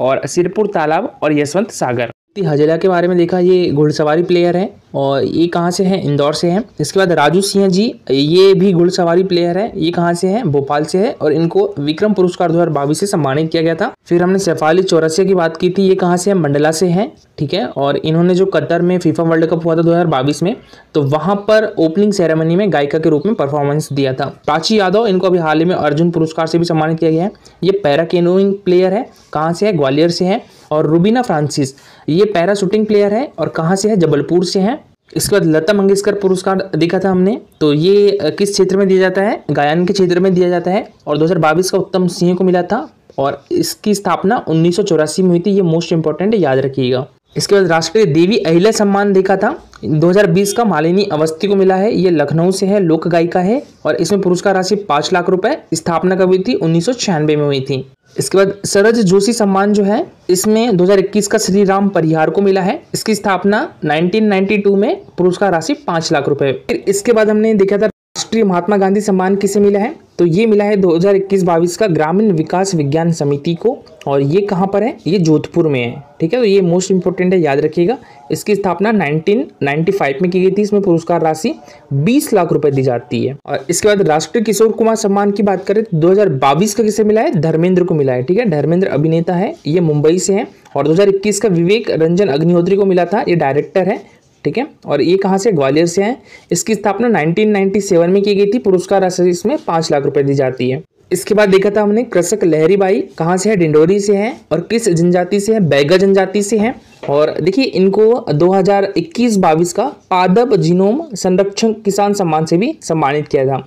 और सिरपुर तालाब और यशवंत सागर हजेला के बारे में देखा ये घुड़सवारी प्लेयर है और ये कहाँ से हैं इंदौर से हैं इसके बाद राजू सिंह जी ये भी घुड़सवारी प्लेयर है ये कहाँ से हैं भोपाल से है और इनको विक्रम पुरस्कार दो से सम्मानित किया गया था फिर हमने सैफाली चौरसिया की बात की थी ये कहाँ से हैं मंडला से हैं ठीक है और इन्होंने जो कतर में फीफा वर्ल्ड कप हुआ था दो में तो वहाँ पर ओपनिंग सेरेमनी में गायिका के रूप में परफॉर्मेंस दिया था प्राची यादव इनको अभी हाल ही में अर्जुन पुरस्कार से भी सम्मानित किया गया है ये पैरा प्लेयर है कहाँ से है ग्वालियर से है और रूबीना फ्रांसिस ये पैरा शूटिंग प्लेयर है और कहाँ से है जबलपुर से है इसके बाद लता मंगेशकर पुरस्कार देखा था हमने तो ये किस क्षेत्र में दिया जाता है गायन के क्षेत्र में दिया जाता है और दो का उत्तम सिंह को मिला था और इसकी स्थापना उन्नीस में हुई थी ये मोस्ट इंपॉर्टेंट याद रखिएगा इसके बाद राष्ट्रीय देवी अहिल्या सम्मान देखा था 2020 का मालिनी अवस्थी को मिला है ये लखनऊ से है लोक गायिका है और इसमें पुरस्कार राशि पांच लाख रुपए स्थापना कब हुई थी उन्नीस में हुई थी इसके बाद सरज जोशी सम्मान जो है इसमें 2021 का श्री राम परिहार को मिला है इसकी स्थापना 1992 में पुरस्कार राशि पांच लाख रुपए फिर इसके बाद हमने देखा था राष्ट्रीय महात्मा गांधी सम्मान किसे मिला है तो ये मिला है 2021 हजार का ग्रामीण विकास विज्ञान समिति को और ये कहाँ पर है ये जोधपुर में है ठीक है तो ये मोस्ट इंपॉर्टेंट है याद रखिएगा इसकी स्थापना 1995 में की गई थी इसमें पुरस्कार राशि 20 लाख रुपए दी जाती है और इसके बाद राष्ट्रीय किशोर कुमार सम्मान की बात करें तो 2022 का किसे मिला है धर्मेंद्र को मिला है ठीक है धर्मेंद्र अभिनेता है ये मुंबई से है और दो का विवेक रंजन अग्निहोत्री को मिला था ये डायरेक्टर है ठीक है और ये कहाँ से ग्वालियर से है इसकी स्थापना 1997 में की गई थी पुरस्कार राशि इसमें पाँच लाख रुपए दी जाती है इसके बाद देखा था हमने कृषक लहरी बाई कहाँ से है डिंडोरी से है और किस जनजाति से है बैगा जनजाति से है और देखिए इनको 2021 हजार का पादप जीनोम संरक्षण किसान सम्मान से भी सम्मानित किया था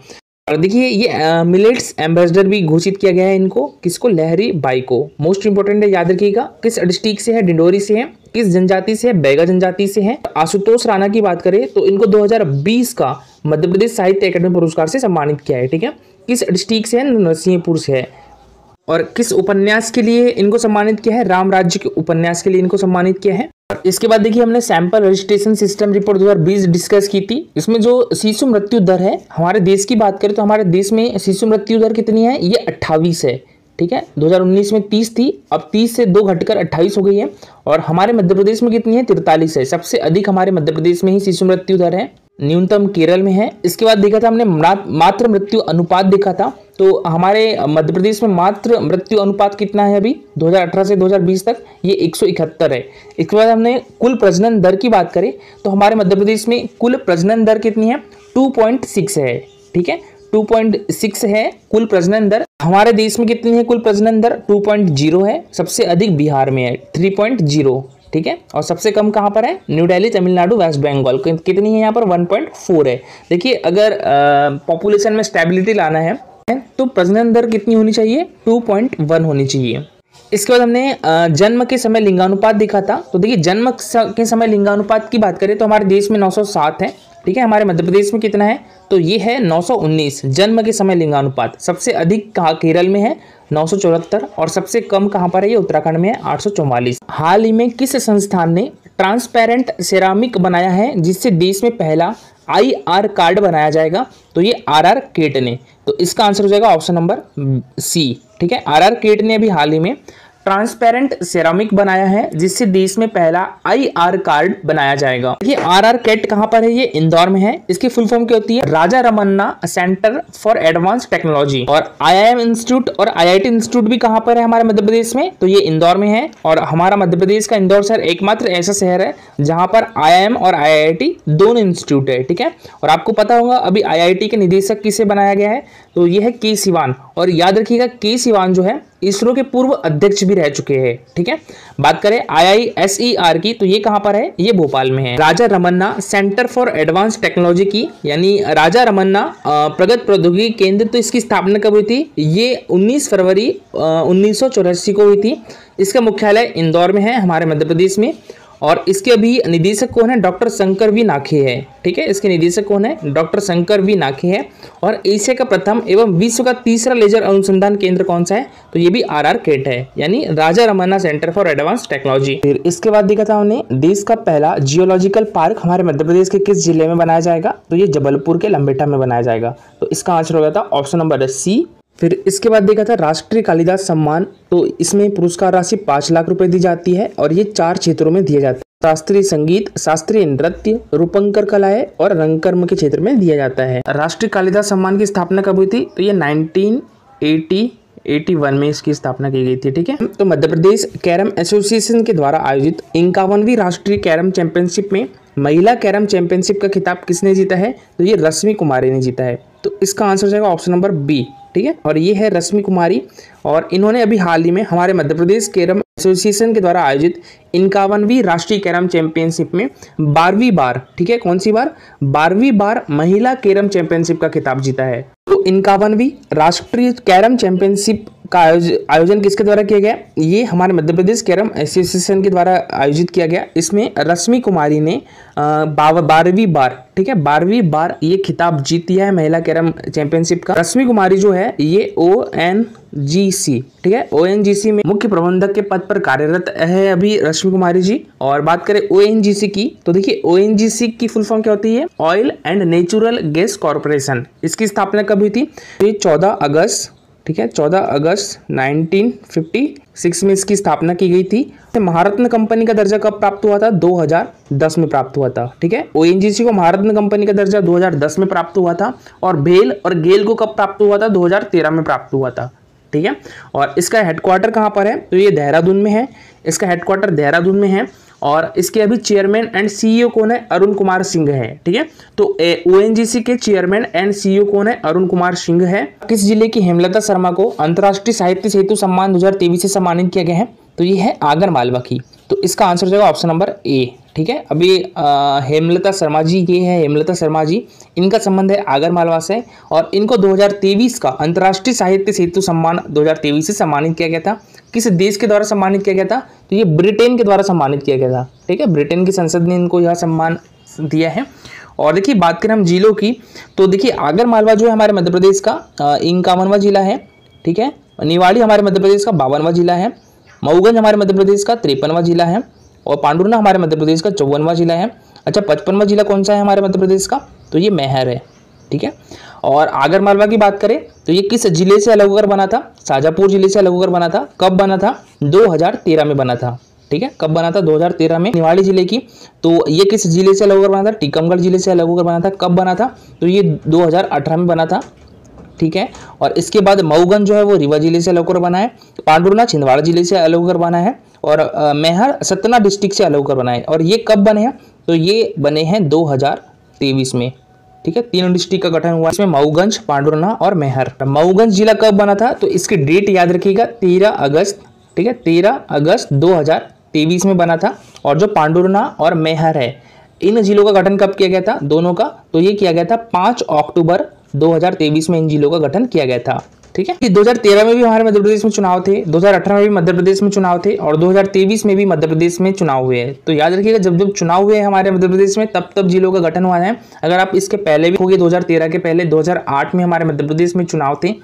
और देखिए ये मिलेट्स एम्बेसडर भी घोषित किया गया है इनको किसको लहरी बाई को मोस्ट इंपोर्टेंट है याद रखिएगा किस डिस्ट्रिक्ट से है डिंडोरी से है किस जनजाति से है बैगा जनजाति से है आशुतोष राणा की बात करें तो इनको 2020 का मध्य प्रदेश साहित्य अकेडमी पुरस्कार से सम्मानित किया है ठीक है किस डिस्ट्रिक्ट से है नरसिंहपुर से है और किस उपन्यास के लिए इनको सम्मानित किया है राम राज्य के उपन्यास के लिए इनको सम्मानित किया है और इसके बाद देखिए हमने sample registration system report 2020 discuss की थी इसमें जो शिशु मृत्यु दर है हमारे देश की बात करें तो हमारे देश में शिशु मृत्यु दर कितनी है ये अट्ठावीस है ठीक है 2019 में 30 थी अब 30 से दो घटकर 28 हो गई है और हमारे मध्य प्रदेश में कितनी है तिरतालीस है सबसे अधिक हमारे मध्य प्रदेश में ही शिशु मृत्यु दर है न्यूनतम केरल में है इसके बाद देखा था हमने मात्र मृत्यु अनुपात देखा था तो हमारे मध्य प्रदेश में मात्र मृत्यु अनुपात कितना है अभी 2018 से 2020 तक ये 171 है इसके बाद हमने कुल प्रजनन दर की बात करें तो हमारे मध्य प्रदेश में कुल प्रजनन दर कितनी है 2.6 है ठीक है 2.6 है कुल प्रजनन दर हमारे देश में कितनी है कुल प्रजनन दर 2.0 है सबसे अधिक बिहार में है 3.0 ठीक है और सबसे कम कहाँ पर है न्यू दिल्ली तमिलनाडु वेस्ट बंगाल कितनी है यहाँ पर 1.4 है देखिए अगर पॉपुलेशन में स्टेबिलिटी लाना है तो प्रजनन दर कितनी होनी चाहिए 2.1 होनी चाहिए इसके बाद हमने जन्म के समय लिंगानुपात देखा था तो देखिए जन्म के समय लिंगानुपात की बात करें तो हमारे देश में 907 है ठीक है हमारे मध्य प्रदेश में कितना है तो ये है 919 जन्म के समय लिंगानुपात सबसे अधिक कहा केरल में है नौ और सबसे कम कहाँ पर है ये उत्तराखंड में है आठ हाल ही में किस संस्थान ने ट्रांसपेरेंट सेरामिक बनाया है जिससे देश में पहला आई आर कार्ड बनाया जाएगा तो ये आर आर केट ने तो इसका आंसर हो जाएगा ऑप्शन नंबर सी ठीक है आर आर केट ने अभी हाल ही में ट्रांसपेरेंट सेरामिक बनाया है जिससे देश में पहला आईआर कार्ड बनाया जाएगा ये आरआर कैट कहाँ पर है ये इंदौर में है इसकी फुल फॉर्म क्या होती है Raja Ramanna Centre for Advance Technology और आईआईएम इंस्टीट्यूट और आईआईटी इंस्टीट्यूट भी कहाँ पर है हमारे मध्य प्रदेश में तो ये इंदौर में है और हमारा मध्य प्रदेश का इंदौर शहर एकमात्र ऐसा शहर है जहाँ पर आई और आई दोनों इंस्टीट्यूट है ठीक है और आपको पता होगा अभी आई के निदेशक किसे बनाया गया है तो ये है के सिवान और याद रखिएगा के सिवान जो है इसरो के पूर्व अध्यक्ष भी रह चुके हैं ठीक है बात करें आईआईएसईआर e की तो ये कहां पर है ये भोपाल में है Raja Ramanna Centre for Advance Technology की यानी राजा रमन्ना प्रगत प्रौद्योगिकी केंद्र तो इसकी स्थापना कब हुई थी ये 19 फरवरी उन्नीस को हुई थी इसका मुख्यालय इंदौर में है हमारे मध्य प्रदेश में और इसके अभी निदेशक कौन है डॉक्टर शंकर वी नाखे है ठीक है इसके निदेशक कौन है डॉक्टर शंकर वी नाखे है और एशिया का प्रथम एवं विश्व का तीसरा लेजर अनुसंधान केंद्र कौन सा है तो ये भी आर आर केट है यानी Raja Ramanna Centre for Advance Technology फिर इसके बाद देखा था हमने देश का पहला जियोलॉजिकल पार्क हमारे मध्य प्रदेश के किस जिले में बनाया जाएगा तो ये जबलपुर के लंबेटा में बनाया जाएगा तो इसका आंसर हो गया था ऑप्शन नंबर सी फिर इसके बाद देखा था राष्ट्रीय कालिदास सम्मान तो इसमें पुरस्कार राशि पांच लाख रुपए दी जाती है और ये चार क्षेत्रों में दिया जाता है शास्त्रीय संगीत शास्त्रीय नृत्य रूपंकर कलाएं और रंगकर्म के क्षेत्र में दिया जाता है राष्ट्रीय कालिदास सम्मान की स्थापना कब हुई थी तो ये एटी 81 में इसकी स्थापना की गई थी ठीक है तो मध्य प्रदेश कैरम एसोसिएशन के द्वारा आयोजित इक्यावनवीं राष्ट्रीय कैरम चैंपियनशिप में महिला कैरम चैंपियनशिप का खिताब किसने जीता है तो ये रश्मि कुमारी ने जीता है तो इसका आंसर जाएगा ऑप्शन नंबर बी ठीक है और ये है रश्मि कुमारी और इन्होंने अभी हाल ही में हमारे मध्य प्रदेश कैरम एसोसिएशन के द्वारा आयोजित इक्यावनवीं राष्ट्रीय कैरम चैंपियनशिप में बारहवीं बार ठीक है कौन सी बार बारहवीं बार महिला कैरम चैंपियनशिप का खिताब जीता है तो इक्यावनवीं राष्ट्रीय कैरम चैंपियनशिप का आयोजन किसके द्वारा किया गया ये हमारे मध्य प्रदेश कैरम एसोसिएशन के द्वारा आयोजित किया गया इसमें रश्मि कुमारी ने बारहवीं बार ठीक है बारहवीं बार ये खिताब जीत लिया है महिला कैरम चैंपियनशिप का रश्मि कुमारी जो है ये ओ एन जी सी ठीक है ओ एन जी सी में मुख्य प्रबंधक के पद पर कार्यरत है अभी रश्मि कुमारी जी और बात करें ओ एन जी सी की तो देखिए ओ एन जी सी की फुल फॉर्म क्या होती है Oil and Natural Gas Corporation इसकी स्थापना कब हुई थी चौदह अगस्त ठीक है 14 अगस्त 1956 में इसकी स्थापना की गई थी तो महारत्न कंपनी का दर्जा कब प्राप्त हुआ था 2010 में प्राप्त हुआ था ठीक है ओ को महारत्न कंपनी का दर्जा 2010 में प्राप्त हुआ था और भेल और गेल को कब प्राप्त हुआ था 2013 में प्राप्त हुआ था ठीक है और इसका हेडक्वार्टर कहाँ पर है तो ये देहरादून में है इसका हेडक्वार्टर देहरादून में है और इसके अभी चेयरमैन एंड सीईओ कौन है अरुण कुमार सिंह है ठीक है तो ओएनजीसी के चेयरमैन एंड सीईओ कौन है अरुण कुमार सिंह है किस जिले की हेमलता शर्मा को अंतर्राष्ट्रीय साहित्य सेतु सम्मान दो से सम्मानित किया गया है तो ये है आगर मालवा की तो इसका आंसर जो ऑप्शन नंबर ए ठीक है अभी हेमलता शर्मा जी ये है हेमलता शर्मा जी इनका संबंध है आगर मालवा से और इनको 2023 का अंतर्राष्ट्रीय साहित्य सेतु सम्मान 2023 से सम्मानित किया गया था किस देश के द्वारा सम्मानित किया गया था तो ये ब्रिटेन के द्वारा सम्मानित किया गया था ठीक है ब्रिटेन की संसद ने इनको यह सम्मान दिया है और देखिए बात करें हम जिलों की तो देखिए आगर मालवा जो है हमारे मध्य प्रदेश का इक्यावनवा जिला है ठीक है निवाड़ी हमारे मध्य प्रदेश का बावनवा जिला है मऊगंज हमारे मध्य प्रदेश का तिरपनवा जिला है और पांडुना हमारे मध्य प्रदेश का चौवनवा जिला है अच्छा पचपनवा जिला कौन सा है हमारे मध्य प्रदेश का तो ये मेहर है ठीक है और आगर मालवा की बात करें तो ये किस जिले से अलग होकर बना था शाजापुर जिले से अलग होकर बना था कब बना था 2013 में बना था ठीक है कब बना था 2013 में निवाड़ी जिले की तो ये किस जिले से अलग होकर बना था टीकमगढ़ जिले से अलग होकर बना था कब बना था तो ये 2018 में बना था ठीक है और इसके बाद मऊगंज जो है वो रीवा जिले से अलग बना है पांडुरना छिंदवाड़ा जिले से अलग बना है और मेहर सतना डिस्ट्रिक्ट से अलग बना है और ये कब बने हैं तो ये बने हैं दो में ठीक है तीनों डिस्ट्रिक्ट का गठन हुआ इसमें मऊगंज पांडुरना और मेहर मऊगंज जिला कब बना था तो इसकी डेट याद रखिएगा तेरह अगस्त ठीक है तेरह अगस्त दो तेवीस में बना था और जो पांडुरना और मेहर है इन जिलों का गठन कब किया गया था दोनों का तो ये किया गया था पाँच अक्टूबर 2023 में इन जिलों का गठन किया गया था ठीक है कि 2013 में भी हमारे मध्य प्रदेश में चुनाव थे 2018 में भी मध्य प्रदेश में चुनाव थे और 2023 में भी मध्य प्रदेश में चुनाव हुए हैं तो याद रखिएगा जब जब चुनाव हुए हैं हमारे मध्य प्रदेश में तब तब जिलों का गठन हुआ है अगर आप इसके पहले भी होगी दो के पहले 2008 में हमारे मध्य प्रदेश में चुनाव थे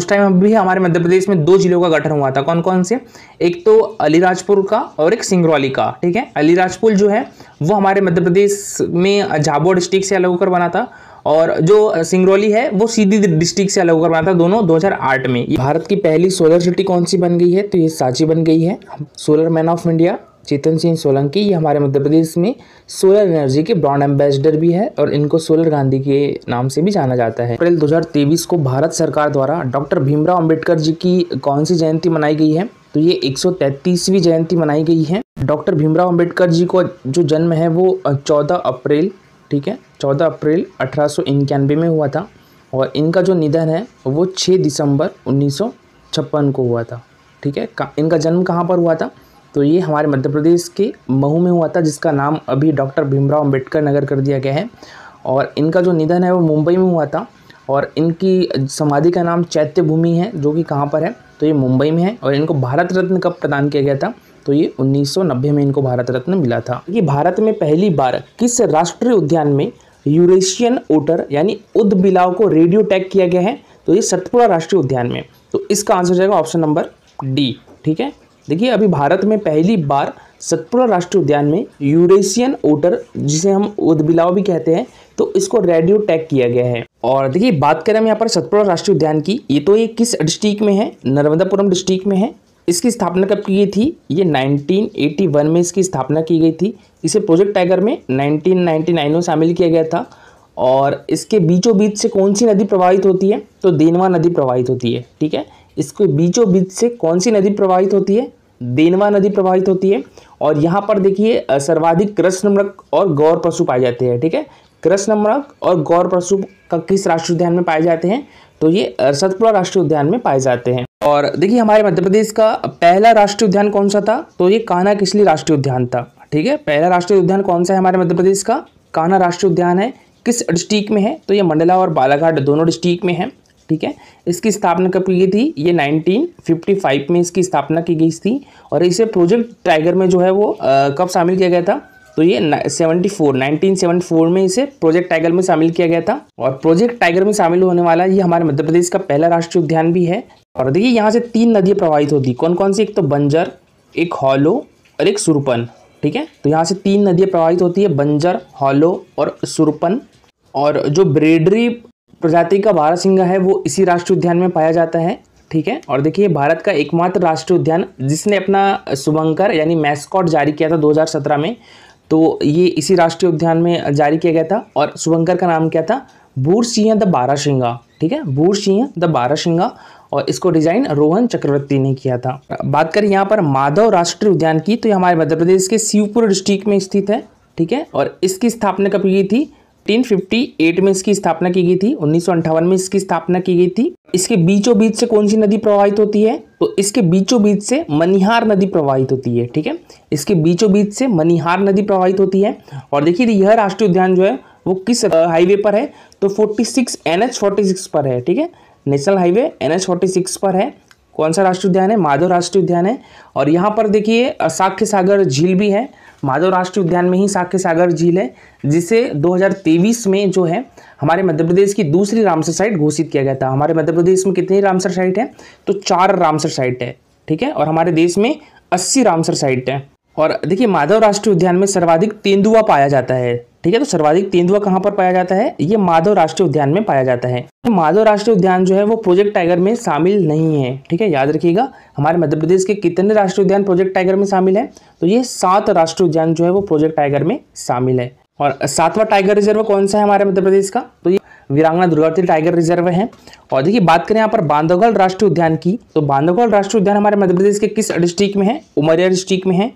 उस टाइम भी हमारे मध्य प्रदेश में दो जिलों का गठन हुआ था कौन कौन से एक तो अलीराजपुर का और एक सिंगरौली का ठीक है अलीराजपुर जो है वो हमारे मध्य प्रदेश में झाबुआ डिस्ट्रिक्ट से अलग होकर बना था और जो सिंगरौली है वो सीधी डिस्ट्रिक्ट से अलग होकर बना था दोनों 2008 में भारत की पहली सोलर सिटी कौन सी बन गई है तो ये सांची बन गई है solar man of India Chetan Singh Solanki ये हमारे मध्य प्रदेश में सोलर एनर्जी के ब्रांड एम्बेसडर भी है और इनको सोलर गांधी के नाम से भी जाना जाता है अप्रैल 2023 को भारत सरकार द्वारा डॉक्टर भीमराव अंबेडकर जी की कौन सी जयंती मनाई गई है तो ये 133वीं जयंती मनाई गई है डॉक्टर भीमराव अंबेडकर जी को जो जन्म है वो 14 अप्रैल ठीक है चौदह अप्रैल अठारह में हुआ था और इनका जो निधन है वो 6 दिसंबर उन्नीस को हुआ था ठीक है इनका जन्म कहाँ पर हुआ था तो ये हमारे मध्य प्रदेश के महू में हुआ था जिसका नाम अभी डॉक्टर भीमराव अम्बेडकर नगर कर दिया गया है और इनका जो निधन है वो मुंबई में हुआ था और इनकी समाधि का नाम चैत्य भूमि है जो कि कहाँ पर है तो ये मुंबई में है और इनको भारत रत्न कब प्रदान किया गया था तो ये 1990 में इनको भारत रत्न मिला था ये भारत में पहली बार किस राष्ट्रीय उद्यान में यूरेशियन ओटर यानी उद बिलाव को रेडियो टैग किया गया है तो ये सतपुड़ा राष्ट्रीय उद्यान में तो इसका आंसर हो जाएगा ऑप्शन नंबर डी ठीक है देखिए अभी भारत में पहली बार सतपुड़ा राष्ट्रीय उद्यान में यूरेशियन ओटर जिसे हम बिलाव भी कहते हैं तो इसको रेडियो टैग किया गया है और देखिए बात करें हम यहाँ पर सतपुड़ा राष्ट्रीय उद्यान की ये तो ये किस डिस्ट्रिक्ट में है नर्मदापुरम डिस्ट्रिक्ट में है इसकी स्थापना कब की गई थी ये 1981 में इसकी स्थापना की गई थी इसे प्रोजेक्ट टाइगर में 1999 में शामिल किया गया था और इसके बीचों बीच से कौन सी नदी प्रवाहित होती है तो देनवा नदी प्रवाहित होती है ठीक है इसके बीचों बीच से कौन सी नदी प्रवाहित होती है देनवा नदी प्रवाहित होती है और यहाँ पर देखिए सर्वाधिक कृष्ण और गौर पशु पाए जाते हैं ठीक है कृष्ण और गौर पशु का किस राष्ट्रीय उद्यान में पाए जाते हैं तो ये सतपुड़ा राष्ट्रीय उद्यान में पाए जाते हैं और देखिए हमारे मध्य प्रदेश का पहला राष्ट्रीय उद्यान कौन सा था तो ये कान्हा किसली राष्ट्रीय उद्यान था ठीक है पहला राष्ट्रीय उद्यान कौन सा है हमारे मध्य प्रदेश का कान्हा राष्ट्रीय उद्यान है किस डिस्ट्रिक्ट में है तो ये मंडला और बालाघाट दोनों डिस्ट्रिक्ट में है ठीक है इसकी स्थापना कब की गई थी ये 1955 में इसकी स्थापना की गई थी और इसे प्रोजेक्ट टाइगर में जो है वो आ, कब शामिल किया गया था तो ये seventy four nineteen seven four में इसे प्रोजेक्ट टाइगर में शामिल किया गया था और प्रोजेक्ट टाइगर में शामिल होने वाला ये हमारे मध्य प्रदेश का पहला राष्ट्रीय उद्यान भी है और देखिए यहाँ से तीन नदियाँ प्रवाहित होती कौन कौन सी एक तो बंजर एक हॉलो और एक सुरपन ठीक है तो यहाँ से तीन नदियाँ प्रवाहित होती है बंजर हॉलो और सुरपन और जो ब्रेडरी प्रजाति का बारहसिंगा है वो इसी राष्ट्रीय उद्यान में पाया जाता है ठीक है और देखिए भारत का एकमात्र राष्ट्रीय उद्यान जिसने अपना शुभंकर यानी मैस्कॉट जारी किया था 2017 में तो ये इसी राष्ट्रीय उद्यान में जारी किया गया था और शुभंकर का नाम क्या था बूर सिंह द बारहसिंगा ठीक है बूर सिंह द बारहसिंगा और इसको डिज़ाइन रोहन चक्रवर्ती ने किया था बात करें यहाँ पर माधव राष्ट्रीय उद्यान की तो हमारे मध्य प्रदेश के शिवपुर डिस्ट्रिक्ट में स्थित है ठीक है और इसकी स्थापना कब की गई थी 1858 में इसकी स्थापना की गई थी उन्नीस में इसकी स्थापना की गई थी इसके बीचों बीच से कौन सी नदी प्रवाहित होती है तो इसके बीचों बीच से मनिहार नदी प्रवाहित होती है ठीक है इसके बीचों बीच से मनिहार नदी प्रवाहित होती है और देखिए यह राष्ट्रीय उद्यान जो है वो किस हाईवे पर है तो 46 एन एच पर है ठीक है नेशनल हाईवे एन पर है कौन सा राष्ट्रीय उद्यान है माधव राष्ट्रीय उद्यान है और यहाँ पर देखिए साक्ष्य सागर झील भी है माधव राष्ट्रीय उद्यान में ही साक्ष्य सागर झील है जिसे 2023 में जो है हमारे मध्य प्रदेश की दूसरी रामसर साइट घोषित किया गया था हमारे मध्य प्रदेश में कितनी रामसर साइट है तो चार रामसर साइट है ठीक है और हमारे देश में अस्सी रामसर साइट है और देखिए माधव राष्ट्रीय उद्यान में सर्वाधिक तेंदुआ पाया जाता है ठीक है तो सर्वाधिक तेंदुआ कहाँ पर पाया जाता है ये माधव राष्ट्रीय उद्यान में पाया जाता है माधव राष्ट्रीय उद्यान जो है वो प्रोजेक्ट टाइगर में शामिल नहीं है ठीक है याद रखिएगा हमारे मध्य प्रदेश के कितने राष्ट्रीय उद्यान प्रोजेक्ट टाइगर में शामिल है तो ये सात राष्ट्रीय उद्यान जो है वो प्रोजेक्ट टाइगर में शामिल है और सातवां टाइगर रिजर्व कौन सा है हमारे मध्य प्रदेश का तो ये वीरांगना दुर्गावती टाइगर रिजर्व है और देखिए बात करें यहाँ पर बांधवगढ़ राष्ट्रीय उद्यान की तो बांधवगढ़ राष्ट्रीय उद्यान हमारे मध्य प्रदेश के किस डिस्ट्रिक्ट में है उमरिया डिस्ट्रिक्ट में है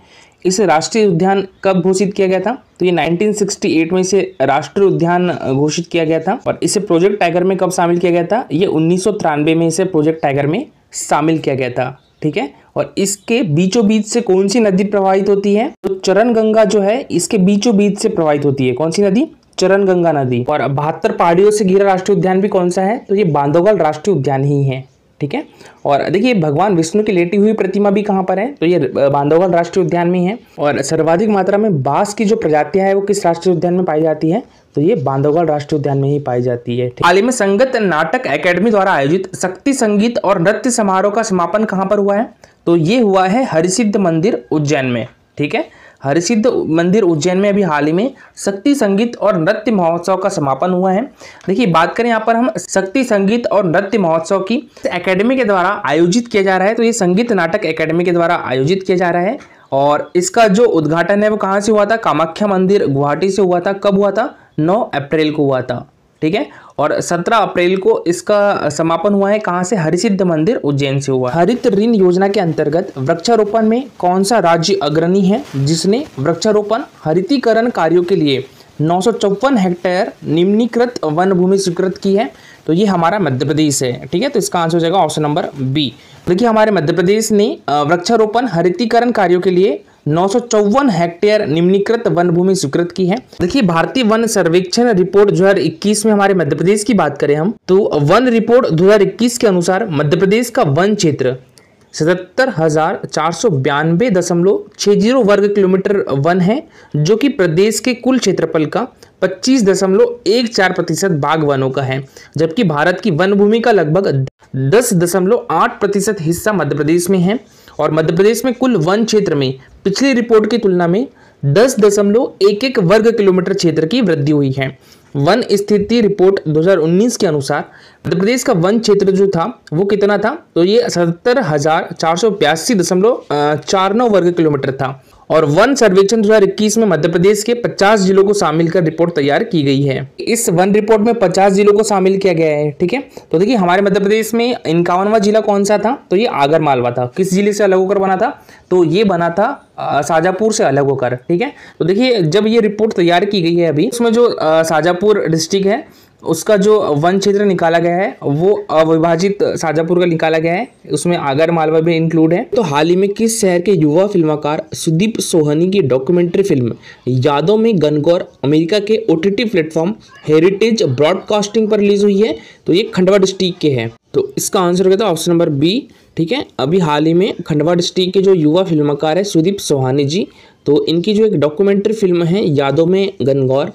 इसे राष्ट्रीय उद्यान कब घोषित किया गया था तो ये 1968 में इसे राष्ट्रीय उद्यान घोषित किया गया था और इसे प्रोजेक्ट टाइगर में कब शामिल किया गया था ये उन्नीस में इसे प्रोजेक्ट टाइगर में शामिल किया गया था ठीक है और इसके बीचों बीच से कौन सी नदी प्रवाहित होती है तो चरण गंगा जो है इसके बीचों बीच से प्रवाहित होती है कौन सी नदी चरण गंगा नदी और बहत्तर पहाड़ियों से घिरा राष्ट्रीय उद्यान भी कौन सा है तो ये बांधोगल राष्ट्रीय उद्यान ही है ठीक है और देखिए भगवान विष्णु की लेटी हुई प्रतिमा भी कहाँ पर है तो ये बांधवगढ़ राष्ट्रीय उद्यान में है और सर्वाधिक मात्रा में बांस की जो प्रजातियाँ है वो किस राष्ट्रीय उद्यान में पाई जाती है तो ये बांधवगढ़ राष्ट्रीय उद्यान में ही पाई जाती है हाल ही में संगत नाटक एकेडमी द्वारा आयोजित शक्ति संगीत और नृत्य समारोह का समापन कहाँ पर हुआ है तो ये हुआ है हरिसिद्ध मंदिर उज्जैन में ठीक है हरिसिद्ध मंदिर उज्जैन में अभी हाल ही में शक्ति संगीत और नृत्य महोत्सव का समापन हुआ है देखिए बात करें यहाँ पर हम शक्ति संगीत और नृत्य महोत्सव की एकेडमी के द्वारा आयोजित किया जा रहा है तो ये संगीत नाटक एकेडमी के द्वारा आयोजित किया जा रहा है और इसका जो उद्घाटन है वो कहाँ से हुआ था कामाख्या मंदिर गुवाहाटी से हुआ था कब हुआ था नौ अप्रैल को हुआ था ठीक है और 17 अप्रैल को इसका समापन हुआ है कहाँ से हरिसिद्ध मंदिर उज्जैन से हुआ हरित ऋण योजना के अंतर्गत वृक्षारोपण में कौन सा राज्य अग्रणी है जिसने वृक्षारोपण हरितीकरण कार्यों के लिए नौ हेक्टेयर निम्नीकृत वन भूमि स्वीकृत की है तो ये हमारा मध्य प्रदेश है ठीक है तो इसका आंसर हो जाएगा ऑप्शन नंबर बी देखिए हमारे मध्य प्रदेश ने वृक्षारोपण हरितीकरण कार्यों के लिए नौ हेक्टेयर निम्नीकृत वन भूमि स्वीकृत की है देखिए भारतीय वन सर्वेक्षण रिपोर्ट 2021 में हमारे मध्य प्रदेश की बात करें हम तो वन रिपोर्ट 2021 के अनुसार मध्य प्रदेश का वन क्षेत्र सतहत्तर हजार चार सौ बयानबे दशमलव छह जीरो वर्ग किलोमीटर वन है जो कि प्रदेश के कुल क्षेत्रफल का पच्चीस दशमलव एक चार प्रतिशत बाग वनों का है जबकि भारत की वन भूमि का लगभग दस दशमलव आठ प्रतिशत हिस्सा मध्य प्रदेश में है और मध्य प्रदेश में कुल वन क्षेत्र में पिछली रिपोर्ट की तुलना में दस दशमलव एक एक वर्ग किलोमीटर क्षेत्र की वृद्धि हुई है वन स्थिति रिपोर्ट 2019 के अनुसार मध्य प्रदेश का वन क्षेत्र जो था वो कितना था तो ये सत्तर हजार चार सौ बयासी दशमलव चार नौ वर्ग किलोमीटर था और वन सर्वेक्षण 2021 में मध्य प्रदेश के 50 जिलों को शामिल कर रिपोर्ट तैयार की गई है इस वन रिपोर्ट में 50 जिलों को शामिल किया गया है ठीक है तो देखिए हमारे मध्य प्रदेश में इक्यावनवा जिला कौन सा था तो ये आगर मालवा था किस जिले से अलग होकर बना था तो ये बना था साजापुर से अलग होकर ठीक है तो देखिए जब ये रिपोर्ट तैयार की गई है अभी उसमें जो साजापुर डिस्ट्रिक्ट है उसका जो वन क्षेत्र निकाला गया है वो अविभाजित शाजापुर का निकाला गया है उसमें आगर मालवा भी इंक्लूड है तो हाल ही में किस शहर के युवा फिल्मकार सुदीप सोहनी की डॉक्यूमेंट्री फिल्म यादों में गनगौर अमेरिका के O T T platform heritage broadcasting पर रिलीज हुई है तो ये खंडवा डिस्ट्रिक्ट के है तो इसका आंसर हो गया था ऑप्शन नंबर बी ठीक है अभी हाल ही में खंडवा डिस्ट्रिक्ट के जो युवा फिल्मकार है सुदीप सोहानी जी तो इनकी जो एक डॉक्यूमेंट्री फिल्म है यादों में गनगौर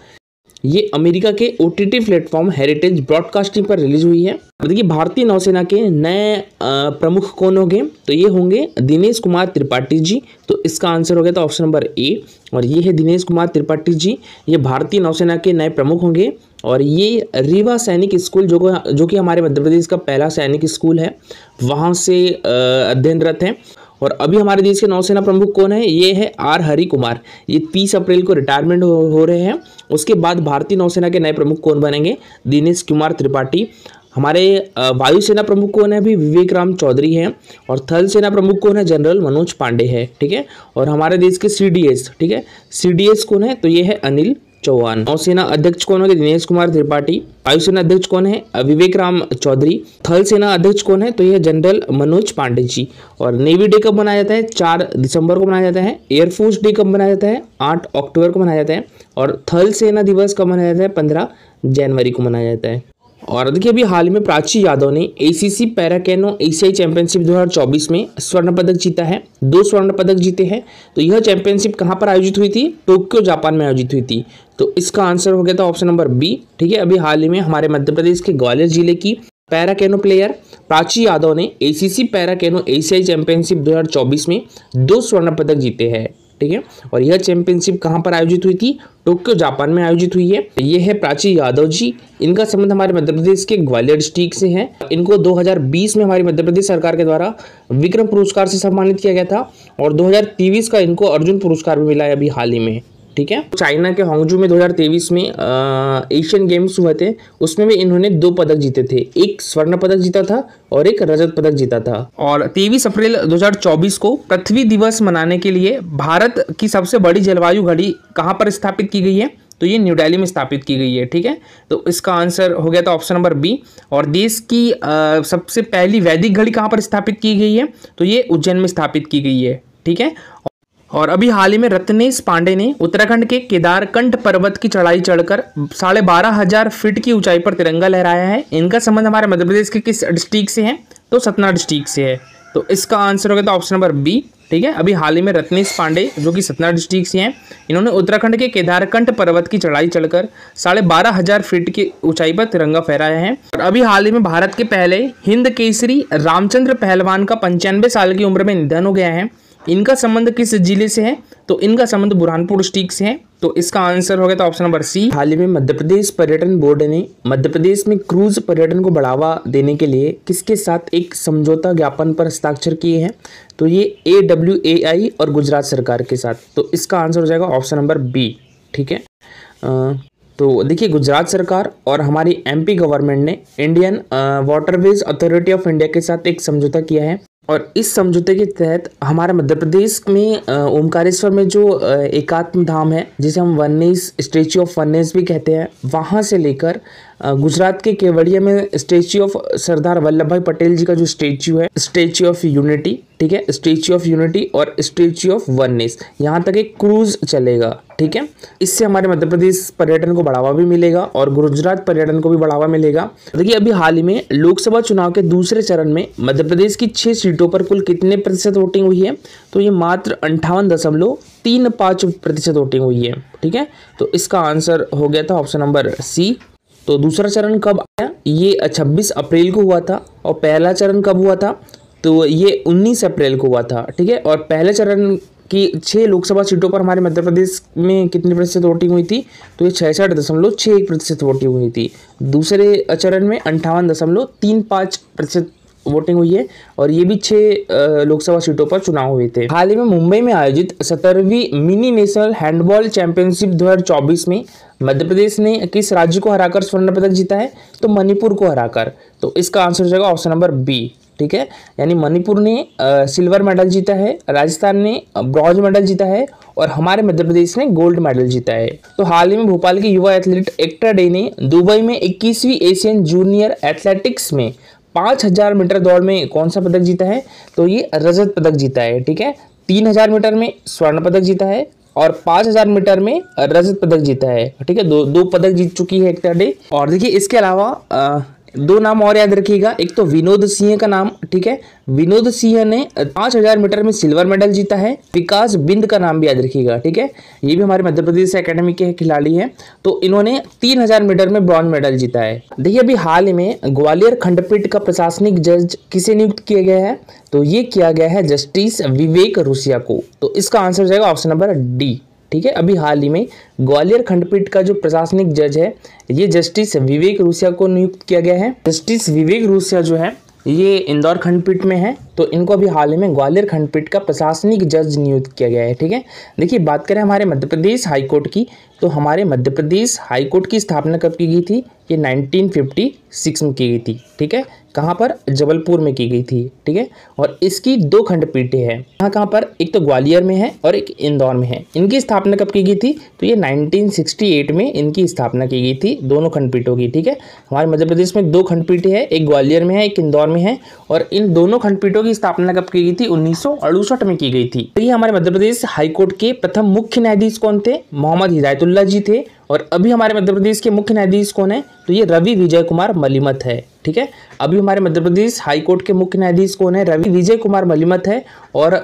ये अमेरिका के O T T platform heritage broadcasting पर रिलीज हुई है देखिए भारतीय नौसेना के नए प्रमुख कौन होंगे तो ये होंगे दिनेश कुमार त्रिपाठी जी तो इसका आंसर हो गया था ऑप्शन नंबर ए और ये है दिनेश कुमार त्रिपाठी जी ये भारतीय नौसेना के नए प्रमुख होंगे और ये रीवा सैनिक स्कूल जो जो कि हमारे मध्य प्रदेश का पहला सैनिक स्कूल है वहाँ से अध्ययनरत हैं और अभी हमारे देश के नौसेना प्रमुख कौन है ये है आर हरि कुमार ये तीस अप्रैल को रिटायरमेंट हो, हो रहे हैं उसके बाद भारतीय नौसेना के नए प्रमुख कौन बनेंगे दिनेश कुमार त्रिपाठी हमारे वायुसेना प्रमुख कौन है अभी विवेक राम चौधरी हैं और थल सेना प्रमुख कौन है जनरल मनोज पांडे है ठीक है और हमारे देश के सी ठीक है सी कौन है तो ये है अनिल चौहान नौसेना अध्यक्ष कौन है दिनेश कुमार त्रिपाठी वायुसेना अध्यक्ष कौन है विवेक राम चौधरी थल सेना अध्यक्ष कौन है तो यह जनरल मनोज पांडे जी और नेवी डे कब मनाया जाता है चार दिसंबर को मनाया जाता है एयरफोर्स डे कब मनाया जाता है आठ अक्टूबर को मनाया जाता है और थल सेना दिवस कब मनाया जाता है पंद्रह जनवरी को मनाया जाता है और देखिए अभी हाल में प्राची यादव ने एसीसी पैराकैनो एशियाई चैंपियनशिप 2024 में स्वर्ण पदक जीता है दो स्वर्ण पदक जीते हैं तो यह चैंपियनशिप कहाँ पर आयोजित हुई थी टोक्यो जापान में आयोजित हुई थी तो इसका आंसर हो गया था ऑप्शन नंबर बी ठीक है अभी हाल ही में हमारे मध्य प्रदेश के ग्वालियर जिले की पैराकैनो प्लेयर प्राची यादव ने एसीसी पैराकैनो एशियाई चैंपियनशिप चौबीस में दो स्वर्ण पदक जीते हैं ठीक है और यह चैंपियनशिप कहाँ पर आयोजित हुई थी टोक्यो जापान में आयोजित हुई है ये है प्राची यादव जी इनका संबंध हमारे मध्य प्रदेश के ग्वालियर डिस्ट्रिक्ट से है इनको 2020 में हमारी मध्य प्रदेश सरकार के द्वारा विक्रम पुरस्कार से सम्मानित किया गया था और दो का इनको अर्जुन पुरस्कार भी मिला है अभी हाल ही में ठीक है चाइना के होंगजू में 2023 में एशियन गेम्स हुए थे उसमें भी इन्होंने दो पदक जीते थे एक स्वर्ण पदक जीता था और एक रजत पदक जीता था और 23 अप्रैल 2024 को पृथ्वी दिवस मनाने के लिए भारत की सबसे बड़ी जलवायु घड़ी कहाँ पर स्थापित की गई है तो ये न्यू दिल्ली में स्थापित की गई है ठीक है तो इसका आंसर हो गया था ऑप्शन नंबर बी और देश की आ, सबसे पहली वैदिक घड़ी कहाँ पर स्थापित की गई है तो ये उज्जैन में स्थापित की गई है ठीक है और अभी हाल ही में रत्नेश पांडे ने उत्तराखंड के केदारकंठ पर्वत की चढ़ाई चढ़कर साढ़े बारह हजार फीट की ऊंचाई पर तिरंगा लहराया है इनका संबंध हमारे मध्य प्रदेश के किस डिस्ट्रिक्ट से है तो सतना डिस्ट्रिक्ट से है तो इसका आंसर हो गया तो ऑप्शन नंबर बी ठीक है अभी हाल ही में रत्नेश पांडे जो कि सतना डिस्ट्रिक्ट से हैं इन्होंने उत्तराखंड के केदारकंठ पर्वत की चढ़ाई चढ़कर साढ़े बारह हजार फीट की ऊंचाई पर तिरंगा फहराया है और अभी हाल ही में भारत के पहले हिंद केसरी रामचंद्र पहलवान का पंचानवे साल की उम्र में निधन हो गया है इनका संबंध किस जिले से है तो इनका संबंध बुरहानपुर डिस्ट्रिक्ट से है तो इसका आंसर हो गया था ऑप्शन नंबर सी हाल ही में मध्य प्रदेश पर्यटन बोर्ड ने मध्य प्रदेश में क्रूज पर्यटन को बढ़ावा देने के लिए किसके साथ एक समझौता ज्ञापन पर हस्ताक्षर किए हैं तो ये ए डब्ल्यू ए आई और गुजरात सरकार के साथ तो इसका आंसर हो जाएगा ऑप्शन नंबर बी ठीक है आ, तो देखिए गुजरात सरकार और हमारी एमपी गवर्नमेंट ने Indian Waterways Authority of India के साथ एक समझौता किया है और इस समझौते के तहत हमारे मध्य प्रदेश में ओमकारेश्वर में जो एकात्म धाम है जिसे हम वन्नेस स्टेचू ऑफ वन्नेस भी कहते हैं वहाँ से लेकर गुजरात के केवड़िया में स्टेच्यू ऑफ सरदार वल्लभ भाई पटेल जी का जो स्टेच्यू है स्टेच्यू ऑफ यूनिटी ठीक है स्टेच्यू ऑफ यूनिटी और स्टेच्यू ऑफ वननेस यहाँ तक एक क्रूज चलेगा ठीक है इससे हमारे मध्य प्रदेश पर्यटन को बढ़ावा भी मिलेगा और गुजरात पर्यटन को भी बढ़ावा मिलेगा देखिए अभी हाल ही में लोकसभा चुनाव के दूसरे चरण में मध्य प्रदेश की छह सीटों पर कुल कितने प्रतिशत वोटिंग हुई है तो ये मात्र अंठावन दशमलव तीन पाँच प्रतिशत वोटिंग हुई है ठीक है तो इसका आंसर हो गया था ऑप्शन नंबर सी तो दूसरा चरण कब आया ये 26 अप्रैल को हुआ था और पहला चरण कब हुआ था तो ये 19 अप्रैल को हुआ था ठीक है और पहले चरण की छः लोकसभा सीटों पर हमारे मध्य प्रदेश में कितनी प्रतिशत वोटिंग हुई थी तो ये छियासठ दशमलव छः एक प्रतिशत वोटिंग हुई थी दूसरे चरण में अंठावन दशमलव तीन पाँच प्रतिशत वोटिंग हुई है और ये भी छह लोकसभा सीटों पर चुनाव हुए थे हाल ही में मुंबई में आयोजित सत्तरवीं मिनी नेशनल हैंडबॉल चैंपियनशिप 2024 में मध्य प्रदेश ने किस राज्य को हराकर स्वर्ण पदक जीता है तो मणिपुर को हराकर तो इसका आंसर हो जाएगा ऑप्शन नंबर बी ठीक है यानी मणिपुर ने आ, सिल्वर मेडल जीता है राजस्थान ने ब्रॉन्ज मेडल जीता है और हमारे मध्य प्रदेश ने गोल्ड मेडल जीता है तो हाल ही में भोपाल के युवा एथलीट एक्टर डे ने दुबई में 21वीं एशियन जूनियर एथलेटिक्स में पाँच हज़ार मीटर दौड़ में कौन सा पदक जीता है तो ये रजत पदक जीता है ठीक है तीन हज़ार मीटर में स्वर्ण पदक जीता है और हजार मीटर में रजत पदक जीता है ठीक है दो दो पदक जीत चुकी है एकता डे और देखिए इसके अलावा दो नाम और याद रखिएगा एक तो विनोद सिंह का नाम ठीक है विनोद सिंह ने पांच हज़ार मीटर में सिल्वर मेडल जीता है विकास बिंद का नाम भी याद रखिएगा ठीक है ये भी हमारे मध्य प्रदेश एकेडमी के खिलाड़ी हैं तो इन्होंने तीन हज़ार मीटर में ब्रॉन्ज मेडल जीता है देखिए अभी हाल ही में ग्वालियर खंडपीठ का प्रशासनिक जज किसे नियुक्त किया गया है तो ये किया गया है जस्टिस विवेक रूसिया को तो इसका आंसर हो जाएगा ऑप्शन नंबर डी ठीक है अभी हाल ही में ग्वालियर खंडपीठ का जो प्रशासनिक जज है ये जस्टिस विवेक रूसिया को नियुक्त किया गया है जस्टिस विवेक रूसिया जो है ये इंदौर खंडपीठ में है तो इनको अभी हाल ही में ग्वालियर खंडपीठ का प्रशासनिक जज नियुक्त किया गया है ठीक है देखिए बात करें हमारे मध्य प्रदेश हाईकोर्ट की तो हमारे मध्य प्रदेश हाईकोर्ट की स्थापना कब की गई थी ये 1956 में की गई थी ठीक है कहाँ पर जबलपुर में की गई थी ठीक है और इसकी दो खंडपीठें हैं कहाँ कहाँ पर एक तो ग्वालियर में है और एक इंदौर में है इनकी स्थापना कब की गई थी तो ये 1968 में इनकी स्थापना की गई थी दोनों खंडपीठों की ठीक है हमारे मध्य प्रदेश में दो खंडपीठें हैं एक ग्वालियर में है एक इंदौर में है और इन दोनों खंडपीठों की स्थापना कब की गई थी उन्नीस में की गई थी तो ये हमारे मध्य प्रदेश हाईकोर्ट के प्रथम मुख्य न्यायाधीश कौन थे मोहम्मद हिदायतुल्ला जी थे और अभी हमारे मध्य प्रदेश के मुख्य न्यायाधीश कौन है तो ये रवि विजय कुमार मलिमत है ठीक है अभी हमारे मध्य प्रदेश हाईकोर्ट के मुख्य न्यायाधीश कौन है रवि विजय कुमार मलिमत है और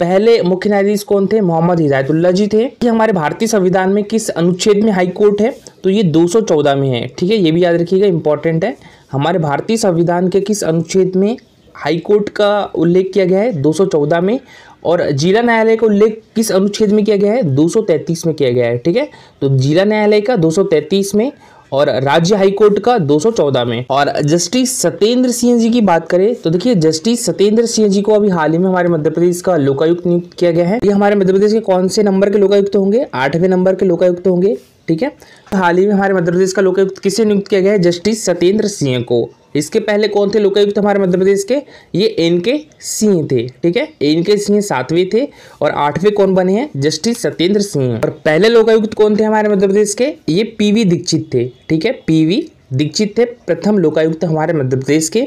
पहले मुख्य न्यायाधीश कौन थे मोहम्मद हिदायतुल्ला जी थे ये हमारे भारतीय संविधान में किस अनुच्छेद में हाईकोर्ट है तो ये 214 में है ठीक है ये भी याद रखिएगा इंपॉर्टेंट है हमारे भारतीय संविधान के किस अनुच्छेद में हाईकोर्ट का उल्लेख किया गया है दो में और जिला न्यायालय को उल्लेख किस अनुच्छेद में किया गया है 233 में किया गया है ठीक है तो जिला न्यायालय का 233 में और राज्य हाईकोर्ट का 214 में और जस्टिस सत्येंद्र सिंह जी की बात करें तो देखिए जस्टिस सत्येंद्र सिंह जी को अभी हाल ही में हमारे मध्य प्रदेश का लोकायुक्त नियुक्त किया गया है ये हमारे मध्य प्रदेश के कौन से नंबर के लोकायुक्त होंगे आठवें नंबर के लोकायुक्त होंगे ठीक है हाल ही में हमारे मध्य प्रदेश का लोकायुक्त किसे नियुक्त किया गया है जस्टिस सत्येंद्र सिंह को इसके पहले कौन थे लोकायुक्त हमारे मध्य प्रदेश के ये एन के सिंह थे ठीक है एन के सिंह सातवें थे और आठवें कौन बने हैं जस्टिस सत्येंद्र सिंह और पहले लोकायुक्त कौन थे हमारे मध्य प्रदेश के ये पीवी दीक्षित थे ठीक है पीवी दीक्षित थे प्रथम लोकायुक्त हमारे मध्य प्रदेश के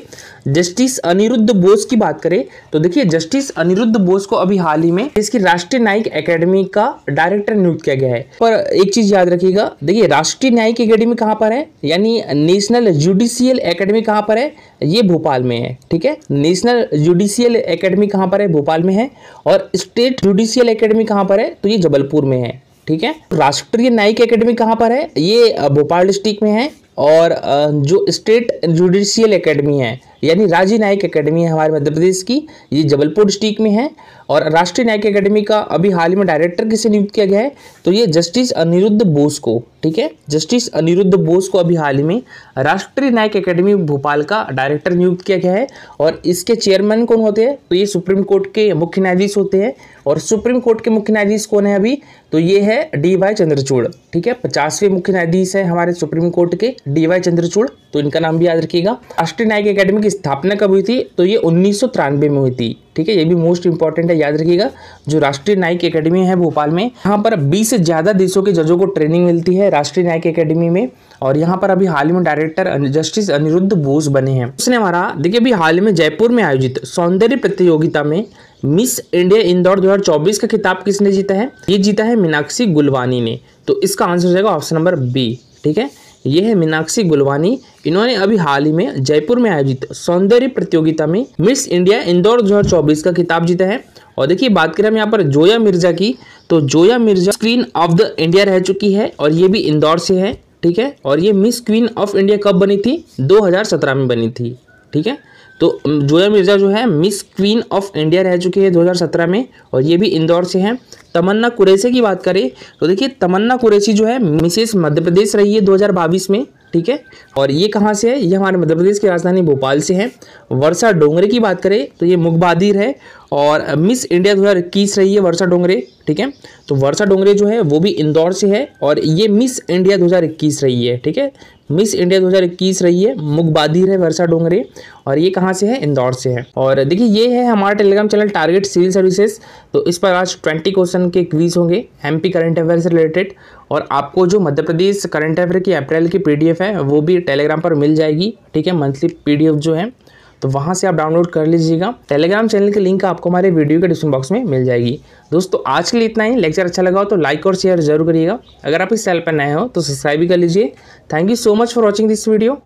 जस्टिस अनिरुद्ध बोस की बात करें तो देखिए जस्टिस अनिरुद्ध बोस को अभी हाल ही में इसकी राष्ट्रीय न्यायिक एकेडमी का डायरेक्टर नियुक्त किया गया है पर एक चीज याद रखिएगा देखिए राष्ट्रीय न्यायिक एकेडमी कहाँ पर है यानी नेशनल जुडिशियल एकेडमी कहाँ पर है ये भोपाल में है ठीक है नेशनल जुडिशियल एकेडमी कहाँ पर है भोपाल में है और स्टेट जुडिशियल एकेडमी कहाँ पर है तो ये जबलपुर में है ठीक है राष्ट्रीय न्यायिक एकेडमी कहाँ पर है ये भोपाल डिस्ट्रिक्ट में है और जो स्टेट जुडिशियल एकेडमी है यानी राज्य न्यायिक एकेडमी है हमारे मध्य प्रदेश की ये जबलपुर डिस्ट्रिक्ट में है और राष्ट्रीय न्यायिक एकेडमी का अभी हाल में डायरेक्टर किसे नियुक्त किया गया है तो ये जस्टिस अनिरुद्ध बोस को ठीक है जस्टिस अनिरुद्ध बोस को अभी हाल ही में राष्ट्रीय न्यायिक एकेडमी भोपाल का डायरेक्टर नियुक्त किया गया है और इसके चेयरमैन कौन होते हैं तो ये सुप्रीम कोर्ट के मुख्य न्यायाधीश होते हैं और सुप्रीम कोर्ट के मुख्य न्यायाधीश कौन है अभी तो ये है डी वाई चंद्रचूड़ ठीक है पचासवें मुख्य न्यायाधीश है हमारे सुप्रीम कोर्ट के डी वाई चंद्रचूड़ तो इनका नाम भी याद रखिएगा अष्ट नायक अकेडमी की स्थापना कब हुई थी तो ये उन्नीस में हुई थी ठीक है ये भी मोस्ट इंपॉर्टेंट है याद रखिएगा जो राष्ट्रीय नायक अकेडमी है भोपाल में यहाँ पर 20 से ज़्यादा देशों के जजों को ट्रेनिंग मिलती है राष्ट्रीय नायक अकेडमी में और यहाँ पर अभी हाल ही में डायरेक्टर जस्टिस अनिरुद्ध बोस बने हैं उसने हमारा देखिए अभी हाल में जयपुर में आयोजित सौंदर्य प्रतियोगिता में मिस इंडिया इंदौर 2024 का खिताब किसने जीता है ये जीता है मीनाक्षी गुलवानी ने तो इसका आंसर हो जाएगा ऑप्शन नंबर बी ठीक है ये है मीनाक्षी गुलवानी इन्होंने अभी हाल ही में जयपुर में आयोजित सौंदर्य प्रतियोगिता में मिस इंडिया इंदौर 2024 का खिताब जीता है और देखिए बात करें हम यहाँ पर जोया मिर्जा की तो Zoya Mirza screen of the India रह चुकी है और ये भी इंदौर से है ठीक है और ये मिस क्वीन ऑफ इंडिया कब बनी थी 2017 में बनी थी ठीक है तो जोया मिर्ज़ा जो है मिस क्वीन ऑफ इंडिया रह चुकी है 2017 में और ये भी इंदौर से हैं तमन्ना कुरैसी की बात करें तो देखिए तमन्ना कुरैसी जो है मिसेस मध्य प्रदेश रही है 2022 में ठीक है और ये कहाँ से है ये हमारे मध्य प्रदेश की राजधानी भोपाल से है वर्षा डोंगरे की बात करें तो ये मुखबादिर है और मिस इंडिया दो हज़ार इक्कीस रही है वर्षा डोंगरे ठीक है तो वर्षा डोंगरे जो है वो भी इंदौर से है और ये मिस इंडिया 2021 रही है ठीक है मिस इंडिया 2021 रही है मुगबादिर है वर्षा डोंगरे और ये कहाँ से है इंदौर से है और देखिए ये है हमारा Telegram channel target civil services तो इस पर आज 20 क्वेश्चन के क्वीज होंगे एमपी करंट अफेयर से रिलेटेड और आपको जो मध्य प्रदेश करंट अफेयर की अप्रैल की पीडीएफ है वो भी टेलीग्राम पर मिल जाएगी ठीक है मंथली पी जो है तो वहाँ से आप डाउनलोड कर लीजिएगा टेलीग्राम चैनल के लिंक आपको हमारे वीडियो के डिस्क्रिप्शन बॉक्स में मिल जाएगी दोस्तों आज के लिए इतना ही लेक्चर अच्छा लगा हो तो लाइक और शेयर जरूर करिएगा अगर आप इस चैनल पर नए हो तो सब्सक्राइब भी कर लीजिए thank you so much for watching this video